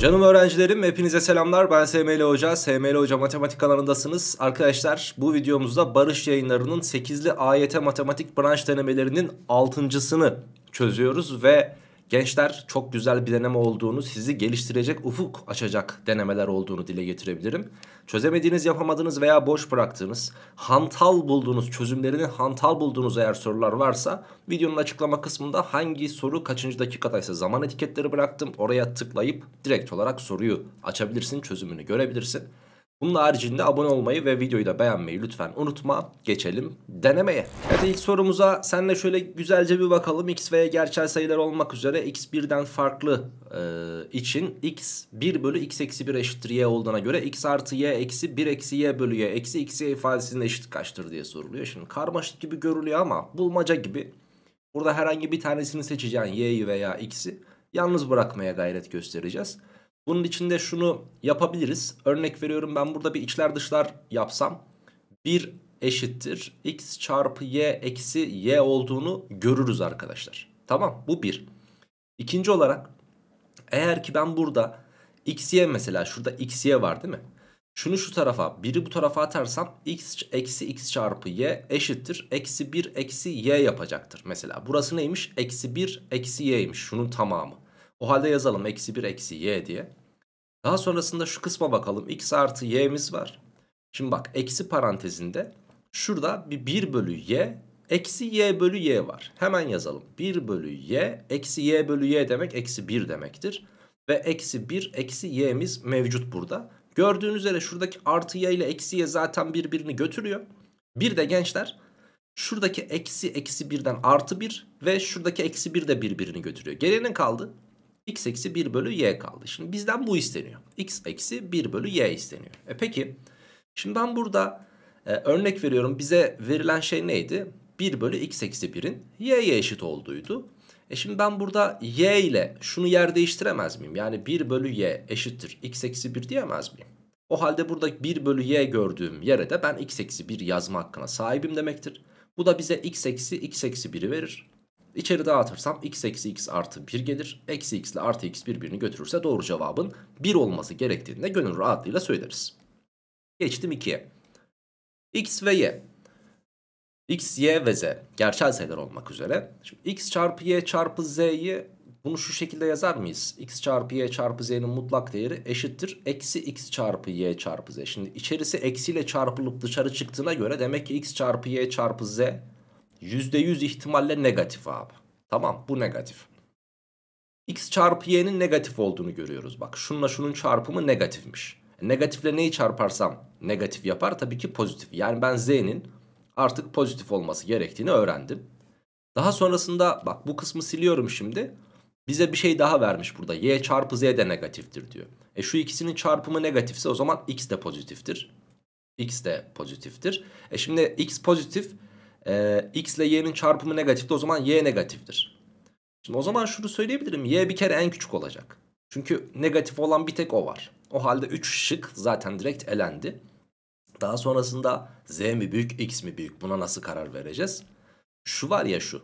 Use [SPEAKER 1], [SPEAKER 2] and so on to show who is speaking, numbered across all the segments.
[SPEAKER 1] Canım öğrencilerim hepinize selamlar ben SML Hoca, SML Hoca Matematik kanalındasınız. Arkadaşlar bu videomuzda Barış yayınlarının 8'li AYT matematik branş denemelerinin 6.sını çözüyoruz ve Gençler çok güzel bir deneme olduğunu, sizi geliştirecek, ufuk açacak denemeler olduğunu dile getirebilirim. Çözemediğiniz, yapamadığınız veya boş bıraktığınız, hantal bulduğunuz, çözümlerini hantal bulduğunuz eğer sorular varsa videonun açıklama kısmında hangi soru kaçıncı dakikadaysa zaman etiketleri bıraktım. Oraya tıklayıp direkt olarak soruyu açabilirsin, çözümünü görebilirsin. Bunun haricinde abone olmayı ve videoyu da beğenmeyi lütfen unutma. Geçelim denemeye. Evet ilk sorumuza senle şöyle güzelce bir bakalım. X ve Y gerçel sayılar olmak üzere X birden farklı e, için X 1 bölü X eksi 1 eşittir Y olduğuna göre X artı Y eksi 1 eksi Y bölü Y eksi X Y ifadesinin eşit kaçtır diye soruluyor. Şimdi karmaşık gibi görülüyor ama bulmaca gibi. Burada herhangi bir tanesini seçeceğin Y'yi veya X'i yalnız bırakmaya gayret göstereceğiz. Bunun içinde şunu yapabiliriz. Örnek veriyorum ben burada bir içler dışlar yapsam. 1 eşittir x çarpı y eksi y olduğunu görürüz arkadaşlar. Tamam bu 1. İkinci olarak eğer ki ben burada x y mesela şurada x y var değil mi? Şunu şu tarafa biri bu tarafa atarsam x eksi x çarpı y eşittir. Eksi 1 eksi y yapacaktır mesela. Burası neymiş? Eksi 1 eksi y'ymiş. Şunun tamamı. O halde yazalım eksi 1 eksi y diye. Daha sonrasında şu kısma bakalım. X artı y'miz var. Şimdi bak eksi parantezinde şurada bir 1 bölü y eksi y bölü y var. Hemen yazalım. 1 bölü y eksi y bölü y demek eksi 1 demektir. Ve eksi 1 eksi y'miz mevcut burada. Gördüğünüz üzere şuradaki artı y ile eksi y zaten birbirini götürüyor. Bir de gençler şuradaki eksi eksi 1'den artı 1 ve şuradaki eksi 1 de birbirini götürüyor. Gelenin kaldı x eksi 1 bölü y kaldı. Şimdi bizden bu isteniyor. x eksi 1 bölü y isteniyor. E peki şimdi ben burada e, örnek veriyorum bize verilen şey neydi? 1 bölü x eksi 1'in y'ye eşit olduğuydu. E şimdi ben burada y ile şunu yer değiştiremez miyim? Yani 1 bölü y eşittir x eksi 1 diyemez miyim? O halde burada 1 bölü y gördüğüm yere de ben x eksi 1 yazma hakkına sahibim demektir. Bu da bize x eksi x eksi 1'i verir. İçeri dağıtırsam x eksi x artı 1 gelir. Eksi x ile artı x birbirini götürürse doğru cevabın 1 olması gerektiğini de gönül rahatlığıyla söyleriz. Geçtim 2'ye. x ve y. x, y ve z. Gerçel sayılar olmak üzere. Şimdi x çarpı y çarpı z'yi bunu şu şekilde yazar mıyız? x çarpı y çarpı z'nin mutlak değeri eşittir. Eksi x çarpı y çarpı z. Şimdi içerisi eksiyle çarpılıp dışarı çıktığına göre demek ki x çarpı y çarpı z %100 ihtimalle negatif abi. Tamam bu negatif. X çarpı Y'nin negatif olduğunu görüyoruz. Bak şununla şunun çarpımı negatifmiş. E, negatifle neyi çarparsam negatif yapar tabii ki pozitif. Yani ben Z'nin artık pozitif olması gerektiğini öğrendim. Daha sonrasında bak bu kısmı siliyorum şimdi. Bize bir şey daha vermiş burada. Y çarpı Z de negatiftir diyor. E şu ikisinin çarpımı negatifse o zaman X de pozitiftir. X de pozitiftir. E şimdi X pozitif e, x ile y'nin çarpımı negatifti o zaman y negatiftir. Şimdi o zaman şunu söyleyebilirim. Y bir kere en küçük olacak. Çünkü negatif olan bir tek o var. O halde 3 şık zaten direkt elendi. Daha sonrasında z mi büyük x mi büyük buna nasıl karar vereceğiz? Şu var ya şu.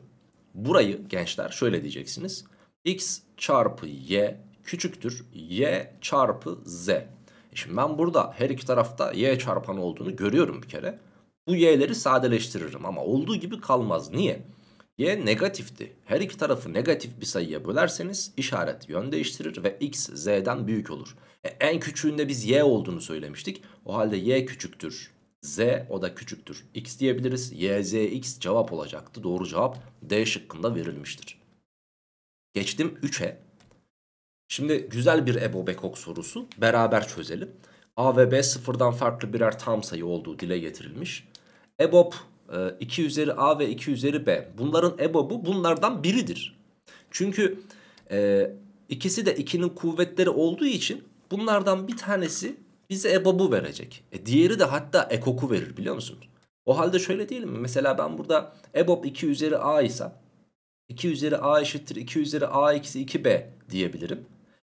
[SPEAKER 1] Burayı gençler şöyle diyeceksiniz. x çarpı y küçüktür y çarpı z. E şimdi ben burada her iki tarafta y çarpanı olduğunu görüyorum bir kere bu y'leri sadeleştiririm ama olduğu gibi kalmaz. Niye? Y negatifti. Her iki tarafı negatif bir sayıya bölerseniz işaret yön değiştirir ve x z'den büyük olur. E, en küçüğünde biz y olduğunu söylemiştik. O halde y küçüktür. Z o da küçüktür. X diyebiliriz. Y, Z, X cevap olacaktı. Doğru cevap D şıkkında verilmiştir. Geçtim 3'e. Şimdi güzel bir ebobekok sorusu. Beraber çözelim. A ve B sıfırdan farklı birer tam sayı olduğu dile getirilmiş. EBOB 2 e, üzeri A ve 2 üzeri B. Bunların EBOB'u bunlardan biridir. Çünkü e, ikisi de 2'nin kuvvetleri olduğu için bunlardan bir tanesi bize EBOB'u verecek. E, diğeri de hatta EKOK'u verir biliyor musunuz? O halde şöyle diyelim mi? Mesela ben burada EBOB 2 üzeri A ise 2 üzeri A eşittir 2 üzeri A eksi 2B diyebilirim.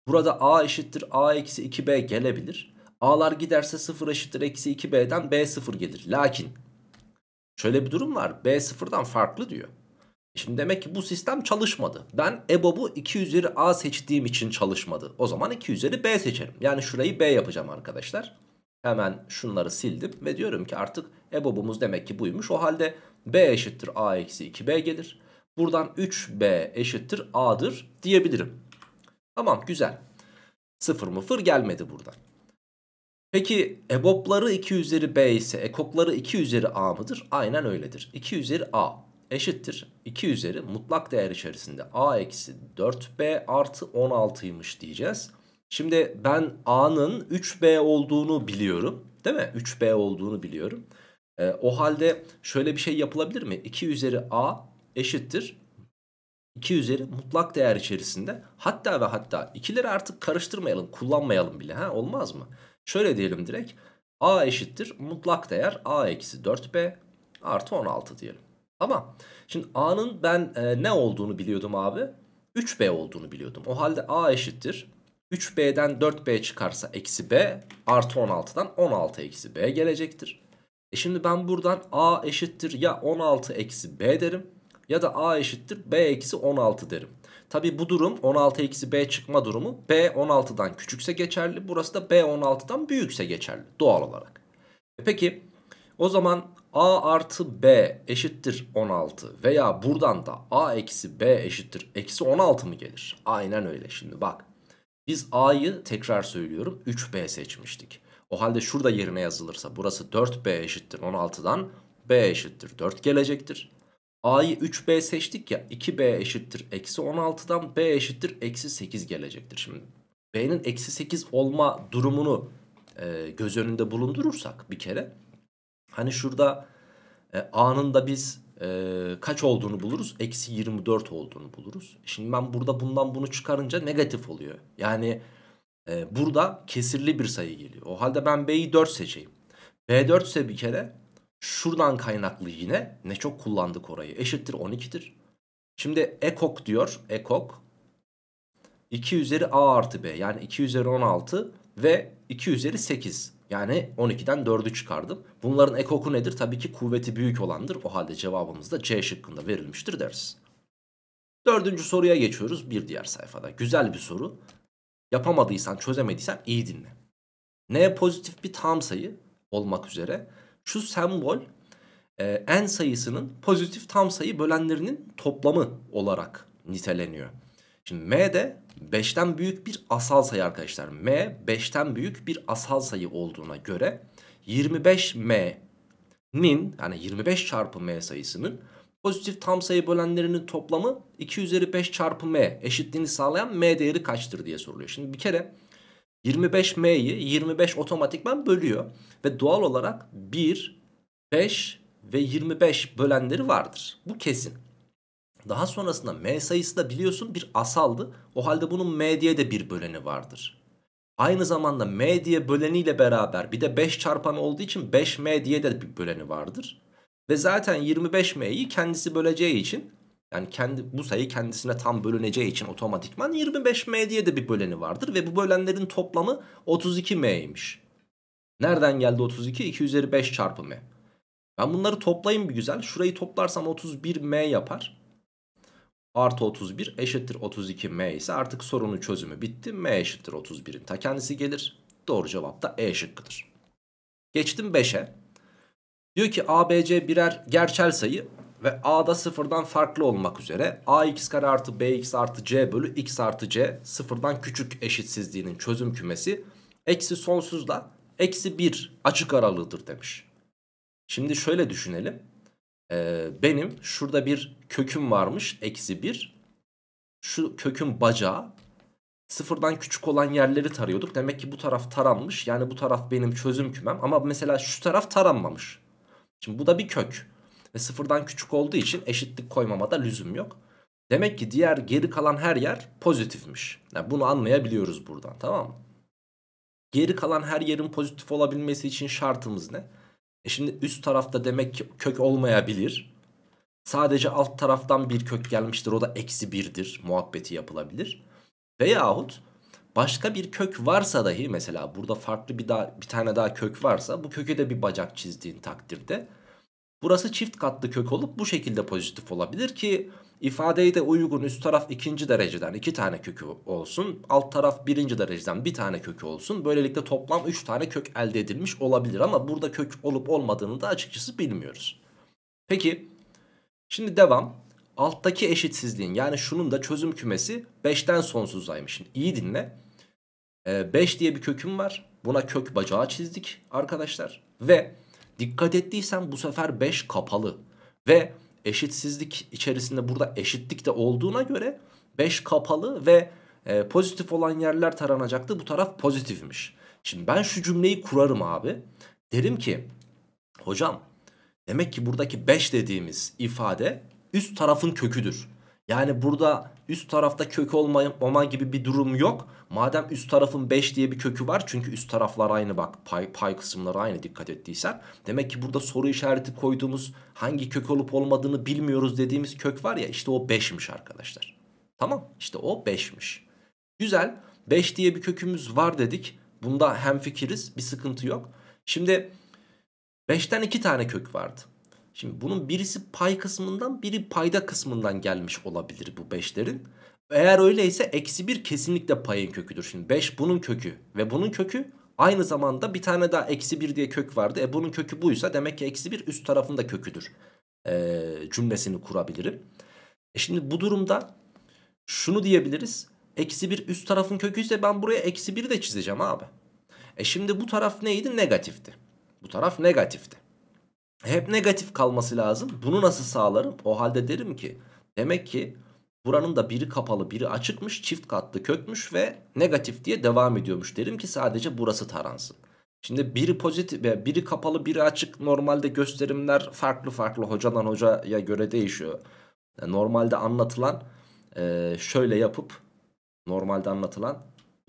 [SPEAKER 1] Burada A eşittir A eksi 2B gelebilir. A'lar giderse 0 eşittir eksi 2B'den B 0 gelir. Lakin Şöyle bir durum var. B sıfırdan farklı diyor. E şimdi demek ki bu sistem çalışmadı. Ben EBOB'u 2 üzeri A seçtiğim için çalışmadı. O zaman 2 üzeri B seçerim. Yani şurayı B yapacağım arkadaşlar. Hemen şunları sildim ve diyorum ki artık EBOB'umuz demek ki buymuş. O halde B eşittir A eksi 2B gelir. Buradan 3B eşittir A'dır diyebilirim. Tamam güzel. Sıfır mıfır gelmedi buradan. Peki EBOB'ları 2 üzeri B ise ekokları 2 üzeri A mıdır? Aynen öyledir. 2 üzeri A eşittir. 2 üzeri mutlak değer içerisinde A eksi 4B artı 16'ymış diyeceğiz. Şimdi ben A'nın 3B olduğunu biliyorum. Değil mi? 3B olduğunu biliyorum. E, o halde şöyle bir şey yapılabilir mi? 2 üzeri A eşittir. 2 üzeri mutlak değer içerisinde hatta ve hatta ikileri artık karıştırmayalım kullanmayalım bile ha olmaz mı? Şöyle diyelim direkt. A eşittir mutlak değer A eksi 4B artı 16 diyelim. Tamam. Şimdi A'nın ben e, ne olduğunu biliyordum abi? 3B olduğunu biliyordum. O halde A eşittir. 3B'den 4B çıkarsa eksi B artı 16'dan 16 eksi B gelecektir. E şimdi ben buradan A eşittir ya 16 eksi B derim ya da A eşittir B eksi 16 derim. Tabi bu durum 16 eksi B çıkma durumu B 16'dan küçükse geçerli. Burası da B 16'dan büyükse geçerli doğal olarak. E peki o zaman A artı B eşittir 16 veya buradan da A eksi B eşittir eksi 16 mı gelir? Aynen öyle şimdi bak. Biz A'yı tekrar söylüyorum 3B seçmiştik. O halde şurada yerine yazılırsa burası 4B eşittir 16'dan B eşittir 4 gelecektir. A'yı 3B seçtik ya 2B eşittir eksi 16'dan B eşittir eksi 8 gelecektir şimdi. B'nin eksi 8 olma durumunu e, göz önünde bulundurursak bir kere. Hani şurada e, A'nın da biz e, kaç olduğunu buluruz? Eksi 24 olduğunu buluruz. E, şimdi ben burada bundan bunu çıkarınca negatif oluyor. Yani e, burada kesirli bir sayı geliyor. O halde ben B'yi 4 seçeyim. B 4 ise bir kere Şuradan kaynaklı yine ne çok kullandık orayı. Eşittir 12'dir. Şimdi ekok diyor. Ekok 2 üzeri a artı b yani 2 üzeri 16 ve 2 üzeri 8. Yani 12'den 4'ü çıkardım. Bunların ekoku nedir? Tabii ki kuvveti büyük olandır. O halde cevabımız da C şıkkında verilmiştir deriz. Dördüncü soruya geçiyoruz bir diğer sayfada. Güzel bir soru. Yapamadıysan çözemediysen iyi dinle. N pozitif bir tam sayı olmak üzere şu sembol e, n sayısının pozitif tam sayı bölenlerinin toplamı olarak niteleniyor. Şimdi m de 5'ten büyük bir asal sayı arkadaşlar. m 5'ten büyük bir asal sayı olduğuna göre 25m'nin yani 25 çarpı m sayısının pozitif tam sayı bölenlerinin toplamı 2 üzeri 5 çarpı m eşitliğini sağlayan m değeri kaçtır diye soruluyor. Şimdi bir kere 25M'yi 25 otomatikman bölüyor. Ve doğal olarak 1, 5 ve 25 bölenleri vardır. Bu kesin. Daha sonrasında M sayısı da biliyorsun bir asaldı. O halde bunun M diye de bir böleni vardır. Aynı zamanda M diye böleniyle beraber bir de 5 çarpanı olduğu için 5M diye de bir böleni vardır. Ve zaten 25M'yi kendisi böleceği için yani kendi bu sayı kendisine tam bölüneceği için otomatikman 25m diye de bir böleni vardır ve bu bölenlerin toplamı 32m'ymiş. Nereden geldi 32? 2 üzeri 5 çarpı m. Ben bunları toplayayım bir güzel. Şurayı toplarsam 31m yapar. Artı 31 eşittir 32m ise artık sorunun çözümü bitti. m eşittir 31'in ta kendisi gelir. Doğru cevap da e şıkkıdır. Geçtim 5'e. Diyor ki ABC birer gerçel sayı ve a'da sıfırdan farklı olmak üzere ax kare artı bx artı c bölü x artı c sıfırdan küçük eşitsizliğinin çözüm kümesi eksi sonsuzla eksi 1 açık aralığıdır demiş. Şimdi şöyle düşünelim. Ee, benim şurada bir köküm varmış eksi 1. Şu kökün bacağı sıfırdan küçük olan yerleri tarıyorduk. Demek ki bu taraf taranmış. Yani bu taraf benim çözüm kümem. Ama mesela şu taraf taranmamış. Şimdi bu da bir kök. Ve sıfırdan küçük olduğu için eşitlik koymamada lüzum yok. Demek ki diğer geri kalan her yer pozitifmiş. Yani bunu anlayabiliyoruz buradan tamam mı? Geri kalan her yerin pozitif olabilmesi için şartımız ne? E şimdi üst tarafta demek ki kök olmayabilir. Sadece alt taraftan bir kök gelmiştir o da eksi birdir muhabbeti yapılabilir. Veyahut başka bir kök varsa dahi mesela burada farklı bir, daha, bir tane daha kök varsa bu köke de bir bacak çizdiğin takdirde Burası çift katlı kök olup bu şekilde pozitif olabilir ki ifadeye de uygun üst taraf ikinci dereceden iki tane kökü olsun. Alt taraf birinci dereceden bir tane kökü olsun. Böylelikle toplam üç tane kök elde edilmiş olabilir ama burada kök olup olmadığını da açıkçası bilmiyoruz. Peki şimdi devam. Alttaki eşitsizliğin yani şunun da çözüm kümesi 5'ten sonsuzaymış. Şimdi İyi dinle. 5 ee, diye bir köküm var. Buna kök bacağı çizdik arkadaşlar. Ve Dikkat ettiysen bu sefer 5 kapalı. Ve eşitsizlik içerisinde burada eşitlik de olduğuna göre 5 kapalı ve e, pozitif olan yerler taranacaktı. Bu taraf pozitifmiş. Şimdi ben şu cümleyi kurarım abi. Derim ki hocam demek ki buradaki 5 dediğimiz ifade üst tarafın köküdür. Yani burada üst tarafta kök olmama gibi bir durum yok. Madem üst tarafın 5 diye bir kökü var. Çünkü üst taraflar aynı bak. Pay, pay kısımları aynı dikkat ettiysen. Demek ki burada soru işareti koyduğumuz hangi kök olup olmadığını bilmiyoruz dediğimiz kök var ya. işte o 5'miş arkadaşlar. Tamam işte o 5'miş. Güzel 5 diye bir kökümüz var dedik. Bunda hemfikiriz bir sıkıntı yok. Şimdi 5'ten 2 tane kök vardı. Şimdi bunun birisi pay kısmından biri payda kısmından gelmiş olabilir bu 5'lerin. Eğer öyleyse eksi 1 kesinlikle payın köküdür. Şimdi 5 bunun kökü ve bunun kökü aynı zamanda bir tane daha eksi 1 diye kök vardı. E bunun kökü buysa demek ki eksi 1 üst tarafında köküdür e, cümlesini kurabilirim. E şimdi bu durumda şunu diyebiliriz. Eksi 1 üst tarafın köküyse ben buraya eksi 1 de çizeceğim abi. E şimdi bu taraf neydi? Negatifti. Bu taraf negatifti hep negatif kalması lazım. Bunu nasıl sağlarım? O halde derim ki demek ki buranın da biri kapalı biri açıkmış çift katlı kökmüş ve negatif diye devam ediyormuş. Derim ki sadece burası taransın. Şimdi biri pozitif ve biri kapalı biri açık normalde gösterimler farklı farklı hocadan hocaya göre değişiyor. normalde anlatılan e, şöyle yapıp normalde anlatılan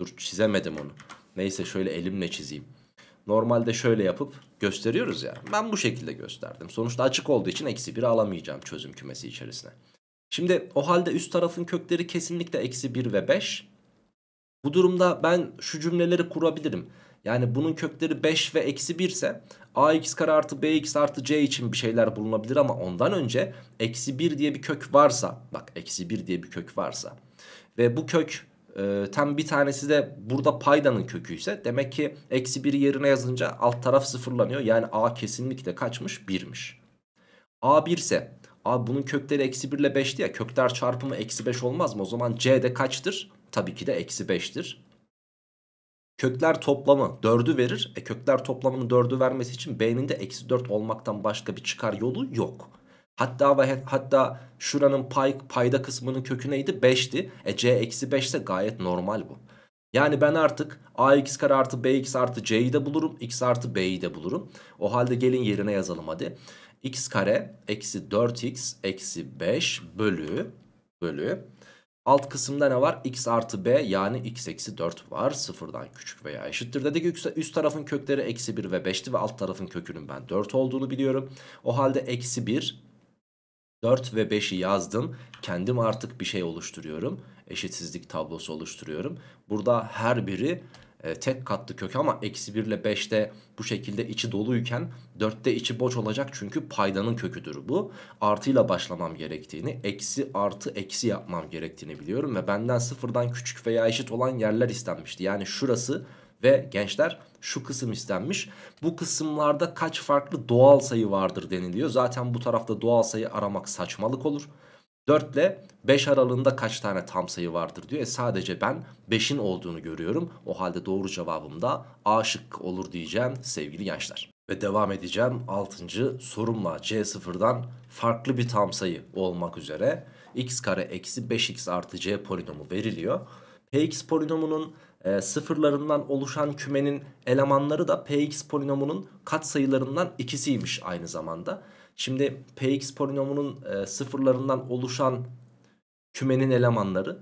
[SPEAKER 1] dur çizemedim onu. Neyse şöyle elimle çizeyim. Normalde şöyle yapıp gösteriyoruz ya. Ben bu şekilde gösterdim. Sonuçta açık olduğu için eksi 1 alamayacağım çözüm kümesi içerisine. Şimdi o halde üst tarafın kökleri kesinlikle eksi 1 ve 5. Bu durumda ben şu cümleleri kurabilirim. Yani bunun kökleri 5 ve eksi 1 ise ax kare artı bx artı c için bir şeyler bulunabilir ama ondan önce eksi 1 diye bir kök varsa bak eksi 1 diye bir kök varsa ve bu kök e, ee, ten bir tanesi de burada paydanın kökü ise demek ki eksi 1 yerine yazınca alt taraf sıfırlanıyor. Yani a kesinlikle kaçmış? 1'miş. a 1 ise a bunun kökleri eksi 1 ile 5'ti ya kökler çarpımı eksi 5 olmaz mı? O zaman c de kaçtır? Tabii ki de eksi 5'tir. Kökler toplamı 4'ü verir. E kökler toplamının 4'ü vermesi için b'nin de eksi 4 olmaktan başka bir çıkar yolu yok. Hatta ve hatta şuranın pay, payda kısmının kökü neydi? 5'ti. E c eksi 5 ise gayet normal bu. Yani ben artık ax kare artı bx artı c'yi de bulurum. x artı b'yi de bulurum. O halde gelin yerine yazalım hadi. x kare eksi 4x eksi 5 bölü bölü. Alt kısımda ne var? x artı b yani x eksi 4 var. Sıfırdan küçük veya eşittir. Dedik üst tarafın kökleri eksi 1 ve 5'ti ve alt tarafın kökünün ben 4 olduğunu biliyorum. O halde eksi 1 4 ve 5'i yazdım. Kendim artık bir şey oluşturuyorum. Eşitsizlik tablosu oluşturuyorum. Burada her biri e, tek katlı kök ama eksi 1 ile 5'te bu şekilde içi doluyken 4'te içi boş olacak çünkü paydanın köküdür bu. Artıyla başlamam gerektiğini, eksi artı eksi yapmam gerektiğini biliyorum ve benden sıfırdan küçük veya eşit olan yerler istenmişti. Yani şurası ve gençler şu kısım istenmiş. Bu kısımlarda kaç farklı doğal sayı vardır deniliyor. Zaten bu tarafta doğal sayı aramak saçmalık olur. 4 ile 5 aralığında kaç tane tam sayı vardır diyor. E sadece ben 5'in olduğunu görüyorum. O halde doğru cevabım da A şıkkı olur diyeceğim sevgili gençler. Ve devam edeceğim 6. sorumla C0'dan farklı bir tam sayı olmak üzere x kare eksi 5x artı c polinomu veriliyor. Px polinomunun e, sıfırlarından oluşan kümenin elemanları da px polinomunun katsayılarından ikisiymiş aynı zamanda. Şimdi px polinomunun e, sıfırlarından oluşan kümenin elemanları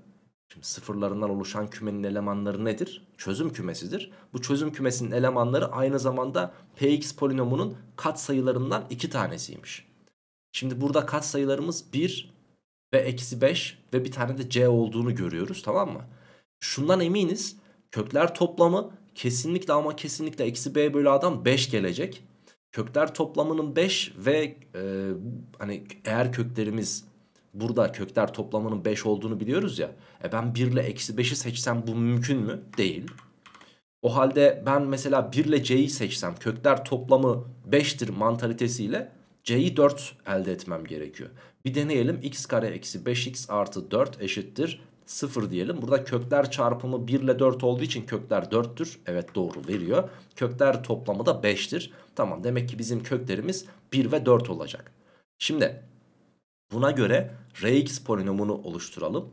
[SPEAKER 1] Şimdi sıfırlarından oluşan kümenin elemanları nedir? Çözüm kümesidir. Bu çözüm kümesinin elemanları aynı zamanda px polinomunun katsayılarından iki tanesiymiş. Şimdi burada katsayılarımız 1 ve eksi 5 ve bir tane de c olduğunu görüyoruz tamam mı? Şundan eminiz Kökler toplamı kesinlikle ama kesinlikle eksi b bölü a'dan 5 gelecek. Kökler toplamının 5 ve e, hani eğer köklerimiz burada kökler toplamının 5 olduğunu biliyoruz ya. E ben 1 ile eksi 5'i seçsem bu mümkün mü? Değil. O halde ben mesela 1 ile c'yi seçsem kökler toplamı 5'tir mantalitesiyle c'yi 4 elde etmem gerekiyor. Bir deneyelim x kare eksi 5x artı 4 eşittir 0 diyelim. Burada kökler çarpımı 1 ile 4 olduğu için kökler 4'tür. Evet doğru veriyor. Kökler toplamı da 5'tir. Tamam demek ki bizim köklerimiz 1 ve 4 olacak. Şimdi buna göre Rx polinomunu oluşturalım.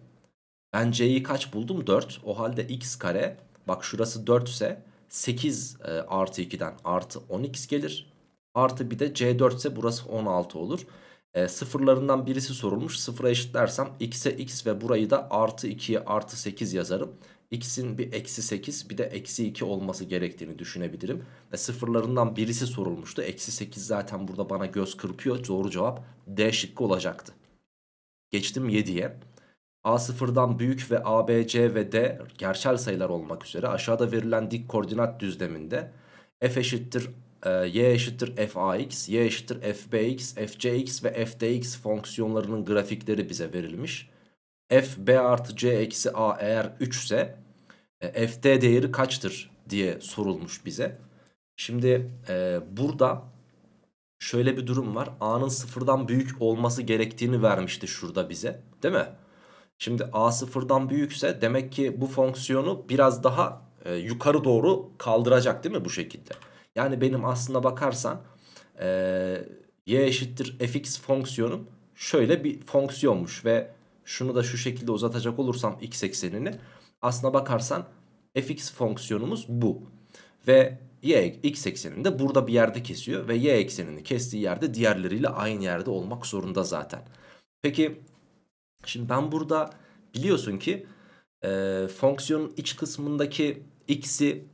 [SPEAKER 1] Ben c'yi kaç buldum? 4. O halde x kare bak şurası 4 ise 8 e, artı 2'den artı 10x gelir. Artı bir de c4 ise burası 16 olur. E, sıfırlarından birisi sorulmuş. Sıfıra eşitlersem x'e x ve burayı da artı 2'ye artı 8 yazarım. x'in bir eksi 8 bir de eksi 2 olması gerektiğini düşünebilirim. E, sıfırlarından birisi sorulmuştu. Eksi 8 zaten burada bana göz kırpıyor. Doğru cevap D şıkkı olacaktı. Geçtim 7'ye. A sıfırdan büyük ve A, B, C ve D gerçel sayılar olmak üzere aşağıda verilen dik koordinat düzleminde f eşittir ee, y eşittir fax, y eşittir fbx, fcx ve fdx fonksiyonlarının grafikleri bize verilmiş. f b artı c eksi a eğer 3 ise e, ft değeri kaçtır diye sorulmuş bize. Şimdi e, burada şöyle bir durum var. a'nın sıfırdan büyük olması gerektiğini vermişti şurada bize değil mi? Şimdi a sıfırdan büyükse demek ki bu fonksiyonu biraz daha e, yukarı doğru kaldıracak değil mi bu şekilde? Yani benim aslında bakarsan e, y eşittir fx fonksiyonum şöyle bir fonksiyonmuş ve şunu da şu şekilde uzatacak olursam x eksenini aslına bakarsan fx fonksiyonumuz bu. Ve y x eksenini de burada bir yerde kesiyor ve y eksenini kestiği yerde diğerleriyle aynı yerde olmak zorunda zaten. Peki şimdi ben burada biliyorsun ki e, fonksiyonun iç kısmındaki x'i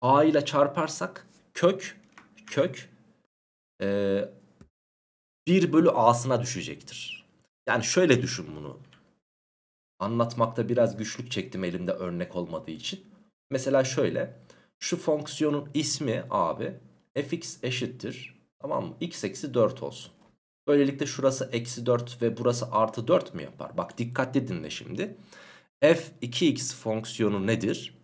[SPEAKER 1] a ile çarparsak kök kök e, 1 bölü a'sına düşecektir. Yani şöyle düşün bunu. Anlatmakta biraz güçlük çektim elimde örnek olmadığı için. Mesela şöyle. Şu fonksiyonun ismi abi fx eşittir. Tamam mı? x eksi 4 olsun. Böylelikle şurası eksi 4 ve burası artı 4 mü yapar? Bak dikkatli dinle şimdi. f 2x fonksiyonu nedir?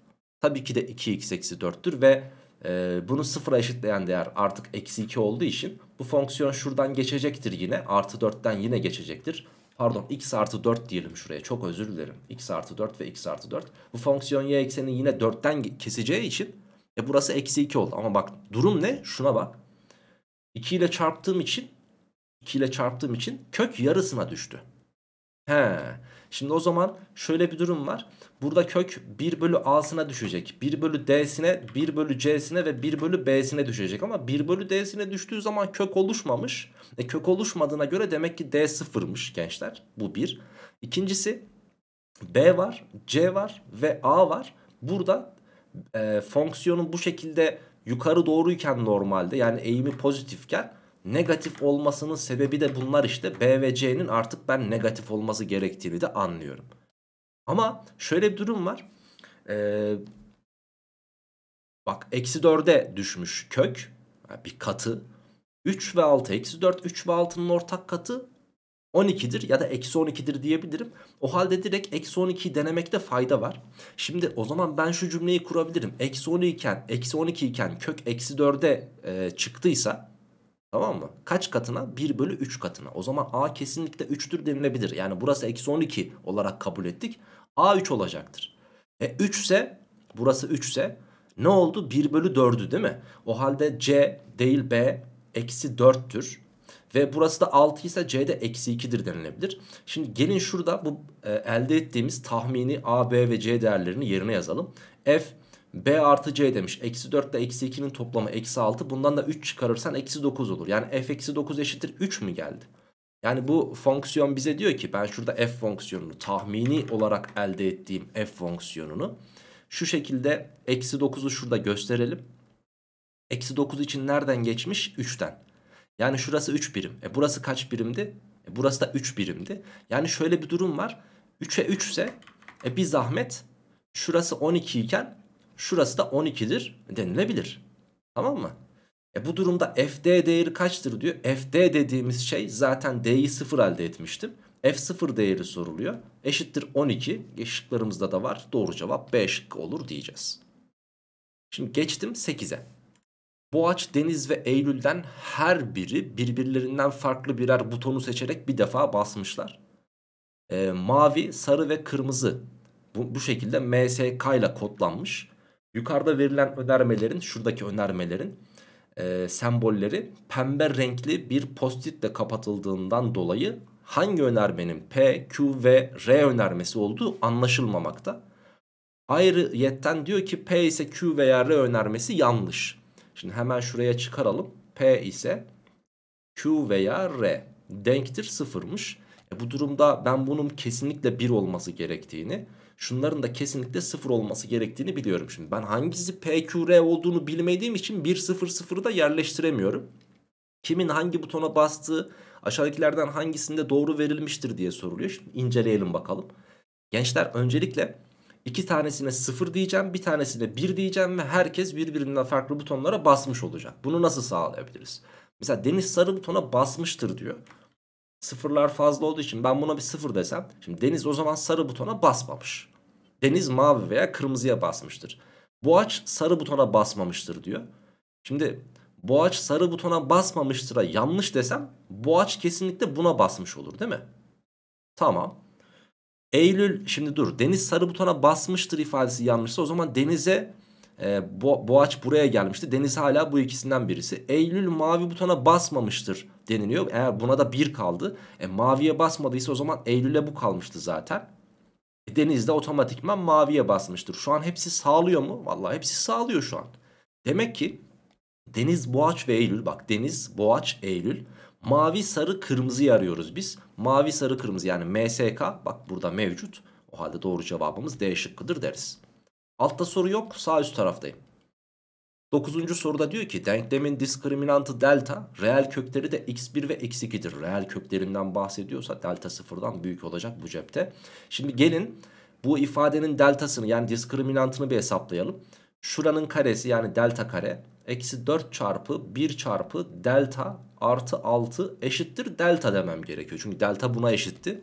[SPEAKER 1] Tabii ki de 2x eksi 4'tür ve e, bunu sıfıra eşitleyen değer artık eksi 2 olduğu için bu fonksiyon şuradan geçecektir yine. Artı 4'ten yine geçecektir. Pardon x artı 4 diyelim şuraya çok özür dilerim. x artı 4 ve x artı 4. Bu fonksiyon y ekseni yine 4'ten keseceği için e, burası eksi 2 oldu. Ama bak durum ne? Şuna bak. 2 ile çarptığım için 2 ile çarptığım için kök yarısına düştü. He. Şimdi o zaman şöyle bir durum var. Burada kök 1 bölü a'sına düşecek. 1 bölü d'sine, 1 bölü c'sine ve 1 bölü b'sine düşecek. Ama 1 bölü d'sine düştüğü zaman kök oluşmamış. E kök oluşmadığına göre demek ki d sıfırmış gençler. Bu bir. İkincisi b var, c var ve a var. Burada e, fonksiyonun bu şekilde yukarı doğruyken normalde yani eğimi pozitifken Negatif olmasının sebebi de bunlar işte. B ve C'nin artık ben negatif olması gerektiğini de anlıyorum. Ama şöyle bir durum var. Ee, bak eksi 4'e düşmüş kök. bir katı. 3 ve 6 eksi 4 3 ve 6'nın ortak katı 12'dir ya da eksi 12'dir diyebilirim. O halde direkt eksi 12'yi denemekte fayda var. Şimdi o zaman ben şu cümleyi kurabilirim. Eksi 12 iken eksi 12 iken kök eksi 4'e e, çıktıysa Tamam mı? Kaç katına? 1 bölü 3 katına. O zaman A kesinlikle 3'tür denilebilir. Yani burası eksi 12 olarak kabul ettik. A 3 olacaktır. E 3 ise burası 3 ise ne oldu? 1 bölü 4'ü değil mi? O halde C değil B eksi 4'tür. Ve burası da 6 ise de eksi 2'dir denilebilir. Şimdi gelin şurada bu e, elde ettiğimiz tahmini A, B ve C değerlerini yerine yazalım. F B artı C demiş. Eksi 4 ile eksi 2'nin toplamı eksi 6. Bundan da 3 çıkarırsan eksi 9 olur. Yani f eksi 9 eşittir 3 mü geldi? Yani bu fonksiyon bize diyor ki ben şurada f fonksiyonunu tahmini olarak elde ettiğim f fonksiyonunu şu şekilde eksi 9'u şurada gösterelim. Eksi 9 için nereden geçmiş? 3'ten. Yani şurası 3 birim. E burası kaç birimdi? E burası da 3 birimdi. Yani şöyle bir durum var. 3'e 3 ise e bir zahmet şurası 12 iken şurası da 12'dir denilebilir. Tamam mı? E bu durumda FD değeri kaçtır diyor. FD dediğimiz şey zaten D'yi 0 elde etmiştim. F0 değeri soruluyor. Eşittir 12. Şıklarımızda da var. Doğru cevap B şıkkı olur diyeceğiz. Şimdi geçtim 8'e. Boğaç, Deniz ve Eylül'den her biri birbirlerinden farklı birer butonu seçerek bir defa basmışlar. Ee, mavi, sarı ve kırmızı bu, bu şekilde MSK ile kodlanmış. Yukarıda verilen önermelerin, şuradaki önermelerin e, sembolleri pembe renkli bir postitle kapatıldığından dolayı hangi önermenin P, Q ve R önermesi olduğu anlaşılmamakta. Ayrıyetten diyor ki P ise Q veya R önermesi yanlış. Şimdi hemen şuraya çıkaralım. P ise Q veya R denktir sıfırmış. E bu durumda ben bunun kesinlikle 1 olması gerektiğini Şunların da kesinlikle sıfır olması gerektiğini biliyorum şimdi. Ben hangisi PQR olduğunu bilmediğim için 1 0 sıfırı da yerleştiremiyorum. Kimin hangi butona bastığı aşağıdakilerden hangisinde doğru verilmiştir diye soruluyor. Şimdi inceleyelim bakalım. Gençler öncelikle iki tanesine sıfır diyeceğim, bir tanesine bir diyeceğim ve herkes birbirinden farklı butonlara basmış olacak. Bunu nasıl sağlayabiliriz? Mesela Deniz sarı butona basmıştır diyor. Sıfırlar fazla olduğu için ben buna bir sıfır desem. Şimdi Deniz o zaman sarı butona basmamış. Deniz mavi veya kırmızıya basmıştır. Boğaç sarı butona basmamıştır diyor. Şimdi Boğaç sarı butona basmamıştır'a yanlış desem Boğaç kesinlikle buna basmış olur değil mi? Tamam. Eylül şimdi dur Deniz sarı butona basmıştır ifadesi yanlışsa o zaman Deniz'e e, Bo Boğaç buraya gelmişti. Deniz hala bu ikisinden birisi. Eylül mavi butona basmamıştır deniliyor. Eğer buna da bir kaldı. E, maviye basmadıysa o zaman Eylül'e bu kalmıştı zaten. E, Deniz de otomatikman maviye basmıştır. Şu an hepsi sağlıyor mu? Vallahi hepsi sağlıyor şu an. Demek ki Deniz, Boğaç ve Eylül. Bak Deniz, Boğaç, Eylül. Mavi, sarı, kırmızı arıyoruz biz. Mavi, sarı, kırmızı yani MSK. Bak burada mevcut. O halde doğru cevabımız D şıkkıdır deriz. Altta soru yok sağ üst taraftayım. Dokuzuncu soruda diyor ki denklemin diskriminantı delta reel kökleri de x1 ve x2'dir. Reel köklerinden bahsediyorsa delta sıfırdan büyük olacak bu cepte. Şimdi gelin bu ifadenin deltasını yani diskriminantını bir hesaplayalım. Şuranın karesi yani delta kare eksi 4 çarpı 1 çarpı delta artı 6 eşittir delta demem gerekiyor. Çünkü delta buna eşitti.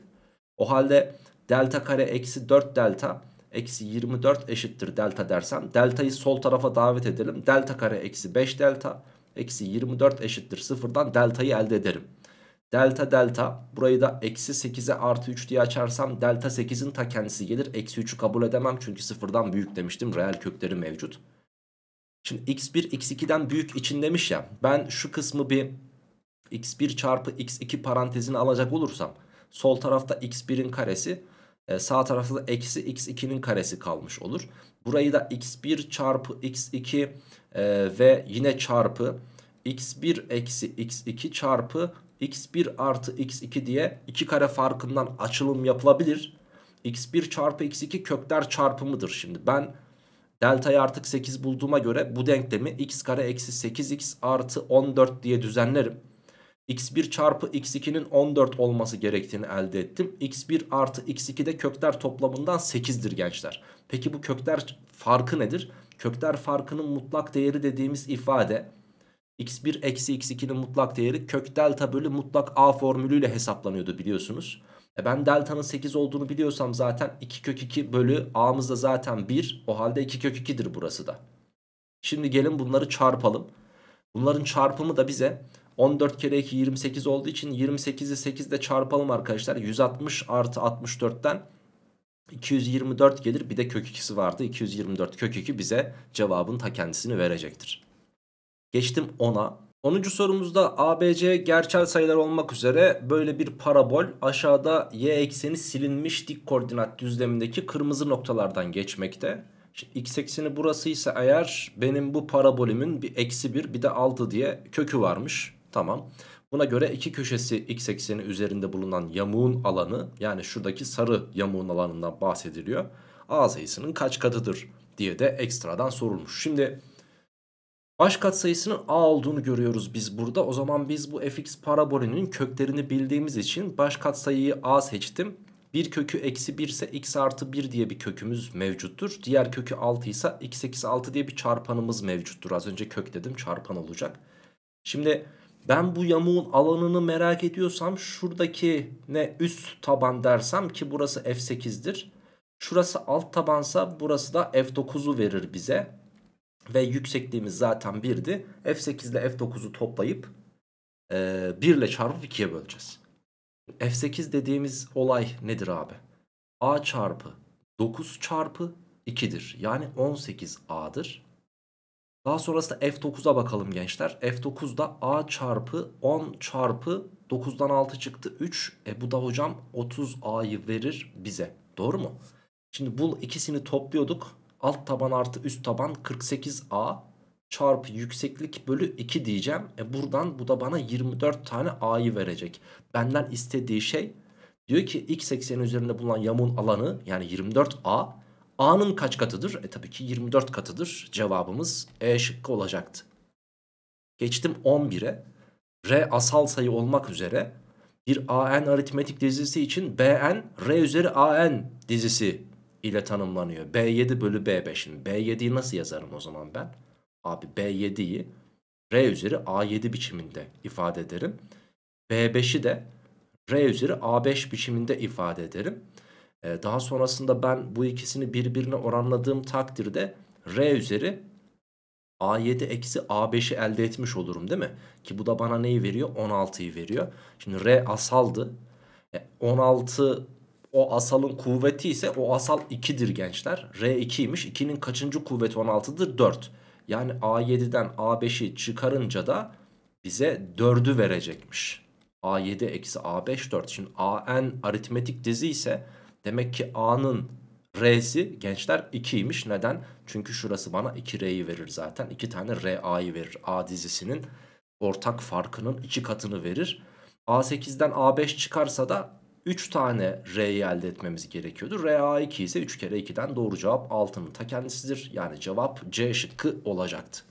[SPEAKER 1] O halde delta kare eksi 4 delta eksi 24 eşittir delta dersem deltayı sol tarafa davet edelim. Delta kare eksi 5 delta eksi 24 eşittir sıfırdan deltayı elde ederim. Delta delta burayı da eksi 8'e artı 3 diye açarsam delta 8'in ta kendisi gelir. Eksi 3'ü kabul edemem çünkü sıfırdan büyük demiştim. Reel kökleri mevcut. Şimdi x1 x2'den büyük için demiş ya ben şu kısmı bir x1 çarpı x2 parantezini alacak olursam sol tarafta x1'in karesi e, sağ tarafta da eksi x2'nin karesi kalmış olur. Burayı da x1 çarpı x2 e, ve yine çarpı x1 eksi x2 çarpı x1 artı x2 diye iki kare farkından açılım yapılabilir. x1 çarpı x2 kökler çarpımıdır. Şimdi ben deltayı artık 8 bulduğuma göre bu denklemi x kare eksi 8x artı 14 diye düzenlerim x1 çarpı x2'nin 14 olması gerektiğini elde ettim. x1 artı x2 de kökler toplamından 8'dir gençler. Peki bu kökler farkı nedir? Kökler farkının mutlak değeri dediğimiz ifade x1 eksi x2'nin mutlak değeri kök delta bölü mutlak a formülüyle hesaplanıyordu biliyorsunuz. E ben delta'nın 8 olduğunu biliyorsam zaten 2 kök 2 bölü a'mız da zaten 1. O halde 2 kök 2'dir burası da. Şimdi gelin bunları çarpalım. Bunların çarpımı da bize 14 kere 2 28 olduğu için 28'i 8 ile çarpalım arkadaşlar. 160 artı 64'ten 224 gelir. Bir de kök 2'si vardı. 224 kök 2 bize cevabın ta kendisini verecektir. Geçtim 10'a. 10. sorumuzda ABC gerçel sayılar olmak üzere böyle bir parabol aşağıda y ekseni silinmiş dik koordinat düzlemindeki kırmızı noktalardan geçmekte. Şimdi x ekseni burasıysa eğer benim bu parabolümün bir eksi 1 bir de 6 diye kökü varmış. Tamam. Buna göre iki köşesi x ekseni üzerinde bulunan yamuğun alanı yani şuradaki sarı yamuğun alanından bahsediliyor. A sayısının kaç katıdır diye de ekstradan sorulmuş. Şimdi baş katsayısının a olduğunu görüyoruz biz burada. O zaman biz bu fx parabolünün köklerini bildiğimiz için baş katsayıyı a seçtim. Bir kökü eksi 1 ise x artı 1 diye bir kökümüz mevcuttur. Diğer kökü 6 ise x eksi 6 diye bir çarpanımız mevcuttur. Az önce kök dedim çarpan olacak. Şimdi ben bu yamuğun alanını merak ediyorsam şuradaki ne üst taban dersem ki burası F8'dir. Şurası alt tabansa burası da F9'u verir bize. Ve yüksekliğimiz zaten 1'di. F8 ile F9'u toplayıp e, 1 ile çarpıp 2'ye böleceğiz. F8 dediğimiz olay nedir abi? A çarpı 9 çarpı 2'dir. Yani 18A'dır. Daha sonrasında F9'a bakalım gençler. F9'da A çarpı 10 çarpı 9'dan 6 çıktı 3. E bu da hocam 30A'yı verir bize. Doğru mu? Şimdi bu ikisini topluyorduk. Alt taban artı üst taban 48A çarpı yükseklik bölü 2 diyeceğim. E buradan bu da bana 24 tane A'yı verecek. Benden istediği şey diyor ki x ekseni üzerinde bulunan yamun alanı yani 24A A'nın kaç katıdır? E tabii ki 24 katıdır. Cevabımız E şıkkı olacaktı. Geçtim 11'e. R asal sayı olmak üzere bir AN aritmetik dizisi için BN R üzeri AN dizisi ile tanımlanıyor. B7 bölü B5. Şimdi B7'yi nasıl yazarım o zaman ben? Abi B7'yi R üzeri A7 biçiminde ifade ederim. B5'i de R üzeri A5 biçiminde ifade ederim. Ee, daha sonrasında ben bu ikisini birbirine oranladığım takdirde R üzeri A7 eksi A5'i elde etmiş olurum değil mi? Ki bu da bana neyi veriyor? 16'yı veriyor. Şimdi R asaldı. 16 e, o asalın kuvveti ise o asal 2'dir gençler. R 2'ymiş. 2'nin kaçıncı kuvveti 16'dır? 4. Yani A7'den A5'i çıkarınca da bize 4'ü verecekmiş. A7 eksi A5 4. Şimdi AN aritmetik dizi ise Demek ki A'nın R'si gençler 2'ymiş. Neden? Çünkü şurası bana 2R'yi verir zaten. 2 tane RA'yı verir. A dizisinin ortak farkının 2 katını verir. A8'den A5 çıkarsa da 3 tane R'yi elde etmemiz gerekiyordu. R A2 ise 3 kere 2'den doğru cevap 6'nın ta kendisidir. Yani cevap C şıkkı olacaktı.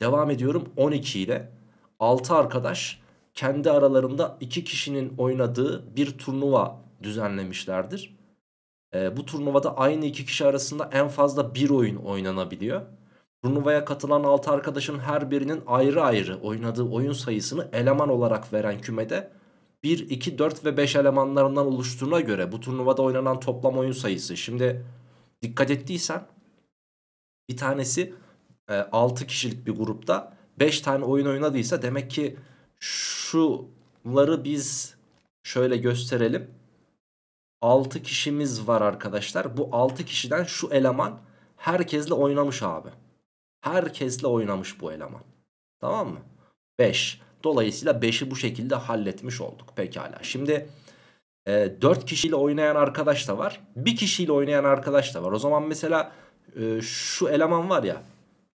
[SPEAKER 1] Devam ediyorum 12 ile. 6 arkadaş kendi aralarında 2 kişinin oynadığı bir turnuva düzenlemişlerdir. E, bu turnuvada aynı iki kişi arasında en fazla bir oyun oynanabiliyor. Turnuvaya katılan 6 arkadaşın her birinin ayrı ayrı oynadığı oyun sayısını eleman olarak veren kümede 1, 2, 4 ve 5 elemanlarından oluştuğuna göre bu turnuvada oynanan toplam oyun sayısı. Şimdi dikkat ettiysen bir tanesi 6 e, kişilik bir grupta 5 tane oyun oynadıysa demek ki şuları biz şöyle gösterelim. 6 kişimiz var arkadaşlar. Bu 6 kişiden şu eleman herkesle oynamış abi. Herkesle oynamış bu eleman. Tamam mı? 5. Dolayısıyla 5'i bu şekilde halletmiş olduk. Pekala. Şimdi e, 4 kişiyle oynayan arkadaş da var. 1 kişiyle oynayan arkadaş da var. O zaman mesela e, şu eleman var ya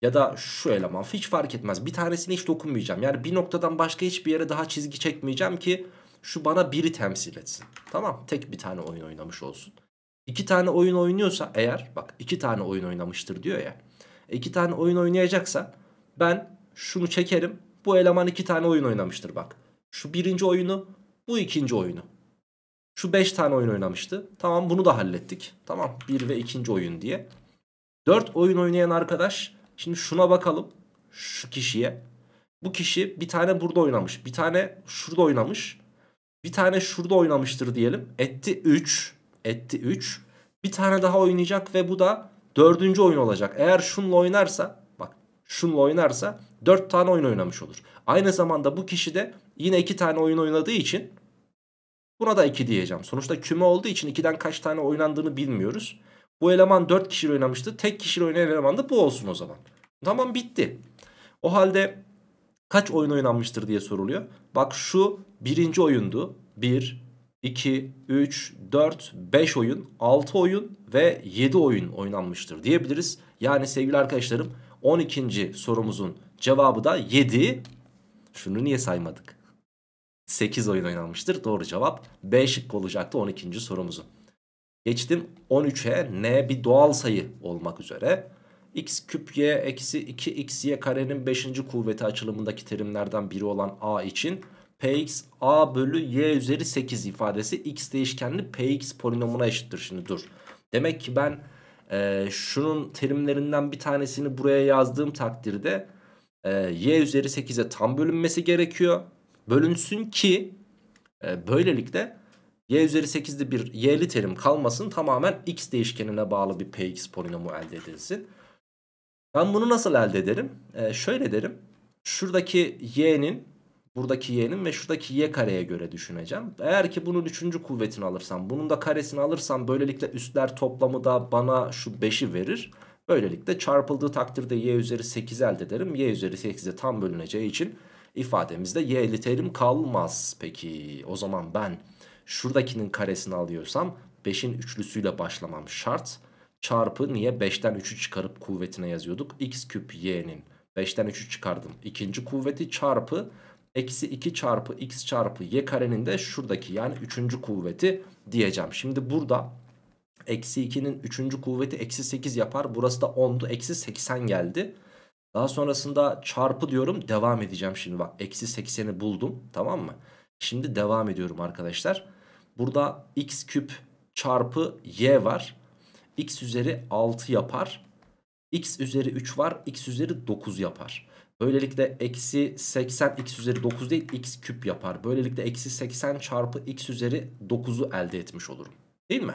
[SPEAKER 1] ya da şu eleman hiç fark etmez. Bir tanesini hiç dokunmayacağım. Yani bir noktadan başka hiçbir yere daha çizgi çekmeyeceğim ki şu bana biri temsil etsin. Tamam tek bir tane oyun oynamış olsun. İki tane oyun oynuyorsa eğer bak iki tane oyun oynamıştır diyor ya. E, iki tane oyun oynayacaksa ben şunu çekerim. Bu eleman iki tane oyun oynamıştır bak. Şu birinci oyunu bu ikinci oyunu. Şu beş tane oyun oynamıştı. Tamam bunu da hallettik. Tamam bir ve ikinci oyun diye. Dört oyun oynayan arkadaş şimdi şuna bakalım şu kişiye. Bu kişi bir tane burada oynamış. Bir tane şurada oynamış. Bir tane şurada oynamıştır diyelim. Etti 3. Etti 3. Bir tane daha oynayacak ve bu da dördüncü oyun olacak. Eğer şunla oynarsa bak şunla oynarsa dört tane oyun oynamış olur. Aynı zamanda bu kişi de yine iki tane oyun oynadığı için buna da iki diyeceğim. Sonuçta küme olduğu için ikiden kaç tane oynandığını bilmiyoruz. Bu eleman dört kişi oynamıştı. Tek kişi oynayan eleman da bu olsun o zaman. Tamam bitti. O halde kaç oyun oynanmıştır diye soruluyor. Bak şu birinci oyundu. 1, 2, 3, 4, 5 oyun, 6 oyun ve 7 oyun oynanmıştır diyebiliriz. Yani sevgili arkadaşlarım 12. sorumuzun cevabı da 7. Şunu niye saymadık? 8 oyun oynanmıştır. Doğru cevap B şıkkı olacaktı 12. sorumuzun. Geçtim 13'e n bir doğal sayı olmak üzere. x küp y eksi 2 x y karenin 5. kuvveti açılımındaki terimlerden biri olan a için px a bölü y üzeri 8 ifadesi x değişkenli px polinomuna eşittir. Şimdi dur. Demek ki ben e, şunun terimlerinden bir tanesini buraya yazdığım takdirde e, y üzeri 8'e tam bölünmesi gerekiyor. Bölünsün ki e, böylelikle y üzeri 8'de bir y'li terim kalmasın tamamen x değişkenine bağlı bir px polinomu elde edilsin. Ben bunu nasıl elde ederim? E, şöyle derim. Şuradaki y'nin Buradaki y'nin ve şuradaki y kareye göre düşüneceğim. Eğer ki bunun üçüncü kuvvetini alırsam, bunun da karesini alırsam böylelikle üstler toplamı da bana şu 5'i verir. Böylelikle çarpıldığı takdirde y üzeri 8 elde ederim. y üzeri 8'e tam bölüneceği için ifademizde y'li terim kalmaz. Peki o zaman ben şuradakinin karesini alıyorsam 5'in üçlüsüyle başlamam şart. Çarpı niye 5'ten 3'ü çıkarıp kuvvetine yazıyorduk. x küp y'nin 5'ten 3'ü çıkardım. İkinci kuvveti çarpı eksi 2 çarpı x çarpı y karenin de şuradaki yani 3. kuvveti diyeceğim. Şimdi burada eksi 2'nin 3. kuvveti eksi 8 yapar. Burası da 10'du eksi 80 geldi. Daha sonrasında çarpı diyorum devam edeceğim şimdi bak eksi 80'i buldum tamam mı? Şimdi devam ediyorum arkadaşlar. Burada x küp çarpı y var. x üzeri 6 yapar. x üzeri 3 var x üzeri 9 yapar. Böylelikle eksi 80 x üzeri 9 değil x küp yapar. Böylelikle eksi 80 çarpı x üzeri 9'u elde etmiş olurum. Değil mi?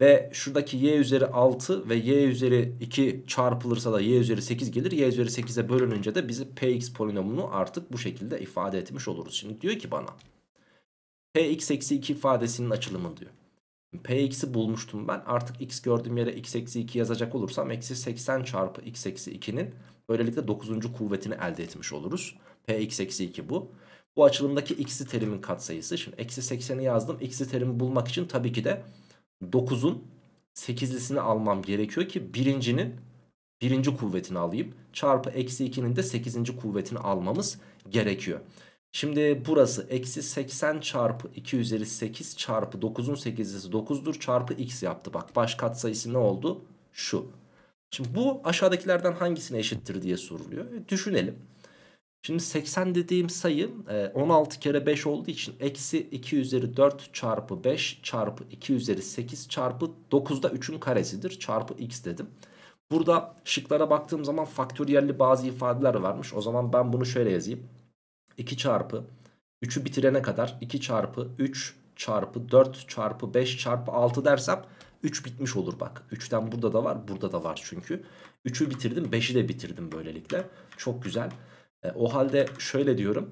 [SPEAKER 1] Ve şuradaki y üzeri 6 ve y üzeri 2 çarpılırsa da y üzeri 8 gelir. y üzeri 8'e bölününce de bizi px polinomunu artık bu şekilde ifade etmiş oluruz. Şimdi diyor ki bana px eksi 2 ifadesinin açılımı diyor. px'i bulmuştum ben artık x gördüğüm yere x eksi 2 yazacak olursam eksi 80 çarpı x eksi 2'nin Böylelikle 9. kuvvetini elde etmiş oluruz. Px eksi 2 bu. Bu açılımdaki x'i terimin katsayısı. Şimdi eksi 80'i yazdım. X'i terimi bulmak için tabii ki de 9'un 8'lisini almam gerekiyor ki birincinin birinci kuvvetini alayım. Çarpı eksi 2'nin de 8. kuvvetini almamız gerekiyor. Şimdi burası eksi 80 çarpı 2 üzeri 8 çarpı 9'un 8'lisi 9'dur çarpı x yaptı. Bak baş katsayısı ne oldu? Şu. Şimdi bu aşağıdakilerden hangisine eşittir diye soruluyor. E, düşünelim. Şimdi 80 dediğim sayı 16 e, kere 5 olduğu için eksi 2 üzeri 4 çarpı 5 çarpı 2 üzeri 8 çarpı 9'da 3'ün karesidir çarpı x dedim. Burada şıklara baktığım zaman faktöriyelli bazı ifadeler varmış. O zaman ben bunu şöyle yazayım. 2 çarpı 3'ü bitirene kadar 2 çarpı 3 çarpı 4 çarpı 5 çarpı 6 dersem 3 bitmiş olur bak. 3'ten burada da var burada da var çünkü. 3'ü bitirdim 5'i de bitirdim böylelikle. Çok güzel. E, o halde şöyle diyorum.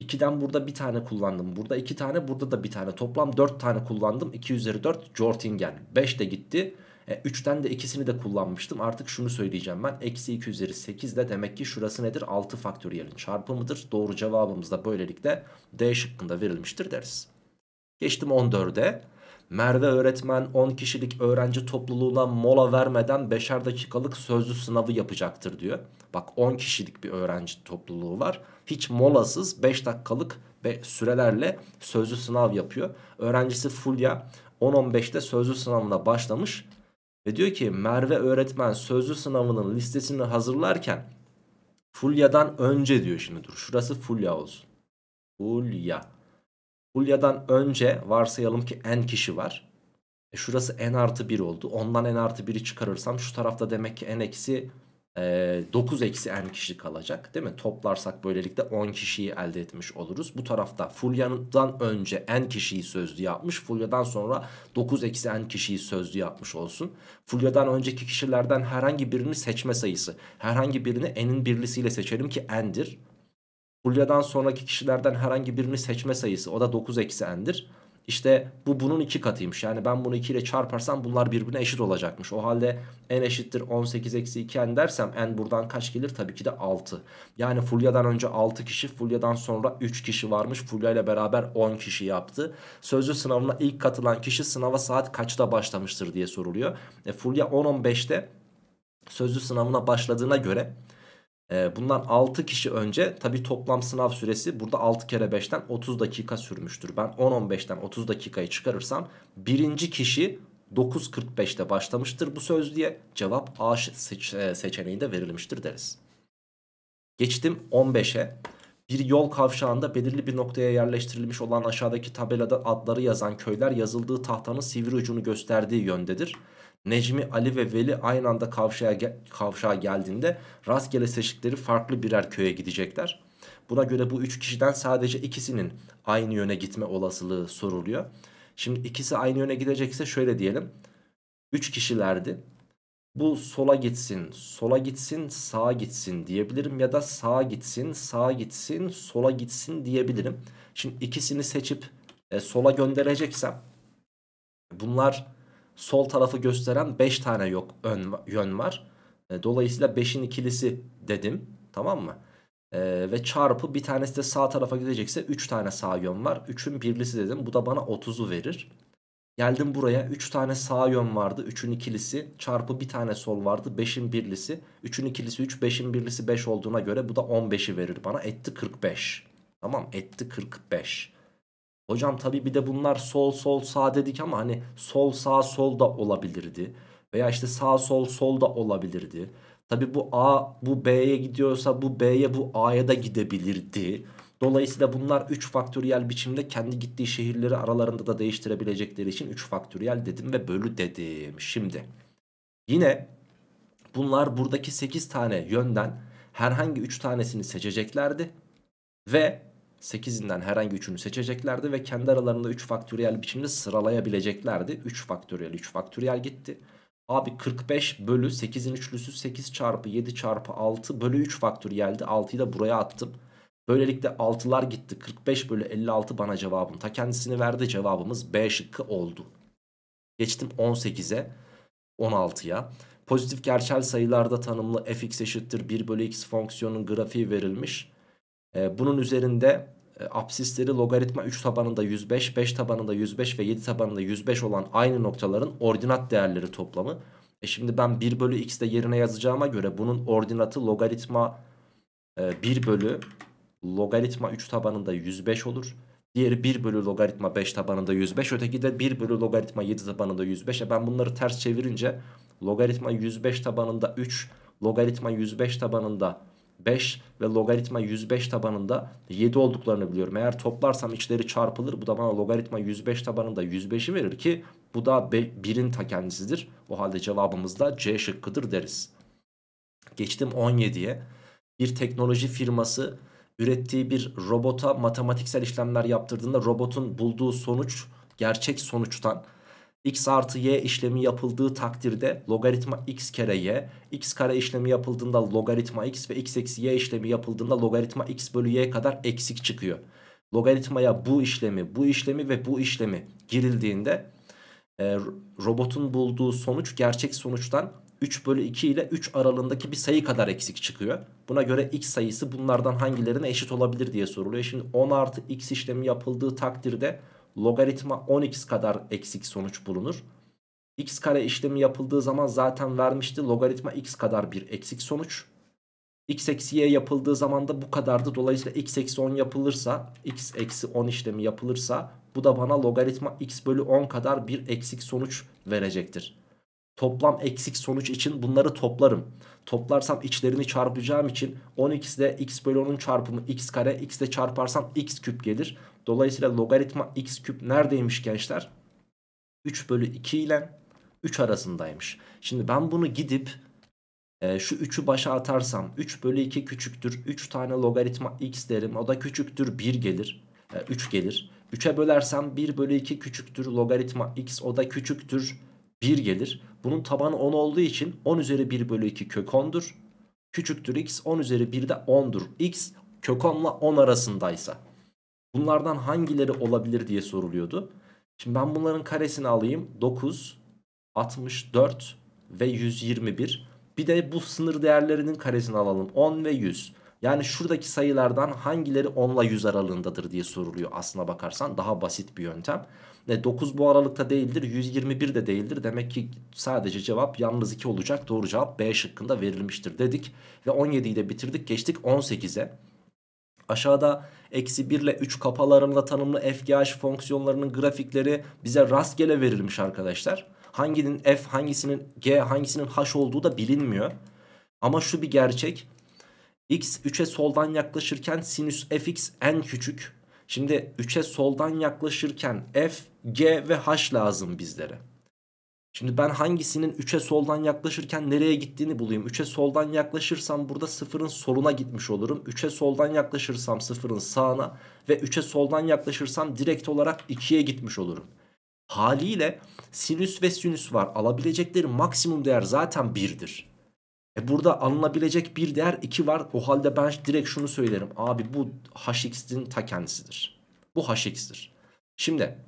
[SPEAKER 1] 2'den burada bir tane kullandım. Burada 2 tane burada da bir tane. Toplam 4 tane kullandım. 2 üzeri 4 Jortingen. 5 de gitti. E, 3'ten de ikisini de kullanmıştım. Artık şunu söyleyeceğim ben. Eksi 2 üzeri 8 de demek ki şurası nedir? 6 faktöriyelin çarpımıdır. Doğru cevabımız da böylelikle D şıkkında verilmiştir deriz. Geçtim 14'e. Merve öğretmen 10 kişilik öğrenci topluluğuna mola vermeden 5'er dakikalık sözlü sınavı yapacaktır diyor. Bak 10 kişilik bir öğrenci topluluğu var. Hiç molasız 5 dakikalık ve sürelerle sözlü sınav yapıyor. Öğrencisi Fulya 10-15'te sözlü sınavına başlamış ve diyor ki Merve öğretmen sözlü sınavının listesini hazırlarken Fulya'dan önce diyor şimdi dur. Şurası Fulya olsun. Fulya. Hulya'dan önce varsayalım ki n kişi var. E şurası n artı 1 oldu. Ondan n artı 1'i çıkarırsam şu tarafta demek ki n eksi e, 9 eksi n kişi kalacak değil mi? Toplarsak böylelikle 10 kişiyi elde etmiş oluruz. Bu tarafta Fulya'dan önce n kişiyi sözlü yapmış. Fulya'dan sonra 9 eksi n kişiyi sözlü yapmış olsun. Fulya'dan önceki kişilerden herhangi birini seçme sayısı. Herhangi birini n'in birlisiyle seçelim ki n'dir. Hulya'dan sonraki kişilerden herhangi birini seçme sayısı o da 9 eksi n'dir. İşte bu bunun iki katıymış. Yani ben bunu 2 ile çarparsam bunlar birbirine eşit olacakmış. O halde n eşittir 18 eksi 2 n dersem n buradan kaç gelir? Tabii ki de 6. Yani Fulya'dan önce 6 kişi, Fulya'dan sonra 3 kişi varmış. Fulya ile beraber 10 kişi yaptı. Sözlü sınavına ilk katılan kişi sınava saat kaçta başlamıştır diye soruluyor. E, Fulya 10-15'te sözlü sınavına başladığına göre e, bundan 6 kişi önce tabi toplam sınav süresi burada 6 kere 5'ten 30 dakika sürmüştür. Ben 10-15'ten 30 dakikayı çıkarırsam birinci kişi 9.45'te başlamıştır bu söz diye cevap A seç e, seçeneği de verilmiştir deriz. Geçtim 15'e. Bir yol kavşağında belirli bir noktaya yerleştirilmiş olan aşağıdaki tabelada adları yazan köyler yazıldığı tahtanın sivri ucunu gösterdiği yöndedir. Necmi, Ali ve Veli aynı anda kavşağa, kavşağa geldiğinde rastgele seçtikleri farklı birer köye gidecekler. Buna göre bu üç kişiden sadece ikisinin aynı yöne gitme olasılığı soruluyor. Şimdi ikisi aynı yöne gidecekse şöyle diyelim. Üç kişilerdi. Bu sola gitsin, sola gitsin, sağa gitsin diyebilirim ya da sağa gitsin, sağa gitsin, sola gitsin diyebilirim. Şimdi ikisini seçip e, sola göndereceksem bunlar sol tarafı gösteren 5 tane yok ön, yön var. E, dolayısıyla 5'in ikilisi dedim. Tamam mı? E, ve çarpı bir tanesi de sağ tarafa gidecekse 3 tane sağ yön var. 3'ün birlisi dedim. Bu da bana 30'u verir. Geldim buraya 3 tane sağ yön vardı 3'ün ikilisi çarpı bir tane sol vardı 5'in birlisi 3'ün ikilisi 3 5'in birlisi 5 olduğuna göre bu da 15'i verir bana etti 45 tamam etti 45 Hocam tabi bir de bunlar sol sol sağ dedik ama hani sol sağ sol da olabilirdi. Veya işte sağ sol sol da olabilirdi. Tabi bu A bu B'ye gidiyorsa bu B'ye bu A'ya da gidebilirdi. Dolayısıyla bunlar 3 faktöriyel biçimde kendi gittiği şehirleri aralarında da değiştirebilecekleri için 3 faktöriyel dedim ve bölü dedim. Şimdi yine bunlar buradaki 8 tane yönden herhangi 3 tanesini seçeceklerdi. Ve 8'inden herhangi üçünü seçeceklerdi ve kendi aralarında 3 faktöriyel biçimde sıralayabileceklerdi. 3 faktöriyel 3 faktöriyel gitti. Abi 45 bölü 8'in üçlüsü 8 çarpı 7 çarpı 6 bölü 3 faktöriyeldi. 6'yı da buraya attım. Böylelikle 6'lar gitti. 45 bölü 56 bana cevabın ta kendisini verdi. Cevabımız B şıkkı oldu. Geçtim 18'e 16'ya. Pozitif gerçel sayılarda tanımlı fx eşittir 1 bölü x fonksiyonun grafiği verilmiş. Ee, bunun üzerinde e, apsisleri logaritma 3 tabanında 105, 5 tabanında 105 ve 7 tabanında 105 olan aynı noktaların ordinat değerleri toplamı. E şimdi ben 1 bölü x de yerine yazacağıma göre bunun ordinatı logaritma 1 e, bölü logaritma 3 tabanında 105 olur. Diğeri 1 bölü logaritma 5 tabanında 105. Öteki de 1 bölü logaritma 7 tabanında 105. E ben bunları ters çevirince logaritma 105 tabanında 3, logaritma 105 tabanında 5 ve logaritma 105 tabanında 7 olduklarını biliyorum. Eğer toplarsam içleri çarpılır. Bu da bana logaritma 105 tabanında 105'i verir ki bu da 1'in ta kendisidir. O halde cevabımız da C şıkkıdır deriz. Geçtim 17'ye. Bir teknoloji firması ürettiği bir robota matematiksel işlemler yaptırdığında robotun bulduğu sonuç gerçek sonuçtan x artı y işlemi yapıldığı takdirde logaritma x kere y, x kare işlemi yapıldığında logaritma x ve x eksi y işlemi yapıldığında logaritma x bölü y kadar eksik çıkıyor. Logaritmaya bu işlemi, bu işlemi ve bu işlemi girildiğinde e, robotun bulduğu sonuç gerçek sonuçtan 3 bölü 2 ile 3 aralığındaki bir sayı kadar eksik çıkıyor. Buna göre x sayısı bunlardan hangilerine eşit olabilir diye soruluyor. Şimdi 10 artı x işlemi yapıldığı takdirde logaritma 10x kadar eksik sonuç bulunur. x kare işlemi yapıldığı zaman zaten vermişti logaritma x kadar bir eksik sonuç. x eksi y yapıldığı zaman da bu kadardı. Dolayısıyla x eksi 10 yapılırsa x eksi 10 işlemi yapılırsa bu da bana logaritma x bölü 10 kadar bir eksik sonuç verecektir. Toplam eksik sonuç için bunları toplarım. Toplarsam içlerini çarpacağım için 10x x bölü 10'un çarpımı x kare x ile çarparsam x küp gelir. Dolayısıyla logaritma x küp neredeymiş gençler? 3 bölü 2 ile 3 arasındaymış. Şimdi ben bunu gidip e, şu 3'ü başa atarsam 3 bölü 2 küçüktür. 3 tane logaritma x derim. O da küçüktür 1 gelir. E, 3 gelir. 3'e bölersem 1 bölü 2 küçüktür. Logaritma x o da küçüktür. 1 gelir. Bunun tabanı 10 olduğu için 10 üzeri 1 bölü 2 kök 10'dur. Küçüktür x 10 üzeri 1 de 10'dur. x kök 10 ile 10 arasındaysa. Bunlardan hangileri olabilir diye soruluyordu. Şimdi ben bunların karesini alayım. 9, 64 ve 121. Bir de bu sınır değerlerinin karesini alalım. 10 ve 100. Yani şuradaki sayılardan hangileri 10 ile 100 aralığındadır diye soruluyor aslına bakarsan. Daha basit bir yöntem. 9 e, bu aralıkta değildir. 121 de değildir. Demek ki sadece cevap yalnız 2 olacak. Doğru cevap B şıkkında verilmiştir dedik. Ve 17'yi de bitirdik. Geçtik 18'e. Aşağıda eksi 1 ile 3 kapalarında tanımlı FGH fonksiyonlarının grafikleri bize rastgele verilmiş arkadaşlar. Hanginin F, hangisinin G, hangisinin H olduğu da bilinmiyor. Ama şu bir gerçek. X 3'e soldan yaklaşırken sinüs fx en küçük. Şimdi 3'e soldan yaklaşırken f, g ve h lazım bizlere. Şimdi ben hangisinin 3'e soldan yaklaşırken nereye gittiğini bulayım. 3'e soldan yaklaşırsam burada 0'ın soluna gitmiş olurum. 3'e soldan yaklaşırsam 0'ın sağına ve 3'e soldan yaklaşırsam direkt olarak 2'ye gitmiş olurum. Haliyle sinüs ve sinüs var. Alabilecekleri maksimum değer zaten 1'dir. E burada alınabilecek bir değer 2 var. O halde ben direkt şunu söylerim. Abi bu hx'in ta kendisidir. Bu hx'dir. Şimdi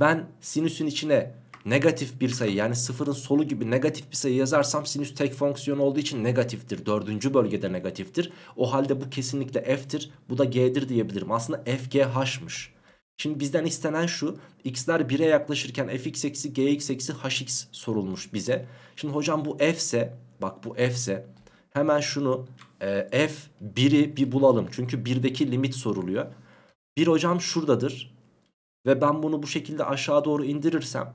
[SPEAKER 1] ben sinüsün içine negatif bir sayı yani sıfırın solu gibi negatif bir sayı yazarsam sinüs tek fonksiyon olduğu için negatiftir. Dördüncü bölgede negatiftir. O halde bu kesinlikle f'tir bu da g'dir diyebilirim. Aslında f g h'mış. Şimdi bizden istenen şu x'ler 1'e yaklaşırken fx eksi gx eksi hx sorulmuş bize. Şimdi hocam bu fse bak bu fse hemen şunu e, f 1'i bir bulalım. Çünkü 1'deki limit soruluyor. 1 hocam şuradadır ve ben bunu bu şekilde aşağı doğru indirirsem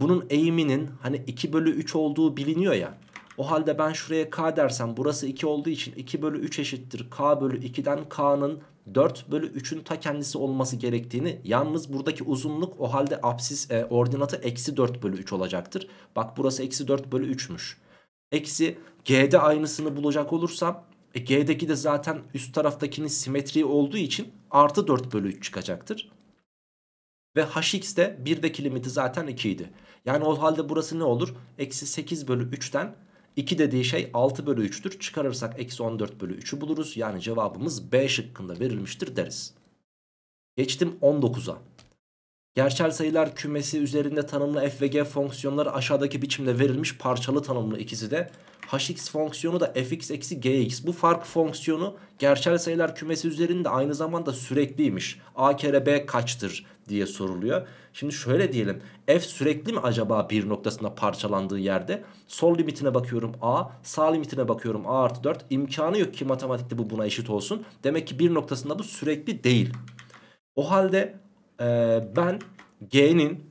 [SPEAKER 1] bunun eğiminin hani 2 bölü 3 olduğu biliniyor ya. O halde ben şuraya k dersem burası 2 olduğu için 2 bölü 3 eşittir. k bölü 2'den k'nın 4 bölü 3'ün ta kendisi olması gerektiğini yalnız buradaki uzunluk o halde apsis e, ordinatı eksi 4 bölü 3 olacaktır. Bak burası eksi 4 bölü 3'müş. Eksi g'de aynısını bulacak olursam e, g'deki de zaten üst taraftakinin simetri olduğu için artı 4 bölü 3 çıkacaktır. Ve hx de 1'deki limiti zaten 2 idi. Yani o halde burası ne olur? Eksi 8 bölü 3'ten 2 dediği şey 6 bölü 3'tür. Çıkarırsak eksi 14 bölü 3'ü buluruz. Yani cevabımız B şıkkında verilmiştir deriz. Geçtim 19'a. Gerçel sayılar kümesi üzerinde tanımlı f ve g fonksiyonları aşağıdaki biçimde verilmiş parçalı tanımlı ikisi de. hx fonksiyonu da fx eksi gx. Bu fark fonksiyonu gerçel sayılar kümesi üzerinde aynı zamanda sürekliymiş. a kere b kaçtır? diye soruluyor. Şimdi şöyle diyelim. F sürekli mi acaba bir noktasında parçalandığı yerde? Sol limitine bakıyorum A. Sağ limitine bakıyorum A artı 4. İmkanı yok ki matematikte bu buna eşit olsun. Demek ki bir noktasında bu sürekli değil. O halde e, ben G'nin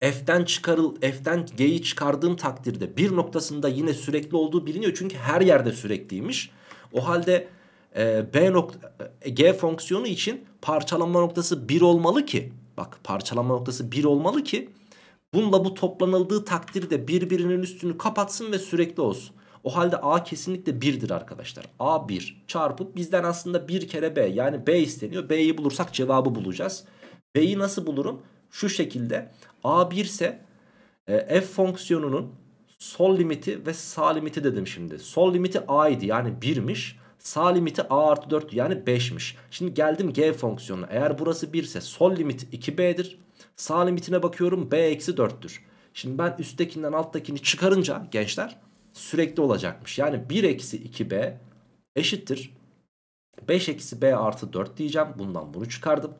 [SPEAKER 1] F'den çıkarıl F'den G'yi çıkardığım takdirde bir noktasında yine sürekli olduğu biliniyor. Çünkü her yerde sürekliymiş. O halde e, B nokta, G fonksiyonu için parçalanma noktası 1 olmalı ki bak parçalanma noktası 1 olmalı ki bununla bu toplanıldığı takdirde birbirinin üstünü kapatsın ve sürekli olsun. O halde A kesinlikle 1'dir arkadaşlar. A 1 çarpıp bizden aslında 1 kere B yani B isteniyor. B'yi bulursak cevabı bulacağız. B'yi nasıl bulurum? Şu şekilde A 1 ise e, f fonksiyonunun sol limiti ve sağ limiti dedim şimdi. Sol limiti A idi yani 1'miş. Sağ limiti a artı 4 yani 5'miş. Şimdi geldim g fonksiyonuna. Eğer burası 1 ise sol limit 2b'dir. Sağ limitine bakıyorum b eksi 4'tür. Şimdi ben üsttekinden alttakini çıkarınca gençler sürekli olacakmış. Yani 1 eksi 2b eşittir. 5 eksi b artı 4 diyeceğim. Bundan bunu çıkardım.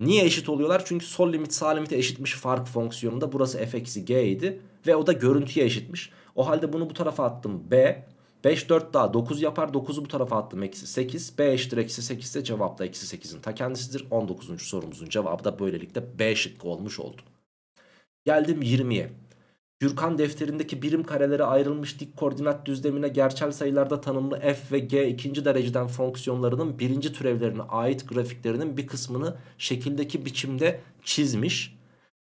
[SPEAKER 1] Niye eşit oluyorlar? Çünkü sol limit sağ limite eşitmiş fark fonksiyonunda. Burası f eksi g idi. Ve o da görüntüye eşitmiş. O halde bunu bu tarafa attım. b 5 4 daha 9 yapar. 9'u bu tarafa attım. Eksi 8. B eşittir eksi 8 de cevap da eksi 8'in ta kendisidir. 19. sorumuzun cevabı da böylelikle B şıkkı olmuş oldu. Geldim 20'ye. Gürkan defterindeki birim karelere ayrılmış dik koordinat düzlemine gerçel sayılarda tanımlı f ve g ikinci dereceden fonksiyonlarının birinci türevlerine ait grafiklerinin bir kısmını şekildeki biçimde çizmiş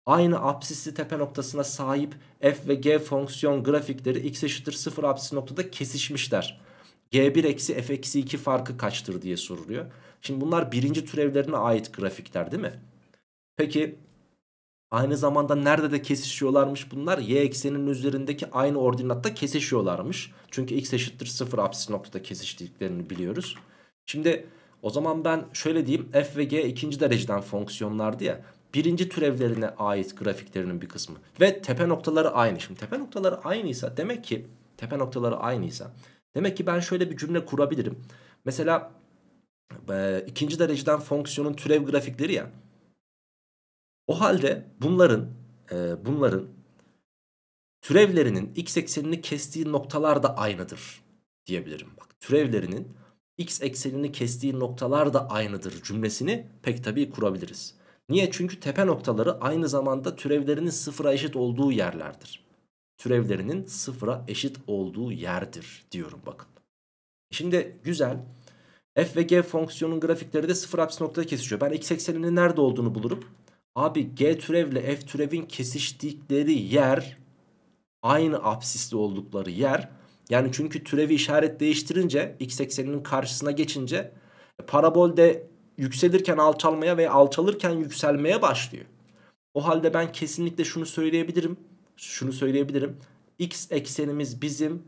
[SPEAKER 1] aynı apsisli tepe noktasına sahip f ve g fonksiyon grafikleri x eşittir 0 apsis noktada kesişmişler. g1 eksi f eksi 2 farkı kaçtır diye soruluyor. Şimdi bunlar birinci türevlerine ait grafikler değil mi? Peki aynı zamanda nerede de kesişiyorlarmış bunlar? y ekseninin üzerindeki aynı ordinatta kesişiyorlarmış. Çünkü x eşittir 0 apsis noktada kesiştiklerini biliyoruz. Şimdi... O zaman ben şöyle diyeyim f ve g ikinci dereceden fonksiyonlardı ya birinci türevlerine ait grafiklerinin bir kısmı. Ve tepe noktaları aynı. Şimdi tepe noktaları aynıysa demek ki tepe noktaları aynıysa demek ki ben şöyle bir cümle kurabilirim. Mesela e, ikinci dereceden fonksiyonun türev grafikleri ya. O halde bunların e, bunların türevlerinin x eksenini kestiği noktalar da aynıdır diyebilirim. Bak türevlerinin x eksenini kestiği noktalar da aynıdır cümlesini pek tabii kurabiliriz. Niye? Çünkü tepe noktaları aynı zamanda türevlerinin sıfıra eşit olduğu yerlerdir. Türevlerinin sıfıra eşit olduğu yerdir diyorum bakın. Şimdi güzel. F ve G fonksiyonun grafikleri de sıfır apsis noktada kesişiyor. Ben x ekseninin nerede olduğunu bulurum. abi G türevle F türevin kesiştikleri yer aynı apsisli oldukları yer. Yani çünkü türevi işaret değiştirince x ekseninin karşısına geçince e, parabolde yükselirken alçalmaya ve alçalırken yükselmeye başlıyor. O halde ben kesinlikle şunu söyleyebilirim. Şunu söyleyebilirim. X eksenimiz bizim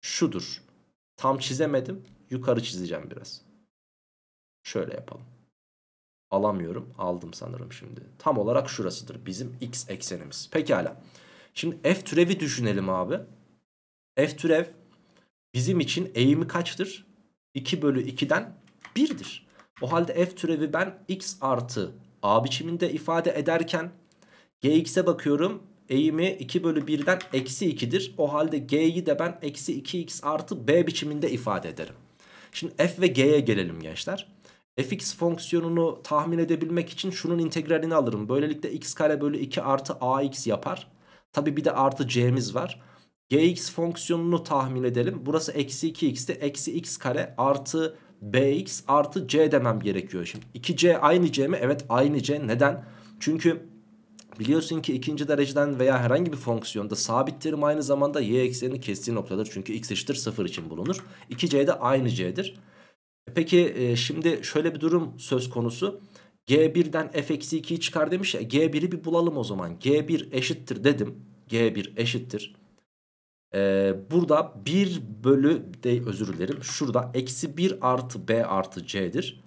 [SPEAKER 1] şudur. Tam çizemedim. Yukarı çizeceğim biraz. Şöyle yapalım. Alamıyorum. Aldım sanırım şimdi. Tam olarak şurasıdır. Bizim x eksenimiz. Pekala. Şimdi f türevi düşünelim abi. F türev bizim için eğimi kaçtır? 2 bölü 2'den 1'dir. O halde f türevi ben x artı a biçiminde ifade ederken gx'e bakıyorum eğimi 2 bölü 1'den eksi 2'dir. O halde g'yi de ben eksi 2x artı b biçiminde ifade ederim. Şimdi f ve g'ye gelelim gençler. fx fonksiyonunu tahmin edebilmek için şunun integralini alırım. Böylelikle x kare bölü 2 artı ax yapar. Tabi bir de artı c'miz var. gx fonksiyonunu tahmin edelim. Burası eksi 2x'ti. Eksi x kare artı bx artı c demem gerekiyor. Şimdi 2c aynı c mi? Evet aynı c. Neden? Çünkü biliyorsun ki ikinci dereceden veya herhangi bir fonksiyonda sabit terim aynı zamanda y eksenini kestiği noktadır. Çünkü x eşittir 0 için bulunur. 2c de aynı c'dir. E peki e, şimdi şöyle bir durum söz konusu. G1'den f-2'yi çıkar demiş ya. G1'i bir bulalım o zaman. G1 eşittir dedim. G1 eşittir. Ee, burada 1 bölü de özür dilerim. Şurada eksi 1 artı b artı c'dir.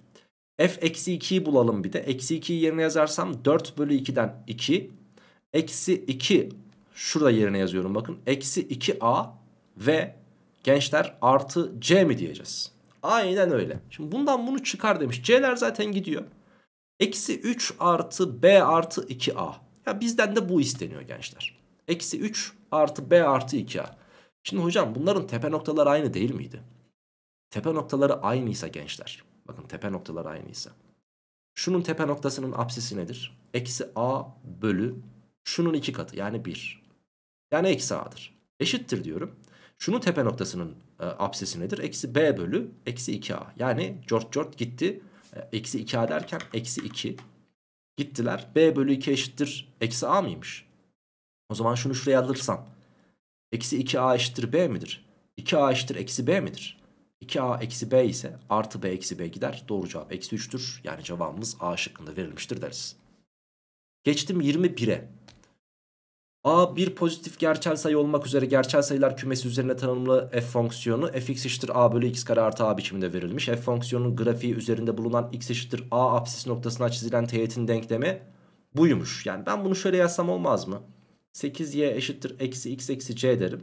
[SPEAKER 1] f eksi 2'yi bulalım bir de. Eksi 2'yi yerine yazarsam 4 bölü 2'den 2. Eksi 2 şurada yerine yazıyorum bakın. Eksi 2a ve gençler artı c mi diyeceğiz. Aynen öyle. Şimdi bundan bunu çıkar demiş. c'ler zaten gidiyor. Eksi 3 artı b artı 2a. Ya bizden de bu isteniyor gençler. Eksi 3 artı B artı 2A. Şimdi hocam bunların tepe noktaları aynı değil miydi? Tepe noktaları aynıysa gençler. Bakın tepe noktaları aynıysa. Şunun tepe noktasının apsisi nedir? Eksi A bölü şunun iki katı yani 1. Yani eksi A'dır. Eşittir diyorum. Şunun tepe noktasının e, apsisi nedir? Eksi B bölü eksi 2A. Yani cort cort gitti. E, eksi 2A derken eksi 2. Gittiler. B bölü 2 eşittir. Eksi A mıymış? O zaman şunu şuraya alırsam. Eksi 2a eşittir b midir? 2a eşittir eksi b midir? 2a eksi b ise artı b eksi b gider. Doğru cevap eksi 3'tür. Yani cevabımız a şıkkında verilmiştir deriz. Geçtim 21'e. A bir pozitif gerçel sayı olmak üzere gerçel sayılar kümesi üzerine tanımlı f fonksiyonu fx eşittir a bölü x kare artı a biçiminde verilmiş. F fonksiyonunun grafiği üzerinde bulunan x eşittir a apsis noktasına çizilen teğetin denklemi buymuş. Yani ben bunu şöyle yazsam olmaz mı? 8y eşittir eksi x eksi c derim.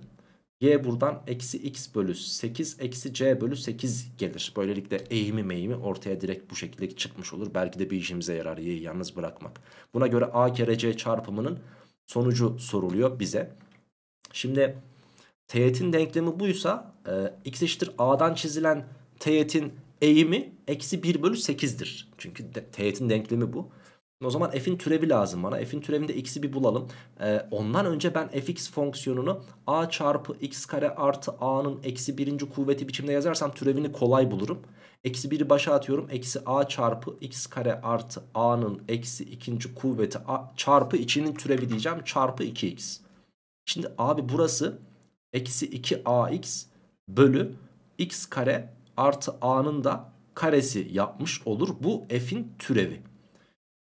[SPEAKER 1] y buradan eksi x bölü 8 eksi c bölü 8 gelir. Böylelikle eğimi meyimi ortaya direkt bu şekilde çıkmış olur. Belki de bir işimize yarar y'yi yalnız bırakmak. Buna göre a kere c çarpımının sonucu soruluyor bize. Şimdi teğetin denklemi buysa e, x eşittir a'dan çizilen teğetin eğimi eksi 1 bölü 8'dir. Çünkü teğetin denklemi bu. O zaman f'in türevi lazım bana. F'in türevinde x'i bir bulalım. Ee, ondan önce ben fx fonksiyonunu a çarpı x kare artı a'nın eksi birinci kuvveti biçimde yazarsam türevini kolay bulurum. Eksi biri başa atıyorum. Eksi a çarpı x kare artı a'nın eksi ikinci kuvveti a, çarpı içinin türevi diyeceğim. Çarpı 2x. Şimdi abi burası eksi 2ax bölü x kare artı a'nın da karesi yapmış olur. Bu f'in türevi.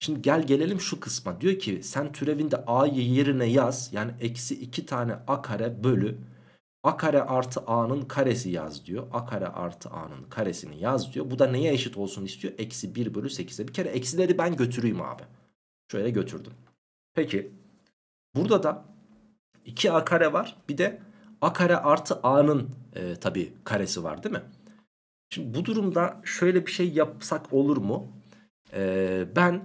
[SPEAKER 1] Şimdi gel gelelim şu kısma. Diyor ki sen türevinde a'yı yerine yaz. Yani eksi 2 tane a kare bölü a kare artı a'nın karesi yaz diyor. a kare artı a'nın karesini yaz diyor. Bu da neye eşit olsun istiyor? Eksi 1 bölü 8'e. Bir kere eksileri ben götüreyim abi. Şöyle götürdüm. Peki burada da 2a kare var. Bir de a kare artı a'nın e, tabii karesi var değil mi? Şimdi bu durumda şöyle bir şey yapsak olur mu? Ee, ben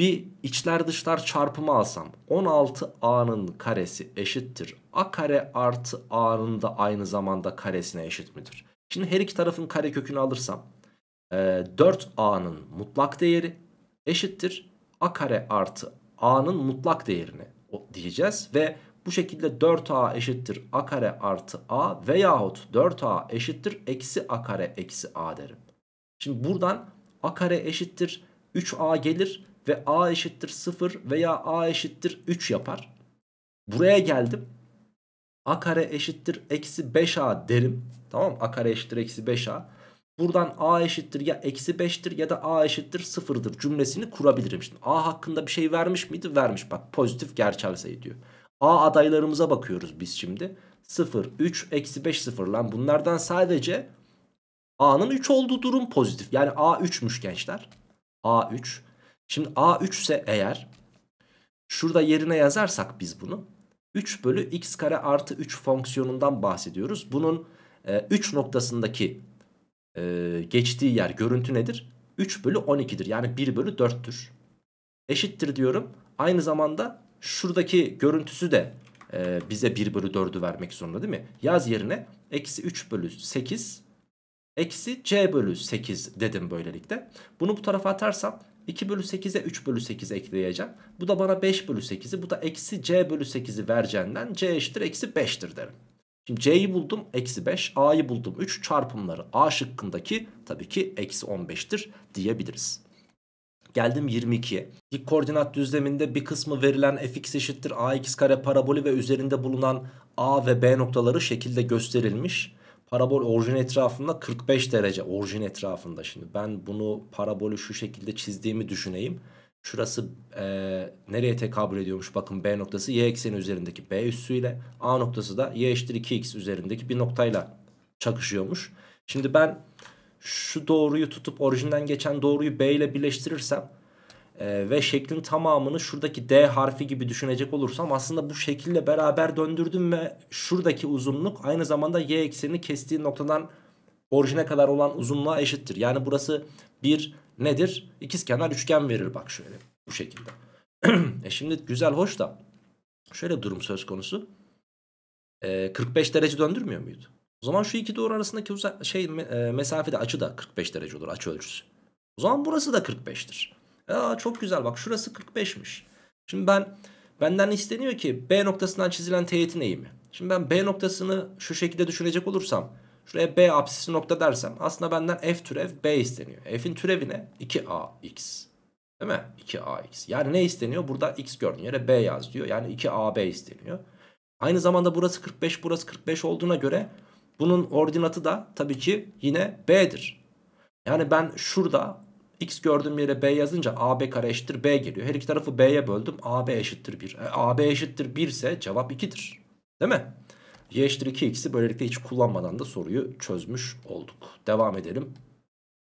[SPEAKER 1] bir içler dışlar çarpımı alsam 16a'nın karesi eşittir a kare artı a'nın da aynı zamanda karesine eşit midir? Şimdi her iki tarafın kare kökünü alırsam 4a'nın e, mutlak değeri eşittir a kare artı a'nın mutlak değerini diyeceğiz ve bu şekilde 4a eşittir a kare artı a veyahut 4a eşittir eksi a kare eksi a derim. Şimdi buradan a kare eşittir 3a gelir ve a eşittir 0 veya a eşittir 3 yapar. Buraya geldim. a kare eşittir eksi 5a derim. Tamam a kare eşittir eksi 5a. Buradan a eşittir ya eksi 5'tir ya da a eşittir 0'dır cümlesini kurabilirim. Şimdi a hakkında bir şey vermiş miydi? Vermiş bak pozitif gerçel sayı diyor. a adaylarımıza bakıyoruz biz şimdi. 0, 3, eksi 5, 0 lan bunlardan sadece A'nın 3 olduğu durum pozitif. Yani A 3'müş gençler. A 3. Şimdi A3 ise eğer şurada yerine yazarsak biz bunu 3 bölü x kare artı 3 fonksiyonundan bahsediyoruz. Bunun e, 3 noktasındaki e, geçtiği yer görüntü nedir? 3 bölü 12'dir yani 1 bölü 4'tür. Eşittir diyorum. Aynı zamanda şuradaki görüntüsü de e, bize 1 bölü 4'ü vermek zorunda değil mi? Yaz yerine eksi 3 bölü 8 eksi c bölü 8 dedim böylelikle. Bunu bu tarafa atarsam 2 bölü 8'e 3 bölü 8 ekleyeceğim. Bu da bana 5 bölü 8'i bu da eksi c bölü 8'i vereceğinden c eşittir eksi 5'tir derim. Şimdi c'yi buldum eksi 5 a'yı buldum 3 çarpımları a şıkkındaki tabii ki eksi 15'tir diyebiliriz. Geldim 22'ye. Dik koordinat düzleminde bir kısmı verilen fx eşittir ax kare parabolü ve üzerinde bulunan a ve b noktaları şekilde gösterilmiş. Parabol orijin etrafında 45 derece orijin etrafında. Şimdi ben bunu parabolü şu şekilde çizdiğimi düşüneyim. Şurası e, nereye tekabül ediyormuş? Bakın B noktası y ekseni üzerindeki B üssüyle. A noktası da y eşittir 2x üzerindeki bir noktayla çakışıyormuş. Şimdi ben şu doğruyu tutup orijinden geçen doğruyu B ile birleştirirsem ee, ve şeklin tamamını şuradaki D harfi gibi düşünecek olursam aslında bu şekilde beraber döndürdüm ve şuradaki uzunluk aynı zamanda y eksenini kestiği noktadan orijine kadar olan uzunluğa eşittir. Yani burası bir nedir? İkizkenar üçgen verir bak şöyle bu şekilde. e şimdi güzel hoş da şöyle durum söz konusu. E, ee, 45 derece döndürmüyor muydu? O zaman şu iki doğru arasındaki uzak, şey e, mesafede açı da 45 derece olur açı ölçüsü. O zaman burası da 45'tir. Aa, çok güzel bak şurası 45'miş. Şimdi ben benden isteniyor ki B noktasından çizilen teğetin eğimi. Şimdi ben B noktasını şu şekilde düşünecek olursam şuraya B apsisi nokta dersem aslında benden F türev B isteniyor. F'in türevi ne? 2AX. Değil mi? 2AX. Yani ne isteniyor? Burada X gördüğün yere B yaz diyor. Yani 2AB isteniyor. Aynı zamanda burası 45 burası 45 olduğuna göre bunun ordinatı da tabii ki yine B'dir. Yani ben şurada X gördüğüm yere B yazınca AB kare eşittir B geliyor. Her iki tarafı B'ye böldüm. AB eşittir 1. E, AB eşittir 1 ise cevap 2'dir. Değil mi? Y eşittir 2x'i böylelikle hiç kullanmadan da soruyu çözmüş olduk. Devam edelim.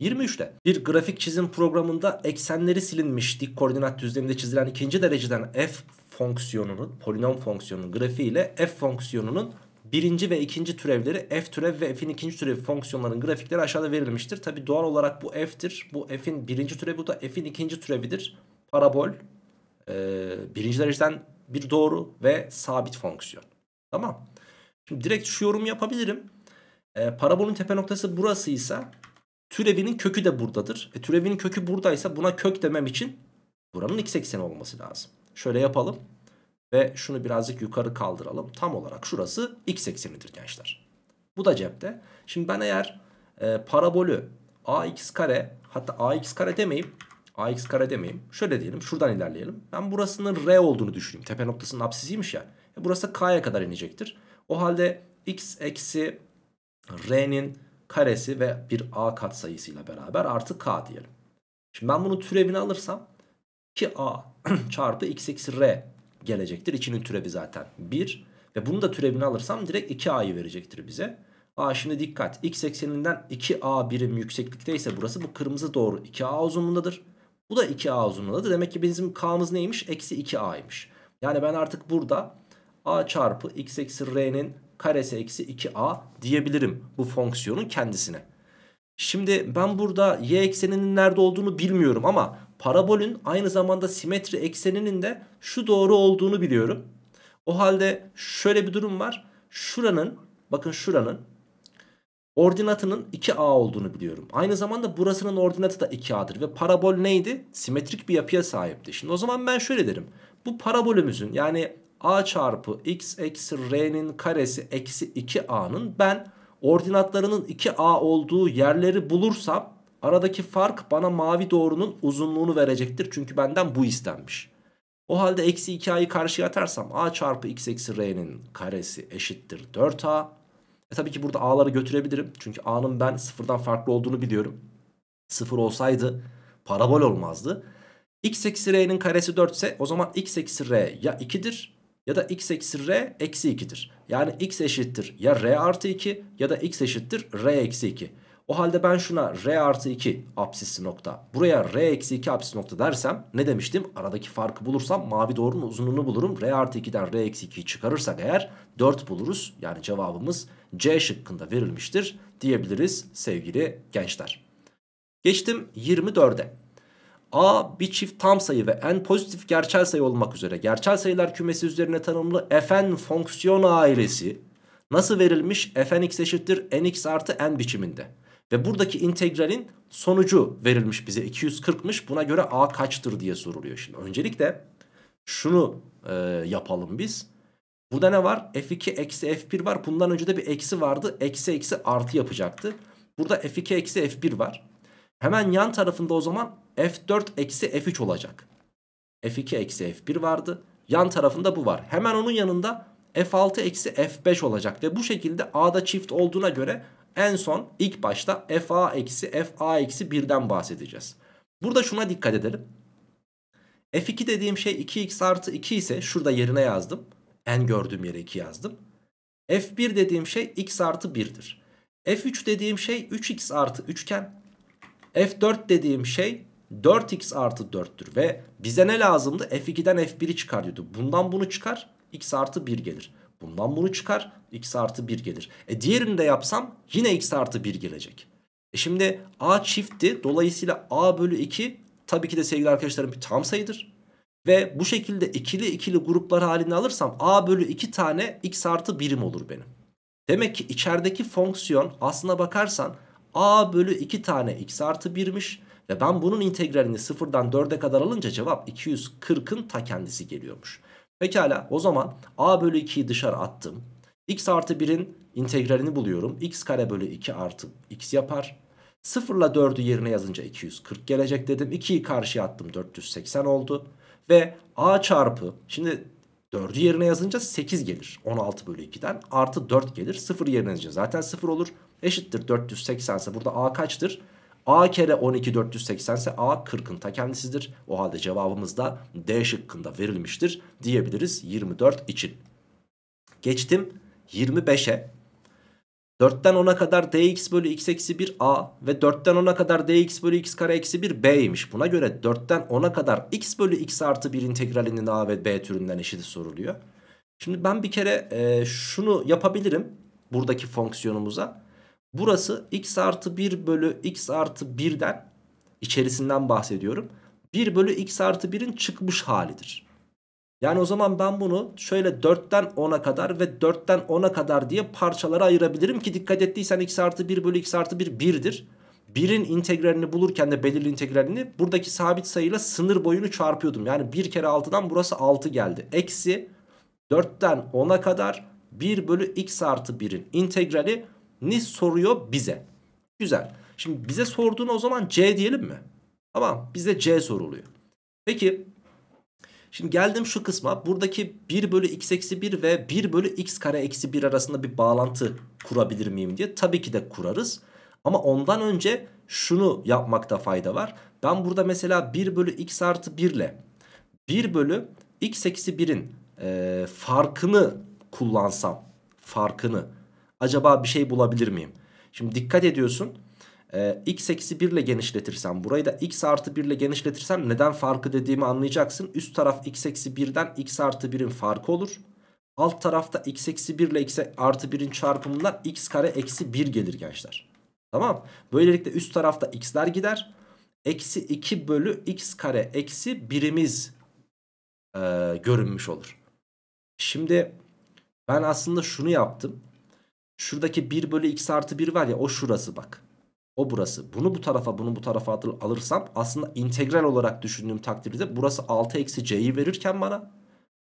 [SPEAKER 1] 23'te bir grafik çizim programında eksenleri silinmiş dik koordinat düzleminde çizilen ikinci dereceden f fonksiyonunun polinom fonksiyonunun grafiği ile f fonksiyonunun birinci ve ikinci türevleri f türev ve f'in ikinci türevi fonksiyonların grafikleri aşağıda verilmiştir. Tabi doğal olarak bu f'tir. Bu f'in birinci türevi bu da f'in ikinci türevidir. Parabol e, birinci dereceden bir doğru ve sabit fonksiyon. Tamam. Şimdi direkt şu yorum yapabilirim. E, parabolün tepe noktası burasıysa türevinin kökü de buradadır. E, türevinin kökü buradaysa buna kök demem için buranın x ekseni olması lazım. Şöyle yapalım. Ve şunu birazcık yukarı kaldıralım. Tam olarak şurası x eksenidir gençler. Bu da cepte. Şimdi ben eğer e, parabolü ax kare hatta ax kare demeyip ax kare demeyeyim. Şöyle diyelim şuradan ilerleyelim. Ben burasının r olduğunu düşüneyim. Tepe noktasının apsisiymiş ya. E burası k'ya kadar inecektir. O halde x eksi r'nin karesi ve bir a katsayısıyla beraber artı k diyelim. Şimdi ben bunun türevini alırsam 2a çarpı x eksi r gelecektir. 2'nin türevi zaten 1 ve bunu da türevini alırsam direkt 2a'yı verecektir bize. A şimdi dikkat x ekseninden 2a birim yükseklikteyse burası bu kırmızı doğru 2a uzunluğundadır. Bu da 2a uzunluğundadır. Demek ki bizim k'mız neymiş? Eksi 2a'ymış. Yani ben artık burada a çarpı x eksi r'nin karesi eksi 2a diyebilirim bu fonksiyonun kendisine. Şimdi ben burada y ekseninin nerede olduğunu bilmiyorum ama Parabolün aynı zamanda simetri ekseninin de şu doğru olduğunu biliyorum. O halde şöyle bir durum var. Şuranın bakın şuranın ordinatının 2A olduğunu biliyorum. Aynı zamanda burasının ordinatı da 2A'dır. Ve parabol neydi? Simetrik bir yapıya sahipti. Şimdi o zaman ben şöyle derim. Bu parabolümüzün yani A çarpı X eksi R'nin karesi eksi 2A'nın ben ordinatlarının 2A olduğu yerleri bulursam Aradaki fark bana mavi doğrunun uzunluğunu verecektir. Çünkü benden bu istenmiş. O halde eksi 2a'yı karşıya atarsam a çarpı x eksi r'nin karesi eşittir 4a. E tabii ki burada a'ları götürebilirim. Çünkü a'nın ben sıfırdan farklı olduğunu biliyorum. Sıfır olsaydı parabol olmazdı. x eksi r'nin karesi 4 ise o zaman x eksi r ya 2'dir ya da x eksi r eksi 2'dir. Yani x eşittir ya r artı 2 ya da x eşittir r eksi 2. O halde ben şuna r artı 2 apsisli nokta buraya r eksi 2 apsisli nokta dersem ne demiştim? Aradaki farkı bulursam mavi doğrunun uzunluğunu bulurum. r artı 2'den r eksi 2'yi çıkarırsak eğer 4 buluruz. Yani cevabımız C şıkkında verilmiştir diyebiliriz sevgili gençler. Geçtim 24'e. A bir çift tam sayı ve n pozitif gerçel sayı olmak üzere gerçel sayılar kümesi üzerine tanımlı fn fonksiyon ailesi nasıl verilmiş? fnx eşittir nx artı n biçiminde. Ve buradaki integralin sonucu verilmiş bize 240'mış. Buna göre a kaçtır diye soruluyor. Şimdi öncelikle şunu e, yapalım biz. Burada ne var? F2 eksi F1 var. Bundan önce de bir eksi vardı. Eksi eksi artı yapacaktı. Burada F2 eksi F1 var. Hemen yan tarafında o zaman F4 eksi F3 olacak. F2 eksi F1 vardı. Yan tarafında bu var. Hemen onun yanında F6 eksi F5 olacak. Ve bu şekilde A'da çift olduğuna göre en son ilk başta fa eksi fa eksi 1'den bahsedeceğiz. Burada şuna dikkat edelim. F2 dediğim şey 2x artı 2 ise şurada yerine yazdım. En gördüğüm yere 2 yazdım. F1 dediğim şey x artı 1'dir. F3 dediğim şey 3x artı 3 iken F4 dediğim şey 4x artı 4'tür. Ve bize ne lazımdı? F2'den F1'i çıkar diyordu. Bundan bunu çıkar x artı 1 gelir. Bundan bunu çıkar x artı 1 gelir. E diğerini de yapsam yine x artı 1 gelecek. E şimdi a çiftti. Dolayısıyla a bölü 2 tabii ki de sevgili arkadaşlarım bir tam sayıdır. Ve bu şekilde ikili ikili gruplar halinde alırsam a bölü 2 tane x artı birim olur benim. Demek ki içerideki fonksiyon aslına bakarsan a bölü 2 tane x artı 1'miş. Ve ben bunun integralini sıfırdan 4'e kadar alınca cevap 240'ın ta kendisi geliyormuş. Pekala o zaman a bölü 2'yi dışarı attım x artı 1'in integralini buluyorum. x kare bölü 2 artı x yapar. 0 ile 4'ü yerine yazınca 240 gelecek dedim. 2'yi karşıya attım 480 oldu. Ve a çarpı şimdi 4'ü yerine yazınca 8 gelir. 16 bölü 2'den artı 4 gelir. 0 yerine yazınca zaten 0 olur. Eşittir 480 ise burada a kaçtır? A kere 12 480 ise A 40'ın ta kendisidir. O halde cevabımız da D şıkkında verilmiştir diyebiliriz 24 için. Geçtim 25'e 4'ten 10'a kadar dx bölü x eksi 1 a ve 4'ten 10'a kadar dx bölü x kare eksi 1 b'ymiş. Buna göre 4'ten 10'a kadar x bölü x artı 1 integralinin a ve b türünden eşiti soruluyor. Şimdi ben bir kere e, şunu yapabilirim buradaki fonksiyonumuza. Burası x artı 1 bölü x artı 1'den içerisinden bahsediyorum. 1 bölü x artı 1'in çıkmış halidir. Yani o zaman ben bunu şöyle 4'ten 10'a kadar ve 4'ten 10'a kadar diye parçalara ayırabilirim ki dikkat ettiysen x artı 1 bölü x artı 1 1'dir. 1'in integralini bulurken de belirli integralini buradaki sabit sayıyla sınır boyunu çarpıyordum. Yani 1 kere 6'dan burası 6 geldi. Eksi 4'ten 10'a kadar 1 bölü x artı 1'in integrali ni soruyor bize. Güzel. Şimdi bize sorduğunu o zaman c diyelim mi? Tamam bize c soruluyor. Peki Şimdi geldim şu kısma. Buradaki 1 bölü x eksi 1 ve 1 bölü x kare eksi 1 arasında bir bağlantı kurabilir miyim diye. Tabii ki de kurarız. Ama ondan önce şunu yapmakta fayda var. Ben burada mesela 1 bölü x artı 1 ile 1 bölü x eksi 1'in e, farkını kullansam farkını acaba bir şey bulabilir miyim? Şimdi dikkat ediyorsun e, x eksi 1 ile genişletirsem burayı da x artı 1 ile genişletirsem neden farkı dediğimi anlayacaksın. Üst taraf x eksi 1'den x artı 1'in farkı olur. Alt tarafta x eksi 1 ile x artı 1'in çarpımından x kare eksi 1 gelir gençler. Tamam. Böylelikle üst tarafta x'ler gider. Eksi 2 bölü x kare eksi 1'imiz e, görünmüş olur. Şimdi ben aslında şunu yaptım. Şuradaki 1 bölü x artı 1 var ya o şurası bak. O burası. Bunu bu tarafa bunu bu tarafa alırsam aslında integral olarak düşündüğüm takdirde burası 6 eksi c'yi verirken bana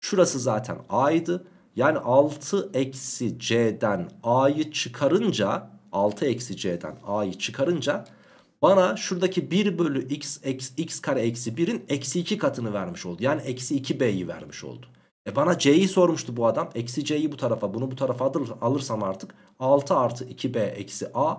[SPEAKER 1] şurası zaten a'ydı. Yani 6 eksi c'den a'yı çıkarınca 6 eksi c'den a'yı çıkarınca bana şuradaki 1 bölü x, x, x kare eksi 1'in eksi 2 katını vermiş oldu. Yani eksi 2b'yi vermiş oldu. E bana c'yi sormuştu bu adam. Eksi c'yi bu tarafa bunu bu tarafa alırsam artık 6 artı 2b eksi a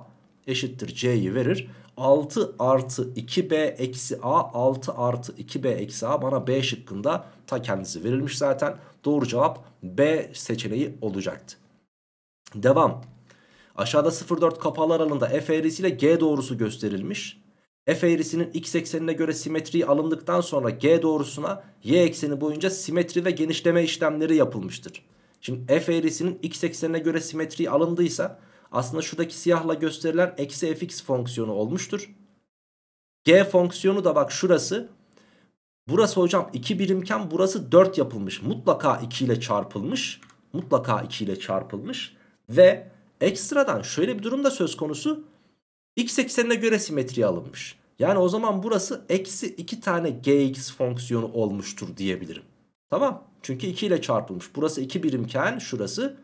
[SPEAKER 1] eşittir C'yi verir. 6 artı 2B eksi A 6 artı 2B eksi A bana B şıkkında ta kendisi verilmiş zaten. Doğru cevap B seçeneği olacaktı. Devam. Aşağıda 0.4 kapalı aralığında F eğrisiyle G doğrusu gösterilmiş. F eğrisinin x eksenine göre simetriyi alındıktan sonra G doğrusuna y ekseni boyunca simetri ve genişleme işlemleri yapılmıştır. Şimdi F eğrisinin x eksenine göre simetriyi alındıysa aslında şuradaki siyahla gösterilen eksi fx fonksiyonu olmuştur. G fonksiyonu da bak şurası. Burası hocam 2 birimken burası 4 yapılmış. Mutlaka 2 ile çarpılmış. Mutlaka 2 ile çarpılmış. Ve ekstradan şöyle bir durum da söz konusu. X eksenine göre simetri alınmış. Yani o zaman burası eksi 2 tane gx fonksiyonu olmuştur diyebilirim. Tamam. Çünkü 2 ile çarpılmış. Burası 2 birimken şurası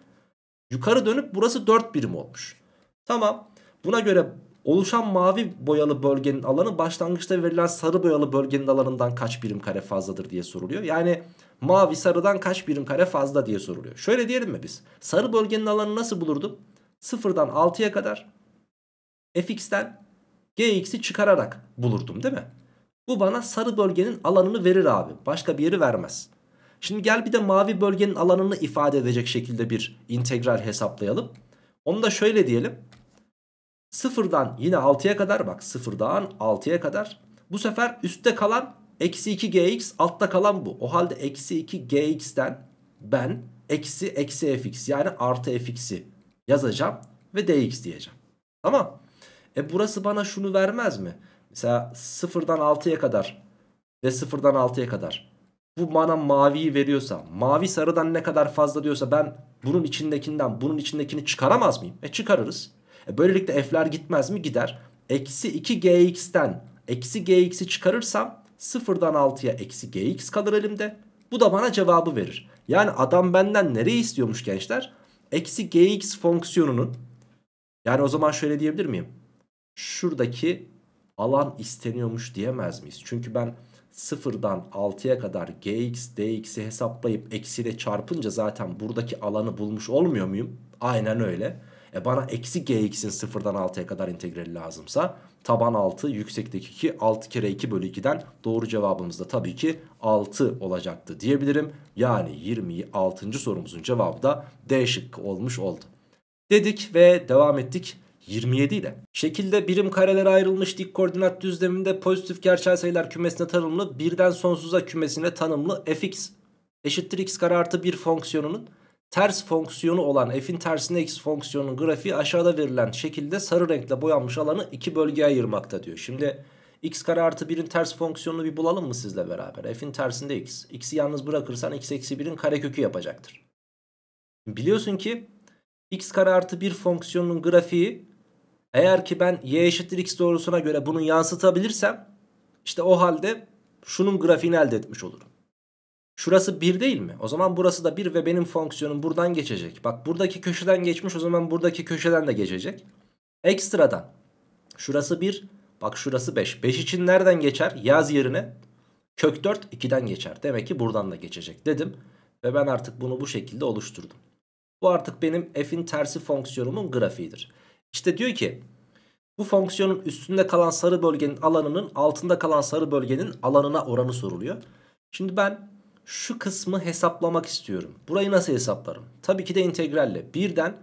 [SPEAKER 1] Yukarı dönüp burası 4 birim olmuş. Tamam. Buna göre oluşan mavi boyalı bölgenin alanı başlangıçta verilen sarı boyalı bölgenin alanından kaç birim kare fazladır diye soruluyor. Yani mavi sarıdan kaç birim kare fazla diye soruluyor. Şöyle diyelim mi biz? Sarı bölgenin alanı nasıl bulurdum? Sıfırdan 6'ya kadar fx'ten gx'i çıkararak bulurdum değil mi? Bu bana sarı bölgenin alanını verir abi. Başka bir yeri vermez. Şimdi gel bir de mavi bölgenin alanını ifade edecek şekilde bir integral hesaplayalım. Onu da şöyle diyelim. Sıfırdan yine 6'ya kadar bak sıfırdan 6'ya kadar. Bu sefer üstte kalan eksi 2 gx altta kalan bu. O halde eksi 2 gx'den ben eksi eksi fx yani artı fx'i yazacağım ve dx diyeceğim. Tamam. E burası bana şunu vermez mi? Mesela sıfırdan 6'ya kadar ve sıfırdan 6'ya kadar bu bana maviyi veriyorsa mavi sarıdan ne kadar fazla diyorsa ben bunun içindekinden bunun içindekini çıkaramaz mıyım? E çıkarırız. E böylelikle f'ler gitmez mi? Gider. Eksi 2gx'ten eksi gx'i çıkarırsam sıfırdan 6'ya eksi gx kalır elimde. Bu da bana cevabı verir. Yani adam benden nereyi istiyormuş gençler? Eksi gx fonksiyonunun yani o zaman şöyle diyebilir miyim? Şuradaki alan isteniyormuş diyemez miyiz? Çünkü ben sıfırdan 6'ya kadar gx dx'i hesaplayıp eksiyle çarpınca zaten buradaki alanı bulmuş olmuyor muyum? Aynen öyle. E bana eksi gx'in sıfırdan 6'ya kadar integrali lazımsa taban 6 yüksekteki 2 6 kere 2 bölü 2'den doğru cevabımız da tabii ki 6 olacaktı diyebilirim. Yani 26. sorumuzun cevabı da D şıkkı olmuş oldu. Dedik ve devam ettik. 27 ile. Şekilde birim karelere ayrılmış dik koordinat düzleminde pozitif gerçel sayılar kümesine tanımlı birden sonsuza kümesine tanımlı fx eşittir x kare artı bir fonksiyonunun ters fonksiyonu olan f'in tersine x fonksiyonunun grafiği aşağıda verilen şekilde sarı renkle boyanmış alanı iki bölgeye ayırmakta diyor. Şimdi x kare artı 1'in ters fonksiyonunu bir bulalım mı sizle beraber? f'in tersinde x. x'i yalnız bırakırsan x eksi 1'in karekökü yapacaktır. Biliyorsun ki x kare artı 1 fonksiyonunun grafiği eğer ki ben y eşittir x doğrusuna göre bunu yansıtabilirsem işte o halde şunun grafiğini elde etmiş olurum. Şurası 1 değil mi? O zaman burası da 1 ve benim fonksiyonum buradan geçecek. Bak buradaki köşeden geçmiş o zaman buradaki köşeden de geçecek. Ekstradan şurası 1 bak şurası 5. 5 için nereden geçer? Yaz yerine kök 4 2'den geçer. Demek ki buradan da geçecek dedim. Ve ben artık bunu bu şekilde oluşturdum. Bu artık benim f'in tersi fonksiyonumun grafiğidir. İşte diyor ki bu fonksiyonun üstünde kalan sarı bölgenin alanının altında kalan sarı bölgenin alanına oranı soruluyor. Şimdi ben şu kısmı hesaplamak istiyorum. Burayı nasıl hesaplarım? Tabii ki de integralle 1'den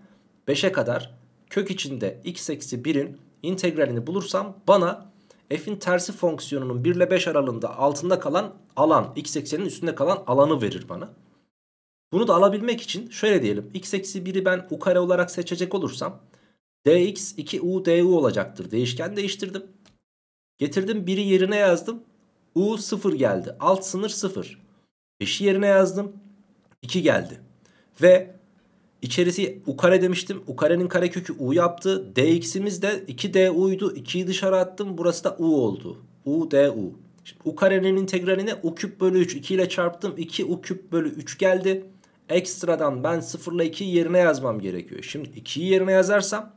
[SPEAKER 1] 5'e kadar kök içinde x eksi 1'in integralini bulursam bana f'in tersi fonksiyonunun 1 ile 5 aralığında altında kalan alan x eksenin üstünde kalan alanı verir bana. Bunu da alabilmek için şöyle diyelim x eksi 1'i ben u kare olarak seçecek olursam dx 2u du olacaktır. Değişken değiştirdim. Getirdim biri yerine yazdım. u 0 geldi. Alt sınır 0. 5'i yerine yazdım. 2 geldi. Ve içerisi u kare demiştim. U karenin karekökü u yaptı. dx'imiz de 2 du'ydu. 2'yi dışarı attım. Burası da u oldu. u du. Şimdi u karenin integraline u küp bölü 3 2 ile çarptım. 2 u küp bölü 3 geldi ekstradan ben 0 ile 2'yi yerine yazmam gerekiyor. Şimdi 2'yi yerine yazarsam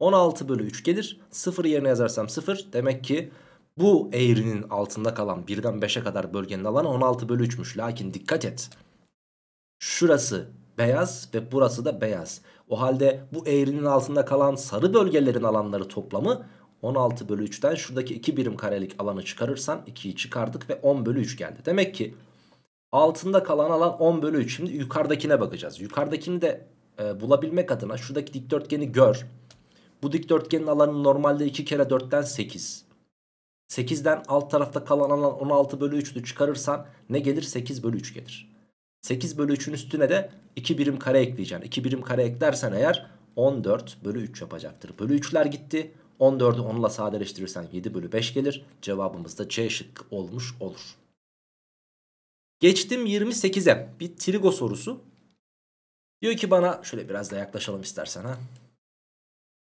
[SPEAKER 1] 16 bölü 3 gelir. 0 yerine yazarsam 0. Demek ki bu eğrinin altında kalan 1'den 5'e kadar bölgenin alanı 16 bölü 3'müş. Lakin dikkat et. Şurası beyaz ve burası da beyaz. O halde bu eğrinin altında kalan sarı bölgelerin alanları toplamı 16 bölü 3'ten şuradaki 2 birim karelik alanı çıkarırsan 2'yi çıkardık ve 10 bölü 3 geldi. Demek ki altında kalan alan 10 bölü 3. Şimdi yukarıdakine bakacağız. Yukarıdakini de e, bulabilmek adına şuradaki dikdörtgeni gör. Bu dikdörtgenin alanı normalde 2 kere 4'ten 8. 8'den alt tarafta kalan alan 16 bölü 3'tü çıkarırsan ne gelir? 8 bölü 3 gelir. 8 bölü 3'ün üstüne de 2 birim kare ekleyeceksin. 2 birim kare eklersen eğer 14 bölü 3 yapacaktır. Bölü 3'ler gitti. 14'ü 10 ile sadeleştirirsen 7 bölü 5 gelir. Cevabımız da C şıkkı olmuş olur. Geçtim 28'e. Bir trigo sorusu. Diyor ki bana şöyle biraz da yaklaşalım istersen ha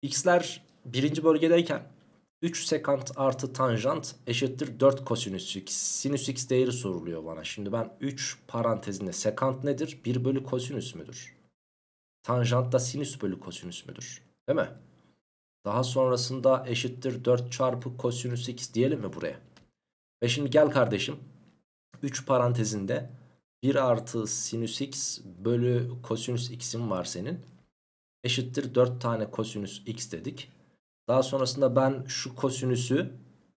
[SPEAKER 1] x'ler birinci bölgedeyken 3 sekant artı tanjant eşittir 4 kosinüs x. Sinüs x değeri soruluyor bana. Şimdi ben 3 parantezinde sekant nedir? 1 bölü kosinüs müdür? Tanjant da sinüs bölü kosinüs müdür? Değil mi? Daha sonrasında eşittir 4 çarpı kosinüs x diyelim mi buraya? Ve şimdi gel kardeşim. 3 parantezinde 1 artı sinüs x bölü kosinüs x'in var senin eşittir 4 tane kosinüs x dedik. Daha sonrasında ben şu kosinüsü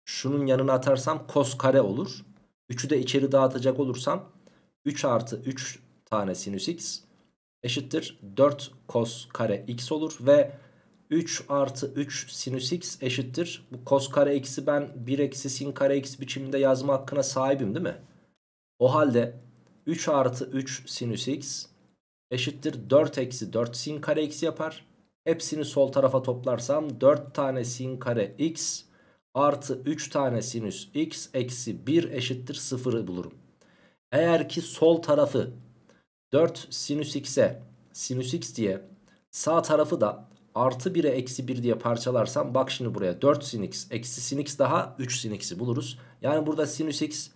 [SPEAKER 1] şunun yanına atarsam kos kare olur. 3'ü de içeri dağıtacak olursam 3 artı 3 tane sinüs x eşittir 4 kos kare x olur ve 3 artı 3 sinüs x eşittir. Bu kos kare x'i ben 1 eksi sin kare x biçiminde yazma hakkına sahibim değil mi? O halde 3 artı 3 sinüs x eşittir 4 eksi 4 sin kare x yapar. Hepsini sol tarafa toplarsam 4 tane sin kare x artı 3 tane sinüs x eksi 1 eşittir 0'ı bulurum. Eğer ki sol tarafı 4 sinüs x'e sinüs x diye sağ tarafı da artı 1'e eksi 1 diye parçalarsam bak şimdi buraya 4 sin x eksi sin x daha 3 sin x'i buluruz. Yani burada sinüs x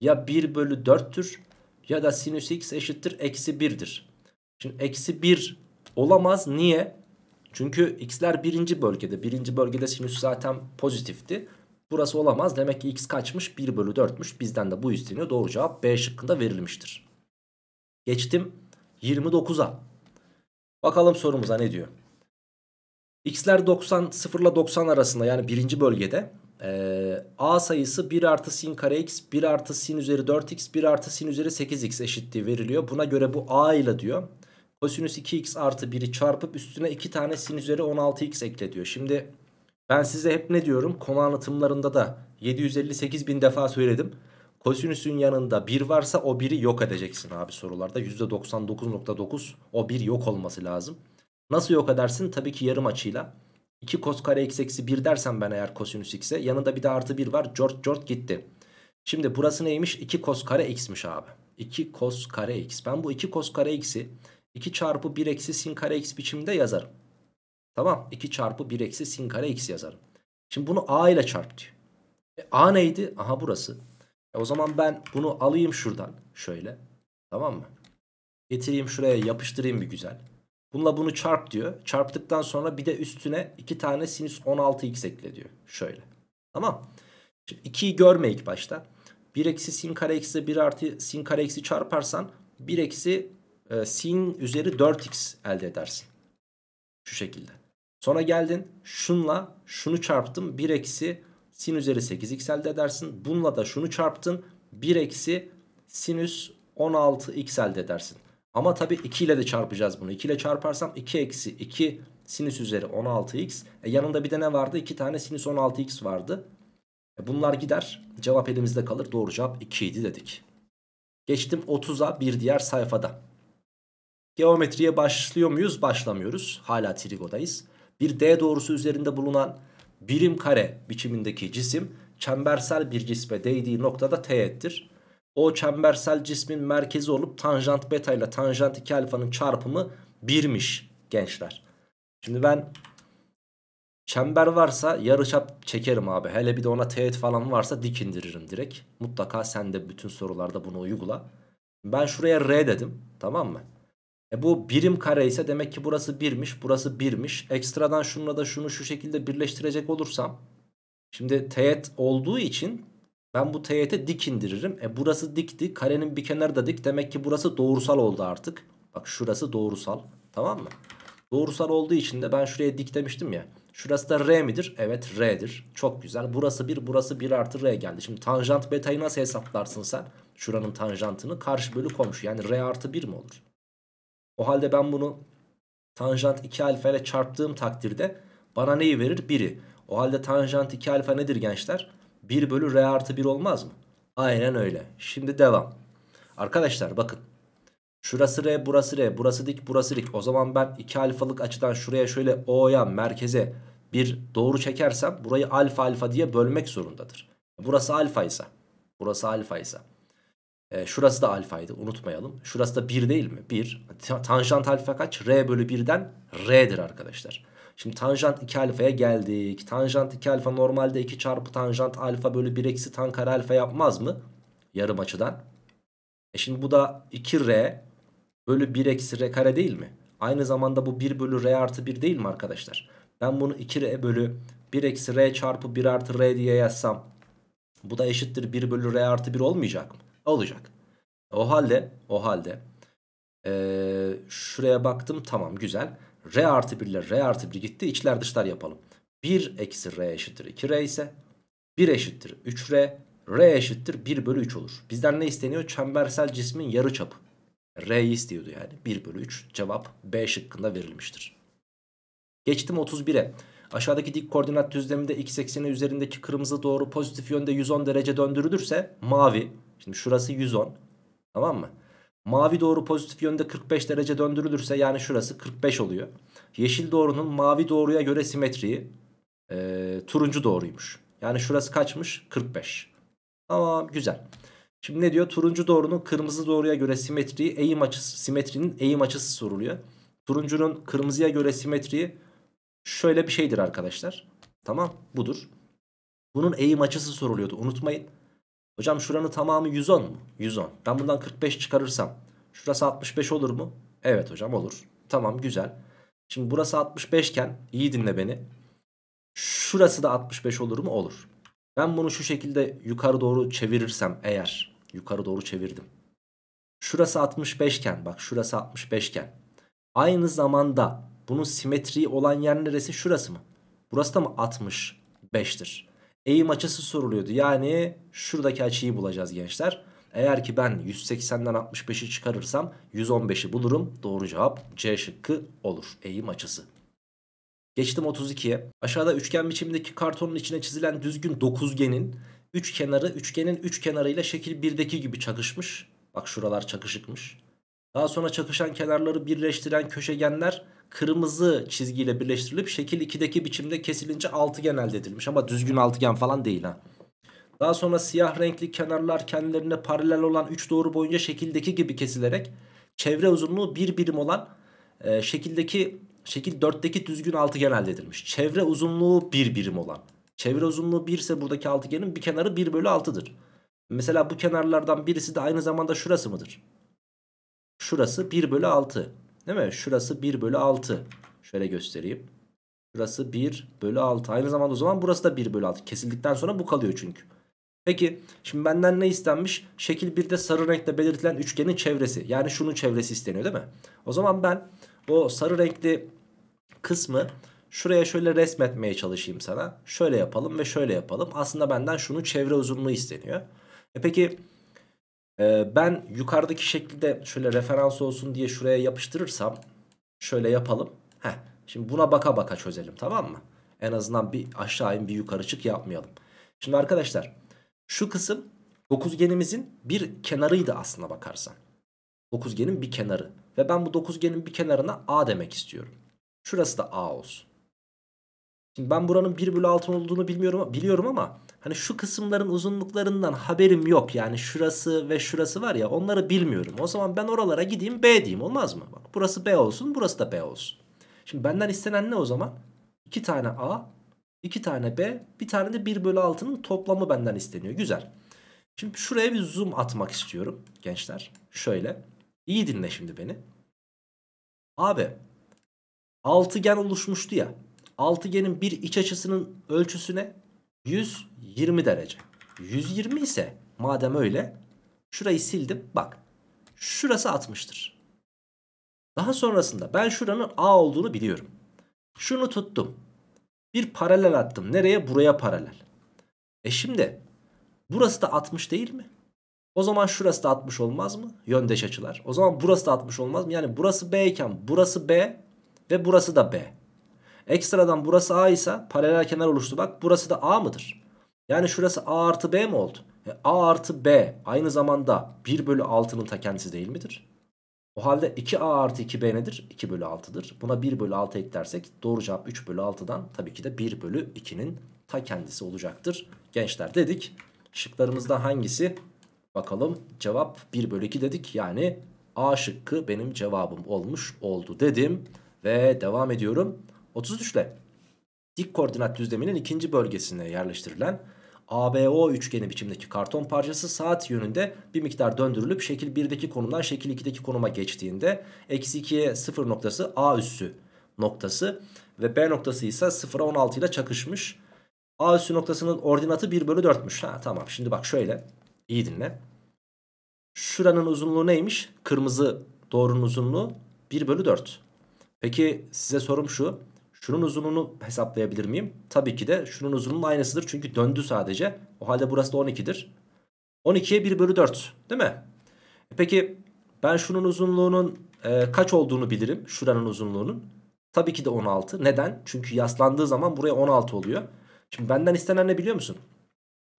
[SPEAKER 1] ya 1 bölü 4'tür ya da sinüs x eşittir eksi 1'dir. Şimdi eksi 1 olamaz. Niye? Çünkü x'ler birinci bölgede. Birinci bölgede sinüs zaten pozitifti. Burası olamaz. Demek ki x kaçmış? 1 bölü 4'müş. Bizden de bu isteniyor. Doğru cevap B şıkkında verilmiştir. Geçtim 29'a. Bakalım sorumuza ne diyor? X'ler 90, 0 ile 90 arasında yani birinci bölgede ee, A sayısı 1 artı sin kare x 1 artı sin üzeri 4x 1 artı sin üzeri 8x eşittiği veriliyor. Buna göre bu A ile diyor Kosinüs 2x artı 1'i çarpıp üstüne 2 tane sin üzeri 16x ekle diyor. Şimdi ben size hep ne diyorum? Konu anlatımlarında da 758 bin defa söyledim. Kosinüsün yanında 1 varsa o 1'i yok edeceksin abi sorularda. %99.9 o 1 yok olması lazım. Nasıl yok edersin? Tabii ki yarım açıyla. 2 kos kare x eksi 1 dersen ben eğer kosinüs x'e yanında bir de artı 1 var. Cort cort gitti. Şimdi burası neymiş? 2 kos kare x'miş abi. 2 kos kare x. Ben bu 2 kos kare x'i 2 çarpı 1 eksi sin kare x biçimde yazarım. Tamam 2 çarpı 1 eksi sin kare x yazarım. Şimdi bunu a ile çarp diyor. E, a neydi? Aha burası. E, o zaman ben bunu alayım şuradan şöyle. Tamam mı? Getireyim şuraya yapıştırayım bir güzel. Bununla bunu çarp diyor. Çarptıktan sonra bir de üstüne 2 tane sinüs 16x ekle diyor. Şöyle. Tamam. Şimdi 2'yi görme ilk başta. 1 eksi sin kare x ile 1 artı sin kare x'i çarparsan 1 eksi e, sin üzeri 4x elde edersin. Şu şekilde. Sonra geldin şunla şunu çarptım 1 eksi sin üzeri 8x elde edersin. Bununla da şunu çarptın 1 eksi sinüs 16x elde edersin. Ama tabii 2 ile de çarpacağız bunu. 2 ile çarparsam 2 eksi 2 sinüs üzeri 16x. E yanında bir de ne vardı? 2 tane sinüs 16x vardı. E bunlar gider. Cevap elimizde kalır. Doğru cevap 2 idi dedik. Geçtim 30'a bir diğer sayfada. Geometriye başlıyor muyuz? Başlamıyoruz. Hala trigodayız. Bir D doğrusu üzerinde bulunan birim kare biçimindeki cisim çembersel bir cisme değdiği noktada teğettir. O çembersel cismin merkezi olup tanjant beta ile tanjant 2 alfanın çarpımı 1'miş gençler. Şimdi ben çember varsa yarıçap çekerim abi. Hele bir de ona teğet falan varsa dik indiririm direkt. Mutlaka sen de bütün sorularda bunu uygula. Ben şuraya R dedim tamam mı? E bu birim kare ise demek ki burası birmiş, burası birmiş. Ekstradan şununla da şunu şu şekilde birleştirecek olursam. Şimdi teğet olduğu için ben bu teğete dik indiririm. E burası dikti. Karenin bir kenarı da dik. Demek ki burası doğrusal oldu artık. Bak şurası doğrusal. Tamam mı? Doğrusal olduğu için de ben şuraya dik demiştim ya. Şurası da R midir? Evet R'dir. Çok güzel. Burası 1, burası 1 artı R geldi. Şimdi tanjant betayı nasıl hesaplarsın sen? Şuranın tanjantını karşı bölü komşu. Yani R artı 1 mi olur? O halde ben bunu tanjant 2 alfa ile çarptığım takdirde bana neyi verir? 1'i. O halde tanjant 2 alfa nedir gençler? 1 bölü r artı 1 olmaz mı? Aynen öyle. Şimdi devam. Arkadaşlar bakın. Şurası r, burası r, burası dik, burası dik. O zaman ben 2 alfalık açıdan şuraya şöyle o'ya, merkeze bir doğru çekersem burayı alfa alfa diye bölmek zorundadır. Burası alfa ise, burası alfa ise e, şurası da alfaydı unutmayalım. Şurası da 1 değil mi? 1. Tanjant alfa kaç? R bölü 1'den R'dir arkadaşlar. Şimdi tanjant 2 alfaya geldik. Tanjant 2 alfa normalde 2 çarpı tanjant alfa bölü 1 eksi tan kare alfa yapmaz mı? Yarım açıdan. E şimdi bu da 2R bölü 1 eksi R kare değil mi? Aynı zamanda bu 1 bölü R artı 1 değil mi arkadaşlar? Ben bunu 2R bölü 1 eksi R çarpı 1 artı R diye yazsam. Bu da eşittir 1 bölü R artı 1 olmayacak mı? olacak. O halde o halde ee, şuraya baktım tamam güzel. R artı 1 ile R artı 1 gitti. İçler dışlar yapalım. 1 eksi R eşittir 2R ise 1 eşittir 3R. R eşittir 1 bölü 3 olur. Bizden ne isteniyor? Çembersel cismin yarı çapı. R'yi istiyordu yani. 1 bölü 3 cevap B şıkkında verilmiştir. Geçtim 31'e. Aşağıdaki dik koordinat düzleminde x ekseni üzerindeki kırmızı doğru pozitif yönde 110 derece döndürülürse mavi Şimdi şurası 110. Tamam mı? Mavi doğru pozitif yönde 45 derece döndürülürse yani şurası 45 oluyor. Yeşil doğrunun mavi doğruya göre simetriği e, turuncu doğruymuş. Yani şurası kaçmış? 45. Tamam güzel. Şimdi ne diyor? Turuncu doğrunun kırmızı doğruya göre simetriği eğim açısı, simetrinin eğim açısı soruluyor. Turuncunun kırmızıya göre simetriği şöyle bir şeydir arkadaşlar. Tamam budur. Bunun eğim açısı soruluyordu unutmayın. Hocam şuranın tamamı 110 mu? 110. Ben bundan 45 çıkarırsam şurası 65 olur mu? Evet hocam olur. Tamam güzel. Şimdi burası 65 iken iyi dinle beni. Şurası da 65 olur mu? Olur. Ben bunu şu şekilde yukarı doğru çevirirsem eğer yukarı doğru çevirdim. Şurası 65 iken bak şurası 65 iken aynı zamanda bunun simetriği olan yer neresi? Şurası mı? Burası da mı 65'tir? eğim açısı soruluyordu. Yani şuradaki açıyı bulacağız gençler. Eğer ki ben 180'den 65'i çıkarırsam 115'i bulurum. Doğru cevap C şıkkı olur. Eğim açısı. Geçtim 32'ye. Aşağıda üçgen biçimindeki kartonun içine çizilen düzgün dokuzgenin üç kenarı üçgenin üç kenarıyla şekil 1'deki gibi çakışmış. Bak şuralar çakışıkmış. Daha sonra çakışan kenarları birleştiren köşegenler kırmızı çizgiyle birleştirilip şekil 2'deki biçimde kesilince altıgen elde edilmiş. Ama düzgün altıgen falan değil ha. Daha sonra siyah renkli kenarlar kendilerine paralel olan 3 doğru boyunca şekildeki gibi kesilerek çevre uzunluğu 1 bir birim olan e, şekildeki şekil 4'teki düzgün altıgen elde edilmiş. Çevre uzunluğu 1 bir birim olan. Çevre uzunluğu 1 ise buradaki altıgenin bir kenarı 1 bölü 6'dır. Mesela bu kenarlardan birisi de aynı zamanda şurası mıdır? Şurası 1 bölü 6. Değil mi? Şurası 1 bölü 6. Şöyle göstereyim. Şurası 1 bölü 6. Aynı zamanda o zaman burası da 1 bölü 6. Kesildikten sonra bu kalıyor çünkü. Peki şimdi benden ne istenmiş? Şekil 1'de sarı renkte belirtilen üçgenin çevresi. Yani şunun çevresi isteniyor değil mi? O zaman ben o sarı renkli kısmı şuraya şöyle resmetmeye çalışayım sana. Şöyle yapalım ve şöyle yapalım. Aslında benden şunu çevre uzunluğu isteniyor. E peki ee, ben yukarıdaki şekilde şöyle referans olsun diye şuraya yapıştırırsam şöyle yapalım. Heh, şimdi buna baka baka çözelim tamam mı? En azından bir aşağı in bir yukarı çık yapmayalım. Şimdi arkadaşlar şu kısım dokuzgenimizin bir kenarıydı aslına bakarsan. Dokuzgenin bir kenarı. Ve ben bu dokuzgenin bir kenarına A demek istiyorum. Şurası da A olsun. Şimdi ben buranın 1 bölü 6 olduğunu bilmiyorum, biliyorum ama hani şu kısımların uzunluklarından haberim yok. Yani şurası ve şurası var ya onları bilmiyorum. O zaman ben oralara gideyim B diyeyim olmaz mı? Bak burası B olsun burası da B olsun. Şimdi benden istenen ne o zaman? 2 tane A, 2 tane B, bir tane de 1 bölü 6'nın toplamı benden isteniyor. Güzel. Şimdi şuraya bir zoom atmak istiyorum gençler. Şöyle. İyi dinle şimdi beni. Abi altıgen oluşmuştu ya altıgenin bir iç açısının ölçüsüne 120 derece. 120 ise madem öyle şurayı sildim bak şurası 60'tır. Daha sonrasında ben şuranın A olduğunu biliyorum. Şunu tuttum. Bir paralel attım. Nereye? Buraya paralel. E şimdi burası da 60 değil mi? O zaman şurası da 60 olmaz mı? Yöndeş açılar. O zaman burası da 60 olmaz mı? Yani burası B iken burası B ve burası da B. Ekstradan burası A ise paralel kenar oluştu. Bak burası da A mıdır? Yani şurası A artı B mi oldu? E, A artı B aynı zamanda 1 bölü 6'nın ta kendisi değil midir? O halde 2A artı 2B nedir? 2 bölü 6'dır. Buna 1 bölü 6 eklersek doğru cevap 3 bölü 6'dan tabii ki de 1 bölü 2'nin ta kendisi olacaktır. Gençler dedik. Şıklarımızda hangisi? Bakalım cevap 1 bölü 2 dedik. Yani A şıkkı benim cevabım olmuş oldu dedim. Ve devam ediyorum. 33'le dik koordinat düzleminin ikinci bölgesine yerleştirilen ABO üçgeni biçimdeki karton parçası saat yönünde bir miktar döndürülüp şekil 1'deki konumdan şekil 2'deki konuma geçtiğinde eksi 2'ye 0 noktası A üssü noktası ve B noktası ise 0'a 16 ile çakışmış. A üssü noktasının ordinatı 1 bölü 4'müş. Ha tamam şimdi bak şöyle iyi dinle. Şuranın uzunluğu neymiş? Kırmızı doğrunun uzunluğu 1 bölü 4. Peki size sorum şu. Şunun uzunluğunu hesaplayabilir miyim? Tabii ki de şunun uzunluğunun aynısıdır. Çünkü döndü sadece. O halde burası da 12'dir. 12'ye 1 bölü 4 değil mi? E peki ben şunun uzunluğunun e, kaç olduğunu bilirim. Şuranın uzunluğunun. Tabii ki de 16. Neden? Çünkü yaslandığı zaman buraya 16 oluyor. Şimdi benden istenen ne biliyor musun?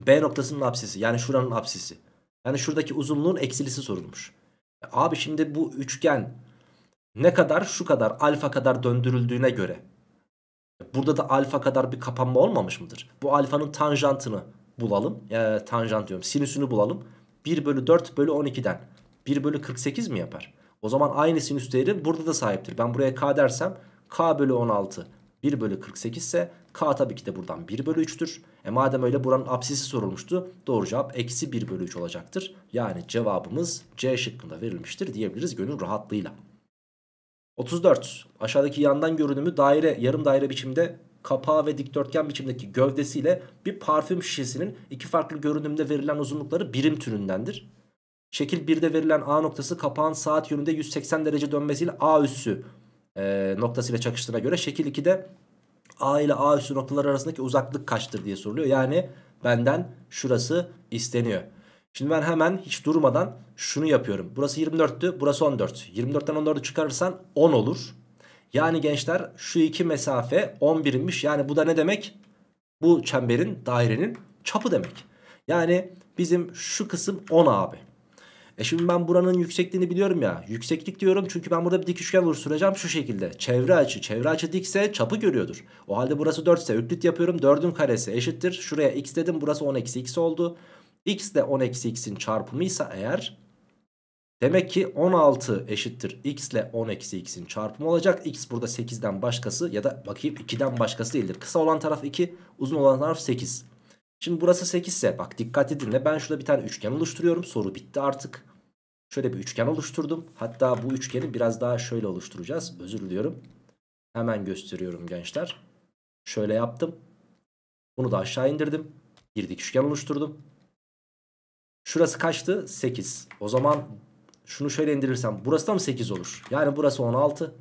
[SPEAKER 1] B noktasının apsisi. Yani şuranın apsisi. Yani şuradaki uzunluğun eksilisi sorulmuş. E abi şimdi bu üçgen ne kadar şu kadar alfa kadar döndürüldüğüne göre Burada da alfa kadar bir kapanma olmamış mıdır? Bu alfanın tanjantını bulalım. E, tanjant diyorum sinüsünü bulalım. 1 bölü 4 bölü 12'den 1 bölü 48 mi yapar? O zaman aynı sinüs değeri burada da sahiptir. Ben buraya k dersem k bölü 16 1 bölü 48 ise k tabii ki de buradan 1 bölü 3'tür. E madem öyle buranın apsisi sorulmuştu doğru cevap eksi 1 bölü 3 olacaktır. Yani cevabımız C şıkkında verilmiştir diyebiliriz gönül rahatlığıyla. 34. Aşağıdaki yandan görünümü daire, yarım daire biçimde kapağı ve dikdörtgen biçimdeki gövdesiyle bir parfüm şişesinin iki farklı görünümde verilen uzunlukları birim türündendir. Şekil 1'de verilen A noktası kapağın saat yönünde 180 derece dönmesiyle A üssü e, noktasıyla çakıştığına göre şekil 2'de A ile A üssü noktalar arasındaki uzaklık kaçtır diye soruluyor. Yani benden şurası isteniyor. Şimdi ben hemen hiç durmadan şunu yapıyorum. Burası 24'tü burası 14. 24'ten 14'ü çıkarırsan 10 olur. Yani gençler şu iki mesafe 11'inmiş. Yani bu da ne demek? Bu çemberin dairenin çapı demek. Yani bizim şu kısım 10 abi. E şimdi ben buranın yüksekliğini biliyorum ya. Yükseklik diyorum çünkü ben burada bir dik üçgen oluşturacağım şu şekilde. Çevre açı. Çevre açı dikse çapı görüyordur. O halde burası 4 ise öklit yapıyorum. 4'ün karesi eşittir. Şuraya x dedim. Burası 10 eksi x oldu x ile 10 eksi x'in çarpımıysa eğer demek ki 16 eşittir x ile 10 eksi x'in çarpımı olacak. x burada 8'den başkası ya da bakayım 2'den başkası değildir. Kısa olan taraf 2 uzun olan taraf 8. Şimdi burası 8 ise bak dikkat edin edinle ben şurada bir tane üçgen oluşturuyorum. Soru bitti artık. Şöyle bir üçgen oluşturdum. Hatta bu üçgeni biraz daha şöyle oluşturacağız. Özür diliyorum. Hemen gösteriyorum gençler. Şöyle yaptım. Bunu da aşağı indirdim. Bir dik üçgen oluşturdum. Şurası kaçtı? 8. O zaman şunu şöyle indirirsem burası da mı 8 olur? Yani burası 16.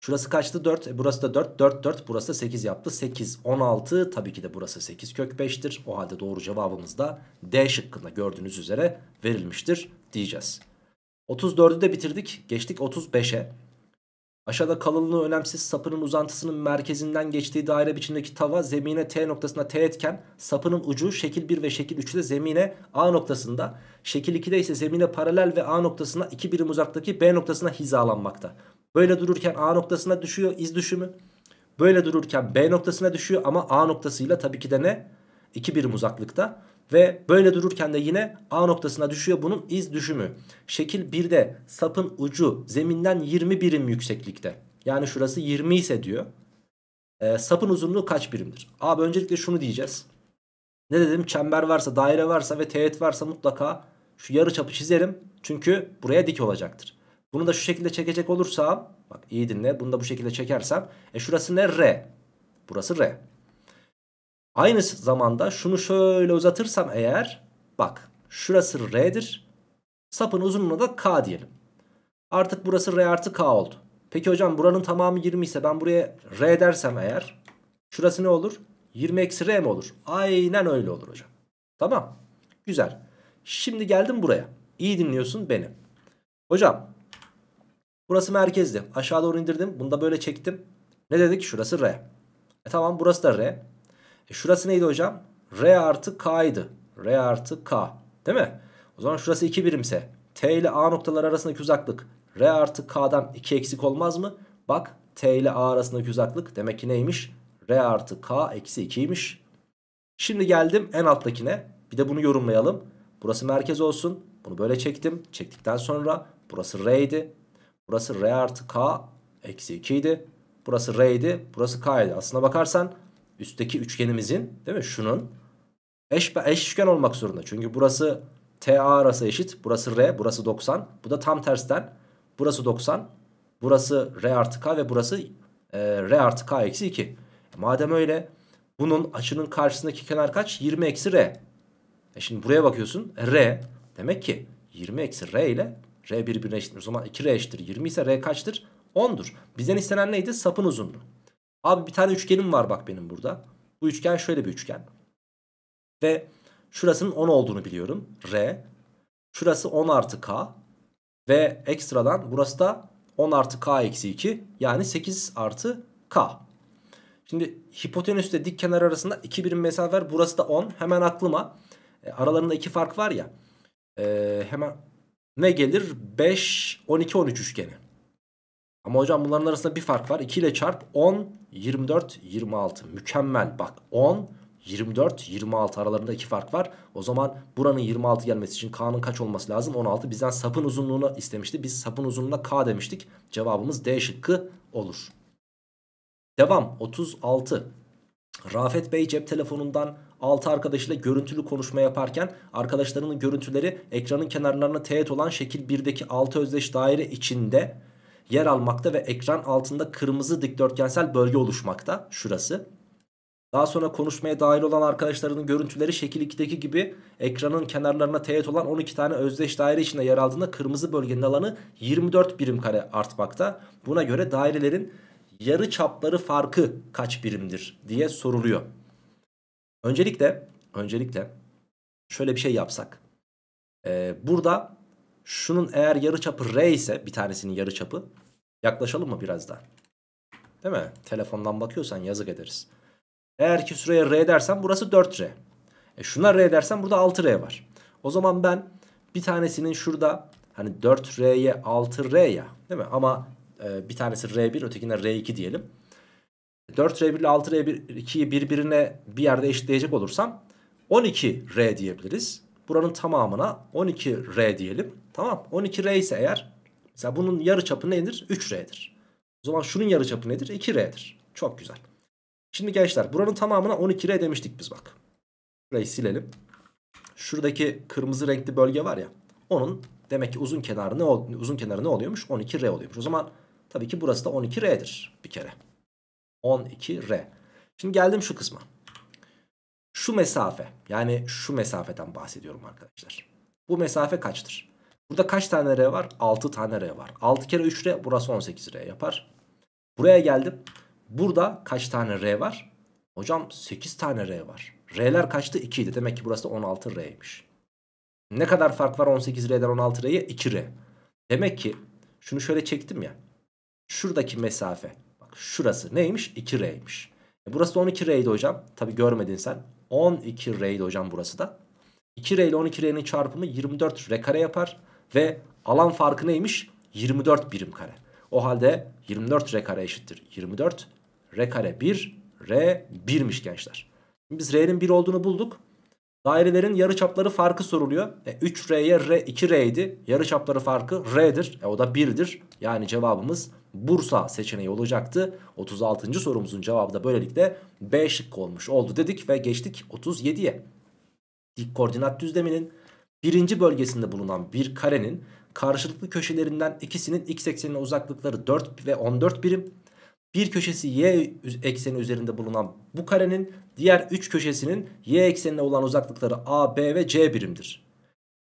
[SPEAKER 1] Şurası kaçtı? 4. E burası da 4. 4, 4. Burası da 8 yaptı. 8, 16. Tabii ki de burası 8 kök 5'tir. O halde doğru cevabımız da D şıkkında gördüğünüz üzere verilmiştir diyeceğiz. 34'ü de bitirdik. Geçtik 35'e. Aşağıda kalınlığı önemsiz sapının uzantısının merkezinden geçtiği daire biçimdeki tava zemine T noktasına etken, sapının ucu şekil 1 ve şekil de zemine A noktasında şekil 2'de ise zemine paralel ve A noktasına 2 birim uzaktaki B noktasına hizalanmakta. Böyle dururken A noktasına düşüyor iz düşümü. Böyle dururken B noktasına düşüyor ama A noktasıyla tabii ki de ne? 2 birim uzaklıkta. Ve böyle dururken de yine A noktasına düşüyor bunun iz düşümü. Şekil 1'de sapın ucu zeminden 20 birim yükseklikte. Yani şurası 20 ise diyor. E, sapın uzunluğu kaç birimdir? Abi öncelikle şunu diyeceğiz. Ne dedim? Çember varsa, daire varsa ve teğet varsa mutlaka şu yarı çapı çizerim. Çünkü buraya dik olacaktır. Bunu da şu şekilde çekecek olursam bak iyi dinle. Bunu da bu şekilde çekersem e şurası ne? R. Burası R. Aynı zamanda şunu şöyle uzatırsam eğer bak şurası R'dir. Sapın uzunluğuna da K diyelim. Artık burası R artı K oldu. Peki hocam buranın tamamı 20 ise ben buraya R dersem eğer şurası ne olur? 20 eksi R mi olur? Aynen öyle olur hocam. Tamam. Güzel. Şimdi geldim buraya. İyi dinliyorsun beni. Hocam burası merkezdi. Aşağı doğru indirdim. Bunu da böyle çektim. Ne dedik? Şurası R. E tamam burası da R. E, şurası neydi hocam? R artı K'ydı. R artı K. Değil mi? O zaman şurası 2 birimse. T ile A noktaları arasındaki uzaklık R artı K'dan 2 eksik olmaz mı? Bak T ile A arasındaki uzaklık demek ki neymiş? R artı K eksi 2'ymiş. Şimdi geldim en alttakine. Bir de bunu yorumlayalım. Burası merkez olsun. Bunu böyle çektim. Çektikten sonra burası R idi. Burası R artı K eksi 2 idi. Burası R idi. Burası K idi. Aslına bakarsan üstteki üçgenimizin değil mi şunun eş, eş üçgen olmak zorunda. Çünkü burası TA arası eşit. Burası R. Burası 90. Bu da tam tersten. Burası 90. Burası R artı K ve burası e, R artı K eksi 2. madem öyle bunun açının karşısındaki kenar kaç? 20 eksi R. E şimdi buraya bakıyorsun. E, R demek ki 20 eksi R ile R birbirine eşittir. O zaman 2R eşittir. 20 ise R kaçtır? 10'dur. Bizden istenen neydi? Sapın uzunluğu. Abi bir tane üçgenim var bak benim burada. Bu üçgen şöyle bir üçgen. Ve şurasının 10 olduğunu biliyorum. R. Şurası 10 artı K. Ve ekstradan burası da 10 artı K eksi 2. Yani 8 artı K. Şimdi hipotenüsle dik kenar arasında 2 birim mesafe var. Burası da 10. Hemen aklıma e, aralarında 2 fark var ya. E, hemen ne gelir? 5, 12, 13 üçgeni. Ama hocam bunların arasında bir fark var. 2 ile çarp 10 24, 26. Mükemmel. Bak 10, 24, 26 aralarında iki fark var. O zaman buranın 26 gelmesi için K'nın kaç olması lazım? 16. Bizden sapın uzunluğunu istemişti. Biz sapın uzunluğuna K demiştik. Cevabımız D şıkkı olur. Devam. 36. Rafet Bey cep telefonundan 6 arkadaşıyla görüntülü konuşma yaparken arkadaşlarının görüntüleri ekranın kenarlarına teğet olan şekil 1'deki 6 özdeş daire içinde yer almakta ve ekran altında kırmızı dikdörtgensel bölge oluşmakta. Şurası. Daha sonra konuşmaya dahil olan arkadaşlarının görüntüleri şekil 2'deki gibi ekranın kenarlarına teğet olan 12 tane özdeş daire içinde yer aldığında kırmızı bölgenin alanı 24 birim kare artmakta. Buna göre dairelerin yarı çapları farkı kaç birimdir diye soruluyor. Öncelikle öncelikle şöyle bir şey yapsak. Ee, burada Şunun eğer yarıçapı R ise bir tanesinin yarıçapı yaklaşalım mı biraz daha? Değil mi? Telefondan bakıyorsan yazık ederiz. Eğer ki şuraya R dersen burası 4R. E şuna R dersen burada 6R var. O zaman ben bir tanesinin şurada hani 4R'ye 6R ya değil mi? Ama e, bir tanesi R1 ötekine R2 diyelim. 4R1 ile 6R2'yi birbirine bir yerde eşitleyecek olursam 12R diyebiliriz. Buranın tamamına 12R diyelim. Tamam 12R ise eğer mesela bunun yarı çapı nedir? 3R'dir. O zaman şunun yarı çapı nedir? 2R'dir. Çok güzel. Şimdi gençler buranın tamamına 12R demiştik biz bak. Burayı silelim. Şuradaki kırmızı renkli bölge var ya. Onun demek ki uzun kenarı ne, uzun kenarı ne oluyormuş? 12R oluyormuş. O zaman tabii ki burası da 12R'dir bir kere. 12R. Şimdi geldim şu kısma. Şu mesafe yani şu mesafeden bahsediyorum arkadaşlar. Bu mesafe kaçtır? Burada kaç tane R var? 6 tane R var. 6 kere 3 R burası 18 R yapar. Buraya geldim. Burada kaç tane R var? Hocam 8 tane R var. R'ler kaçtı? 2 idi. Demek ki burası 16 R'ymiş. Ne kadar fark var 18 R'den 16 R'ye? 2 R. Demek ki şunu şöyle çektim ya. Şuradaki mesafe. Bak şurası neymiş? 2 R'ymiş. E burası 12 R'ydi hocam. Tabi görmedin sen. 12 r'ydi hocam burası da. 2 r ile 12 r'nin çarpımı 24 r kare yapar. Ve alan farkı neymiş? 24 birim kare. O halde 24 r kare eşittir. 24 r kare 1 r 1'miş gençler. Biz r'nin 1 olduğunu bulduk. Dairelerin yarıçapları farkı soruluyor. E, 3R'ye R 2R idi. Yarıçapları farkı R'dir. E, o da 1'dir. Yani cevabımız Bursa seçeneği olacaktı. 36. sorumuzun cevabı da böylelikle B şıkkı olmuş oldu dedik ve geçtik 37'ye. Dik koordinat düzleminin birinci bölgesinde bulunan bir karenin karşılıklı köşelerinden ikisinin x eksenine uzaklıkları 4 ve 14 birim bir köşesi y ekseni üzerinde bulunan bu karenin diğer 3 köşesinin y eksenine olan uzaklıkları a, b ve c birimdir.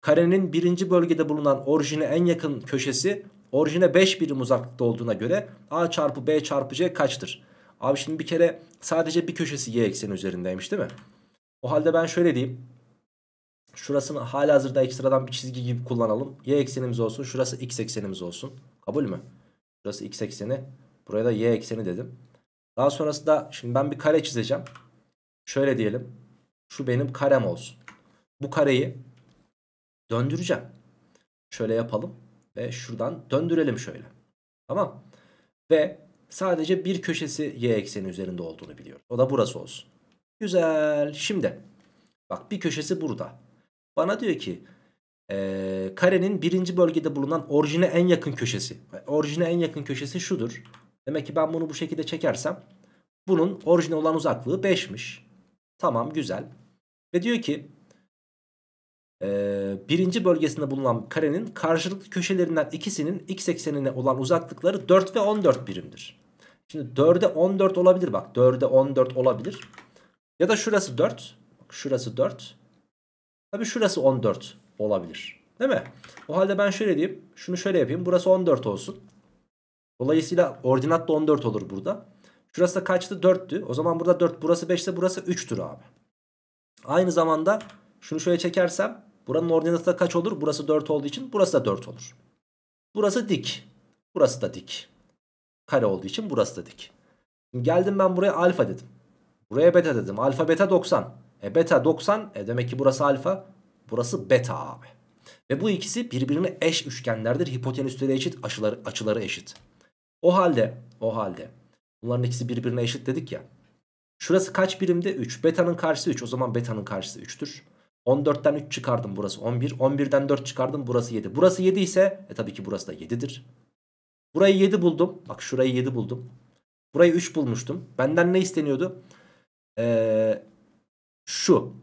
[SPEAKER 1] Karenin birinci bölgede bulunan orijine en yakın köşesi orijine 5 birim uzaklıkta olduğuna göre a çarpı b çarpı c kaçtır? Abi şimdi bir kere sadece bir köşesi y ekseni üzerindeymiş değil mi? O halde ben şöyle diyeyim. Şurasını hala hazırda ekstradan bir çizgi gibi kullanalım. Y eksenimiz olsun. Şurası x eksenimiz olsun. Kabul mü? Şurası x ekseni. Buraya da y ekseni dedim. Daha sonrasında şimdi ben bir kare çizeceğim. Şöyle diyelim. Şu benim karem olsun. Bu kareyi döndüreceğim. Şöyle yapalım. Ve şuradan döndürelim şöyle. Tamam. Ve sadece bir köşesi y ekseni üzerinde olduğunu biliyorum. O da burası olsun. Güzel. Şimdi bak bir köşesi burada. Bana diyor ki e, karenin birinci bölgede bulunan orijine en yakın köşesi. Orijine en yakın köşesi şudur. Demek ki ben bunu bu şekilde çekersem bunun orijine olan uzaklığı 5'miş. Tamam güzel. Ve diyor ki e, birinci bölgesinde bulunan karenin karşılıklı köşelerinden ikisinin x eksenine olan uzaklıkları 4 ve 14 birimdir. Şimdi 4'e 14 olabilir bak 4'e 14 olabilir. Ya da şurası 4. şurası 4. Tabi şurası 14 olabilir. Değil mi? O halde ben şöyle diyeyim. Şunu şöyle yapayım. Burası 14 olsun. Dolayısıyla ordinat da 14 olur burada. Şurası da kaçtı? 4'tü. O zaman burada 4 burası 5 ise burası 3'tür abi. Aynı zamanda şunu şöyle çekersem buranın ordinatı da kaç olur? Burası 4 olduğu için burası da 4 olur. Burası dik. Burası da dik. Kare olduğu için burası da dik. Şimdi geldim ben buraya alfa dedim. Buraya beta dedim. Alfa beta 90. E beta 90. E demek ki burası alfa. Burası beta abi. Ve bu ikisi birbirine eş üçgenlerdir. Hipotenüsleri eşit, açıları, açıları eşit. O halde, o halde. Bunların ikisi birbirine eşit dedik ya. Şurası kaç birimde? 3. Beta'nın karşısı 3. O zaman beta'nın karşısı 3'tür. 14'ten 3 çıkardım burası 11. 11'den 4 çıkardım burası 7. Burası 7 ise e tabii ki burası da 7'dir. Burayı 7 buldum. Bak şurayı 7 buldum. Burayı 3 bulmuştum. Benden ne isteniyordu? Ee, şu.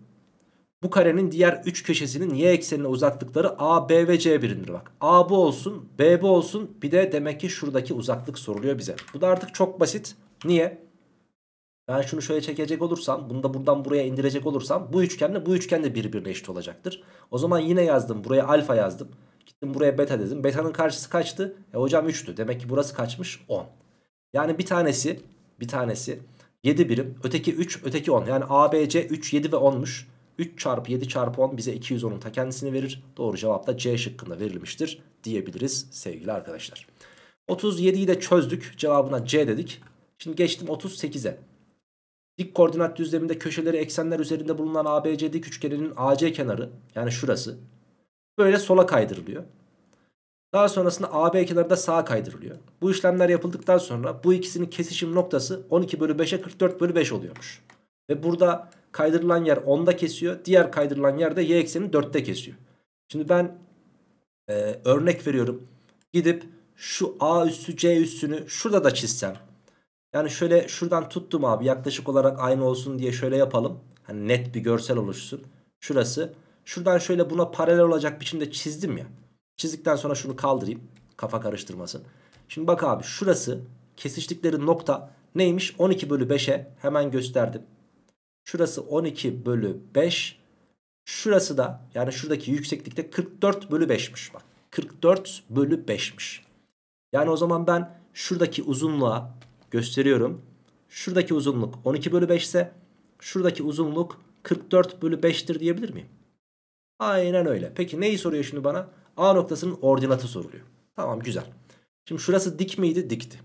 [SPEAKER 1] Bu karenin diğer 3 köşesinin y eksenine uzaklıkları A, B ve C birimdir bak. A bu olsun, B bu olsun. Bir de demek ki şuradaki uzaklık soruluyor bize. Bu da artık çok basit. Niye? Ben şunu şöyle çekecek olursam, bunu da buradan buraya indirecek olursam bu üçgenle bu üçgen de birbirine eşit olacaktır. O zaman yine yazdım. Buraya alfa yazdım. Gittim buraya beta dedim. Beta'nın karşısı kaçtı? E hocam 3'tü. Demek ki burası kaçmış? 10. Yani bir tanesi, bir tanesi 7 birim, öteki 3, öteki 10. Yani a, b, c 3, 7 ve 10'muş. 3 çarpı 7 çarpı 10 bize 210'un ta kendisini verir. Doğru cevap da C şıkkında verilmiştir diyebiliriz sevgili arkadaşlar. 37'yi de çözdük. Cevabına C dedik. Şimdi geçtim 38'e. Dik koordinat düzleminde köşeleri eksenler üzerinde bulunan ABCD üçgeninin AC kenarı yani şurası böyle sola kaydırılıyor. Daha sonrasında AB kenarı da sağa kaydırılıyor. Bu işlemler yapıldıktan sonra bu ikisinin kesişim noktası 12 bölü 5'e 44 bölü 5 oluyormuş. Ve burada Kaydırılan yer 10'da kesiyor. Diğer kaydırılan yer de y ekseni 4'te kesiyor. Şimdi ben e, örnek veriyorum. Gidip şu a üssü c üssünü şurada da çizsem. Yani şöyle şuradan tuttum abi yaklaşık olarak aynı olsun diye şöyle yapalım. Hani net bir görsel oluşsun. Şurası. Şuradan şöyle buna paralel olacak biçimde çizdim ya. Çizdikten sonra şunu kaldırayım. Kafa karıştırmasın. Şimdi bak abi şurası kesiştikleri nokta neymiş? 12 bölü 5'e hemen gösterdim. Şurası 12 bölü 5. Şurası da yani şuradaki yükseklikte 44 bölü 5'miş bak. 44 bölü 5'miş. Yani o zaman ben şuradaki uzunluğa gösteriyorum. Şuradaki uzunluk 12 bölü 5 ise şuradaki uzunluk 44 bölü 5'tir diyebilir miyim? Aynen öyle. Peki neyi soruyor şimdi bana? A noktasının ordinatı soruluyor. Tamam güzel. Şimdi şurası dik miydi? Dikti.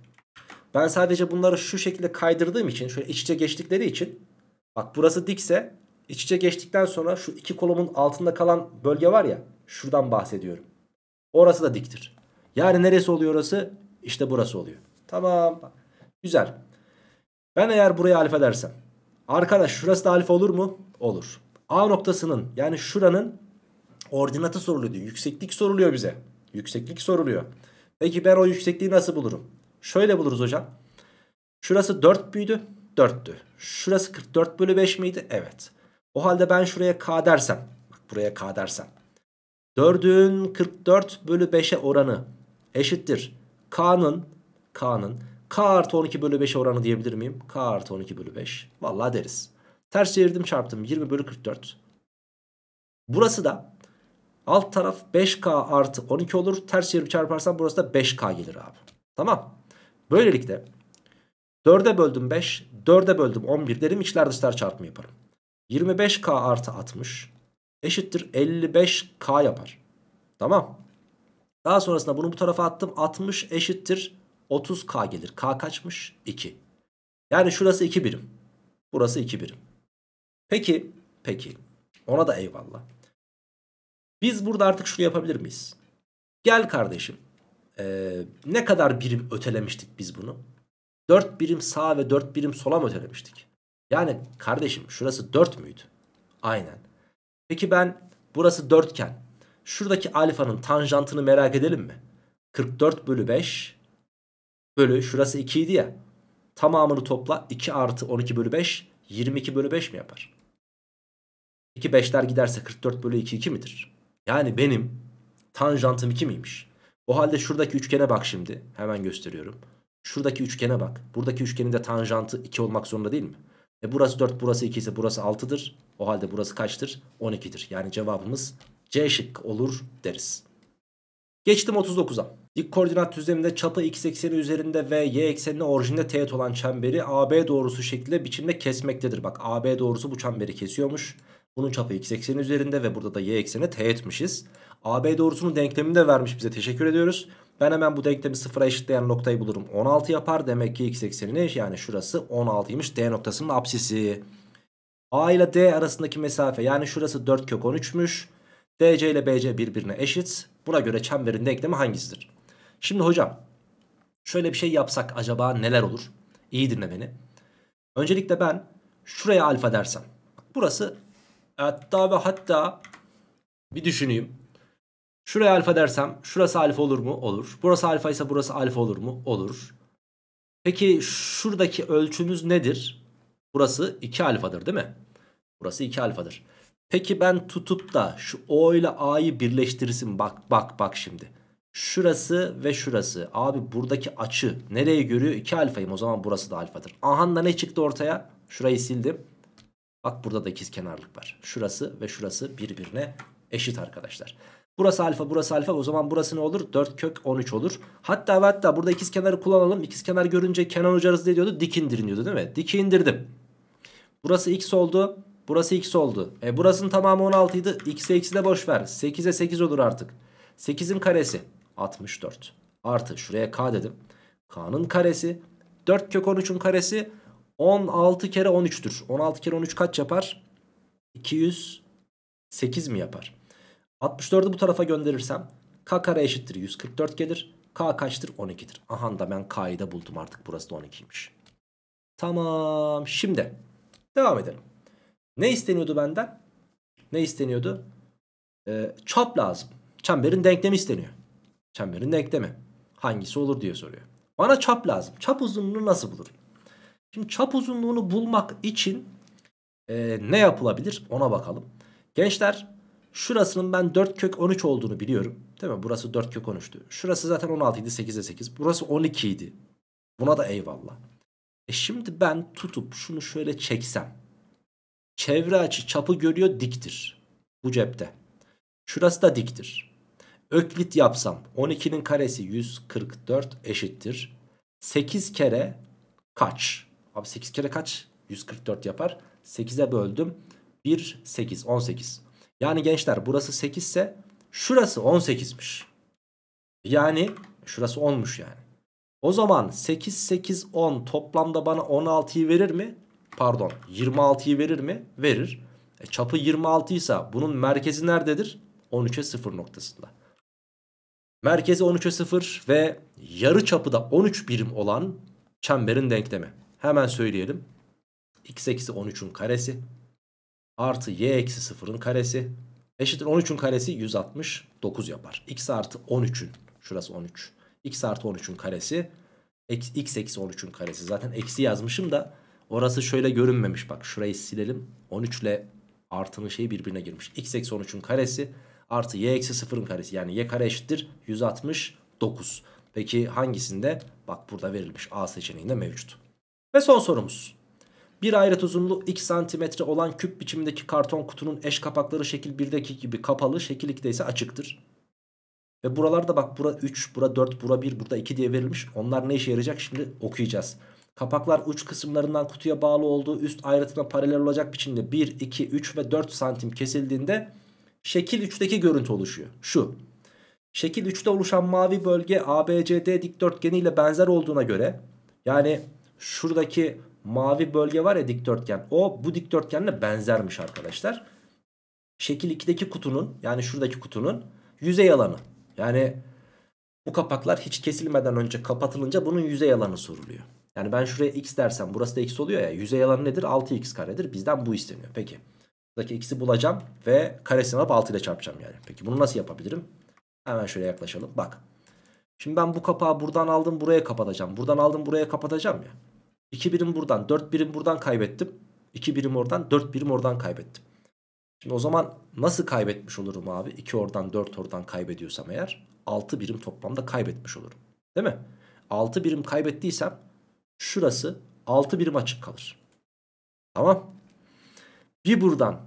[SPEAKER 1] Ben sadece bunları şu şekilde kaydırdığım için şöyle iç içe geçtikleri için Bak burası dikse iç içe geçtikten sonra şu iki kolumun altında kalan bölge var ya şuradan bahsediyorum. Orası da diktir. Yani neresi oluyor orası? İşte burası oluyor. Tamam. Güzel. Ben eğer buraya alfa dersem. Arkadaş şurası da alfa olur mu? Olur. A noktasının yani şuranın ordinatı soruluyor. Yükseklik soruluyor bize. Yükseklik soruluyor. Peki ben o yüksekliği nasıl bulurum? Şöyle buluruz hocam. Şurası 4 büyüdü. 4'tü. Şurası 44 bölü 5 miydi? Evet. O halde ben şuraya k dersem. Bak buraya k dersem. 4'ün 44 bölü 5'e oranı eşittir. K'nın K'nın K artı 12 bölü 5'e oranı diyebilir miyim? K artı 12 bölü 5. Valla deriz. Ters çevirdim çarptım. 20 bölü 44. Burası da alt taraf 5K artı 12 olur. Ters çevirip çarparsam burası da 5K gelir abi. Tamam. Böylelikle 4'e böldüm 5, 4'e böldüm 11 derim içler dışlar çarpımı yaparım. 25k artı 60 eşittir 55k yapar. Tamam. Daha sonrasında bunu bu tarafa attım. 60 eşittir 30k gelir. K kaçmış? 2. Yani şurası 2 birim. Burası 2 birim. Peki, peki. Ona da eyvallah. Biz burada artık şunu yapabilir miyiz? Gel kardeşim. Ee, ne kadar birim ötelemiştik biz bunu? 4 birim sağa ve 4 birim sola mı ötelemiştik? Yani kardeşim şurası 4 müydü? Aynen. Peki ben burası 4 iken şuradaki alfanın tanjantını merak edelim mi? 44 bölü 5 bölü şurası 2 idi ya. Tamamını topla 2 artı 12 bölü 5 22 bölü 5 mi yapar? 2 5'ler giderse 44 bölü 2 2 midir? Yani benim tanjantım 2 miymiş? O halde şuradaki üçgene bak şimdi. Hemen gösteriyorum. Şuradaki üçgene bak. Buradaki üçgenin de tanjantı 2 olmak zorunda değil mi? E burası 4 burası 2 ise burası 6'dır. O halde burası kaçtır? 12'dir. Yani cevabımız C şık olur deriz. Geçtim 39'a. Dik koordinat düzleminde çapı x ekseni üzerinde ve y eksenine orijinde teğet olan çemberi AB doğrusu şekilde biçimde kesmektedir. Bak AB doğrusu bu çemberi kesiyormuş. Bunun çapı x ekseni üzerinde ve burada da y eksenine teğetmişiz. AB doğrusunun denklemini de vermiş bize teşekkür ediyoruz. Ben hemen bu denklemi sıfıra eşitleyen noktayı bulurum. 16 yapar. Demek ki x eksenini yani şurası 16'ymış. D noktasının apsisi. A ile D arasındaki mesafe yani şurası 4 kök 13'müş. DC ile BC birbirine eşit. Buna göre çemberin denklemi hangisidir? Şimdi hocam şöyle bir şey yapsak acaba neler olur? İyi dinle beni. Öncelikle ben şuraya alfa dersem. Burası hatta ve hatta bir düşüneyim. Şuraya alfa dersem şurası alfa olur mu? Olur. Burası alfa ise burası alfa olur mu? Olur. Peki şuradaki ölçümüz nedir? Burası 2 alfadır değil mi? Burası 2 alfadır. Peki ben tutup da şu O ile A'yı birleştirsin. Bak bak bak şimdi. Şurası ve şurası. Abi buradaki açı nereye görüyor? 2 alfayım. O zaman burası da alfadır. Ahan da ne çıktı ortaya? Şurayı sildim. Bak burada da ikiz kenarlık var. Şurası ve şurası birbirine eşit arkadaşlar. Burası alfa burası alfa o zaman burası ne olur? 4 kök 13 olur. Hatta ve hatta burada ikiz kenarı kullanalım. İkiz kenar görünce kenar Hoca ne diyordu? Dik indirin diyordu değil mi? Dik indirdim. Burası x oldu. Burası x oldu. E burasının tamamı 16 idi. X'e x'i de boş ver. 8'e 8 olur artık. 8'in karesi 64. Artı şuraya k dedim. K'nın karesi 4 kök 13'ün karesi 16 kere 13'tür. 16 kere 13 kaç yapar? 208 mi yapar? 64'ü bu tarafa gönderirsem k kare eşittir 144 gelir. K kaçtır? 12'dir. Aha da ben k'yı da buldum artık. Burası da 12'ymiş. Tamam. Şimdi devam edelim. Ne isteniyordu benden? Ne isteniyordu? Ee, çap lazım. Çemberin denklemi isteniyor. Çemberin denklemi. Hangisi olur diye soruyor. Bana çap lazım. Çap uzunluğunu nasıl bulurum? Şimdi çap uzunluğunu bulmak için e, ne yapılabilir? Ona bakalım. Gençler Şurasının ben 4 kök 13 olduğunu biliyorum. Değil mi? Burası 4 kök 13'tü. Şurası zaten 16 idi 8'e 8. Burası 12 idi. Buna da eyvallah. E şimdi ben tutup şunu şöyle çeksem. Çevre açı çapı görüyor diktir. Bu cepte. Şurası da diktir. Öklit yapsam 12'nin karesi 144 eşittir. 8 kere kaç? Abi 8 kere kaç? 144 yapar. 8'e böldüm. 1, 8, 18. Yani gençler burası 8 ise şurası 18'miş. Yani şurası 10'muş yani. O zaman 8 8 10 toplamda bana 16'yı verir mi? Pardon 26'yı verir mi? Verir. E, çapı 26 ise bunun merkezi nerededir? 13'e 0 noktasında. Merkezi 13'e 0 ve yarı çapı da 13 birim olan çemberin denklemi. Hemen söyleyelim. x eksi 13'ün karesi artı y eksi sıfırın karesi eşittir 13'ün karesi 169 yapar. x artı 13'ün şurası 13. x artı 13'ün karesi x eksi 13'ün karesi. Zaten eksi yazmışım da orası şöyle görünmemiş. Bak şurayı silelim. 13 ile artının şeyi birbirine girmiş. x eksi 13'ün karesi artı y eksi 0'ın karesi. Yani y kare eşittir 169. Peki hangisinde? Bak burada verilmiş A seçeneğinde mevcut. Ve son sorumuz. Bir ayrıt uzunluğu 2 santimetre olan küp biçimindeki karton kutunun eş kapakları şekil 1'deki gibi kapalı, şekil 2'de ise açıktır. Ve buralarda bak bura 3, bura 4, bura 1, burada 2 diye verilmiş. Onlar ne işe yarayacak şimdi okuyacağız. Kapaklar uç kısımlarından kutuya bağlı olduğu üst ayrıtına paralel olacak biçimde 1, 2, 3 ve 4 santim kesildiğinde şekil 3'teki görüntü oluşuyor. Şu. Şekil 3'te oluşan mavi bölge ABCD dikdörtgeni ile benzer olduğuna göre yani şuradaki mavi bölge var ya dikdörtgen. O bu dikdörtgenle benzermiş arkadaşlar. Şekil 2'deki kutunun yani şuradaki kutunun yüzey alanı. Yani bu kapaklar hiç kesilmeden önce kapatılınca bunun yüzey alanı soruluyor. Yani ben şuraya x dersem burası da x oluyor ya. Yüzey alanı nedir? 6x karedir. Bizden bu isteniyor. Peki. Buradaki x'i bulacağım ve karesini alıp 6 ile çarpacağım yani. Peki bunu nasıl yapabilirim? Hemen şöyle yaklaşalım. Bak. Şimdi ben bu kapağı buradan aldım buraya kapatacağım. Buradan aldım buraya kapatacağım ya. 2 birim buradan 4 birim buradan kaybettim. 2 birim oradan 4 birim oradan kaybettim. Şimdi o zaman nasıl kaybetmiş olurum abi? 2 oradan 4 oradan kaybediyorsam eğer 6 birim toplamda kaybetmiş olurum. Değil mi? 6 birim kaybettiysem şurası 6 birim açık kalır. Tamam. Bir buradan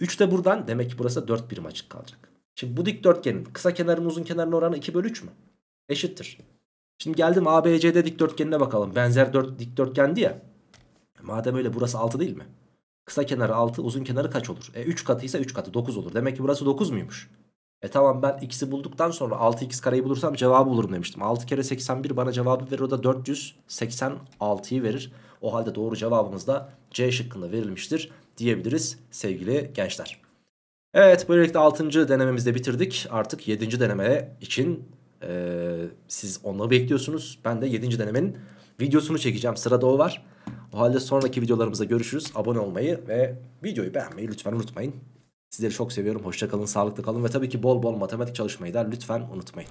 [SPEAKER 1] 3 de buradan demek ki burası 4 birim açık kalacak. Şimdi bu dikdörtgenin kısa kenarın uzun kenarın oranı 2 bölü 3 mü? Eşittir. Şimdi geldim ABCD dikdörtgenine bakalım. Benzer dört, dikdörtgendi ya. Madem öyle burası 6 değil mi? Kısa kenarı 6 uzun kenarı kaç olur? E 3 katıysa 3 katı 9 olur. Demek ki burası 9 muymuş? E tamam ben x'i bulduktan sonra 6x kareyi bulursam cevabı bulurum demiştim. 6 kere 81 bana cevabı verir o da 486'yı verir. O halde doğru cevabımız da C şıkkında verilmiştir diyebiliriz sevgili gençler. Evet böylelikle 6. denememizde bitirdik. Artık 7. deneme için ee, siz onu bekliyorsunuz. Ben de 7. denemenin videosunu çekeceğim. Sırada o var. O halde sonraki videolarımızda görüşürüz. Abone olmayı ve videoyu beğenmeyi lütfen unutmayın. Sizleri çok seviyorum. Hoşçakalın, sağlıklı kalın ve tabii ki bol bol matematik çalışmayı da lütfen unutmayın.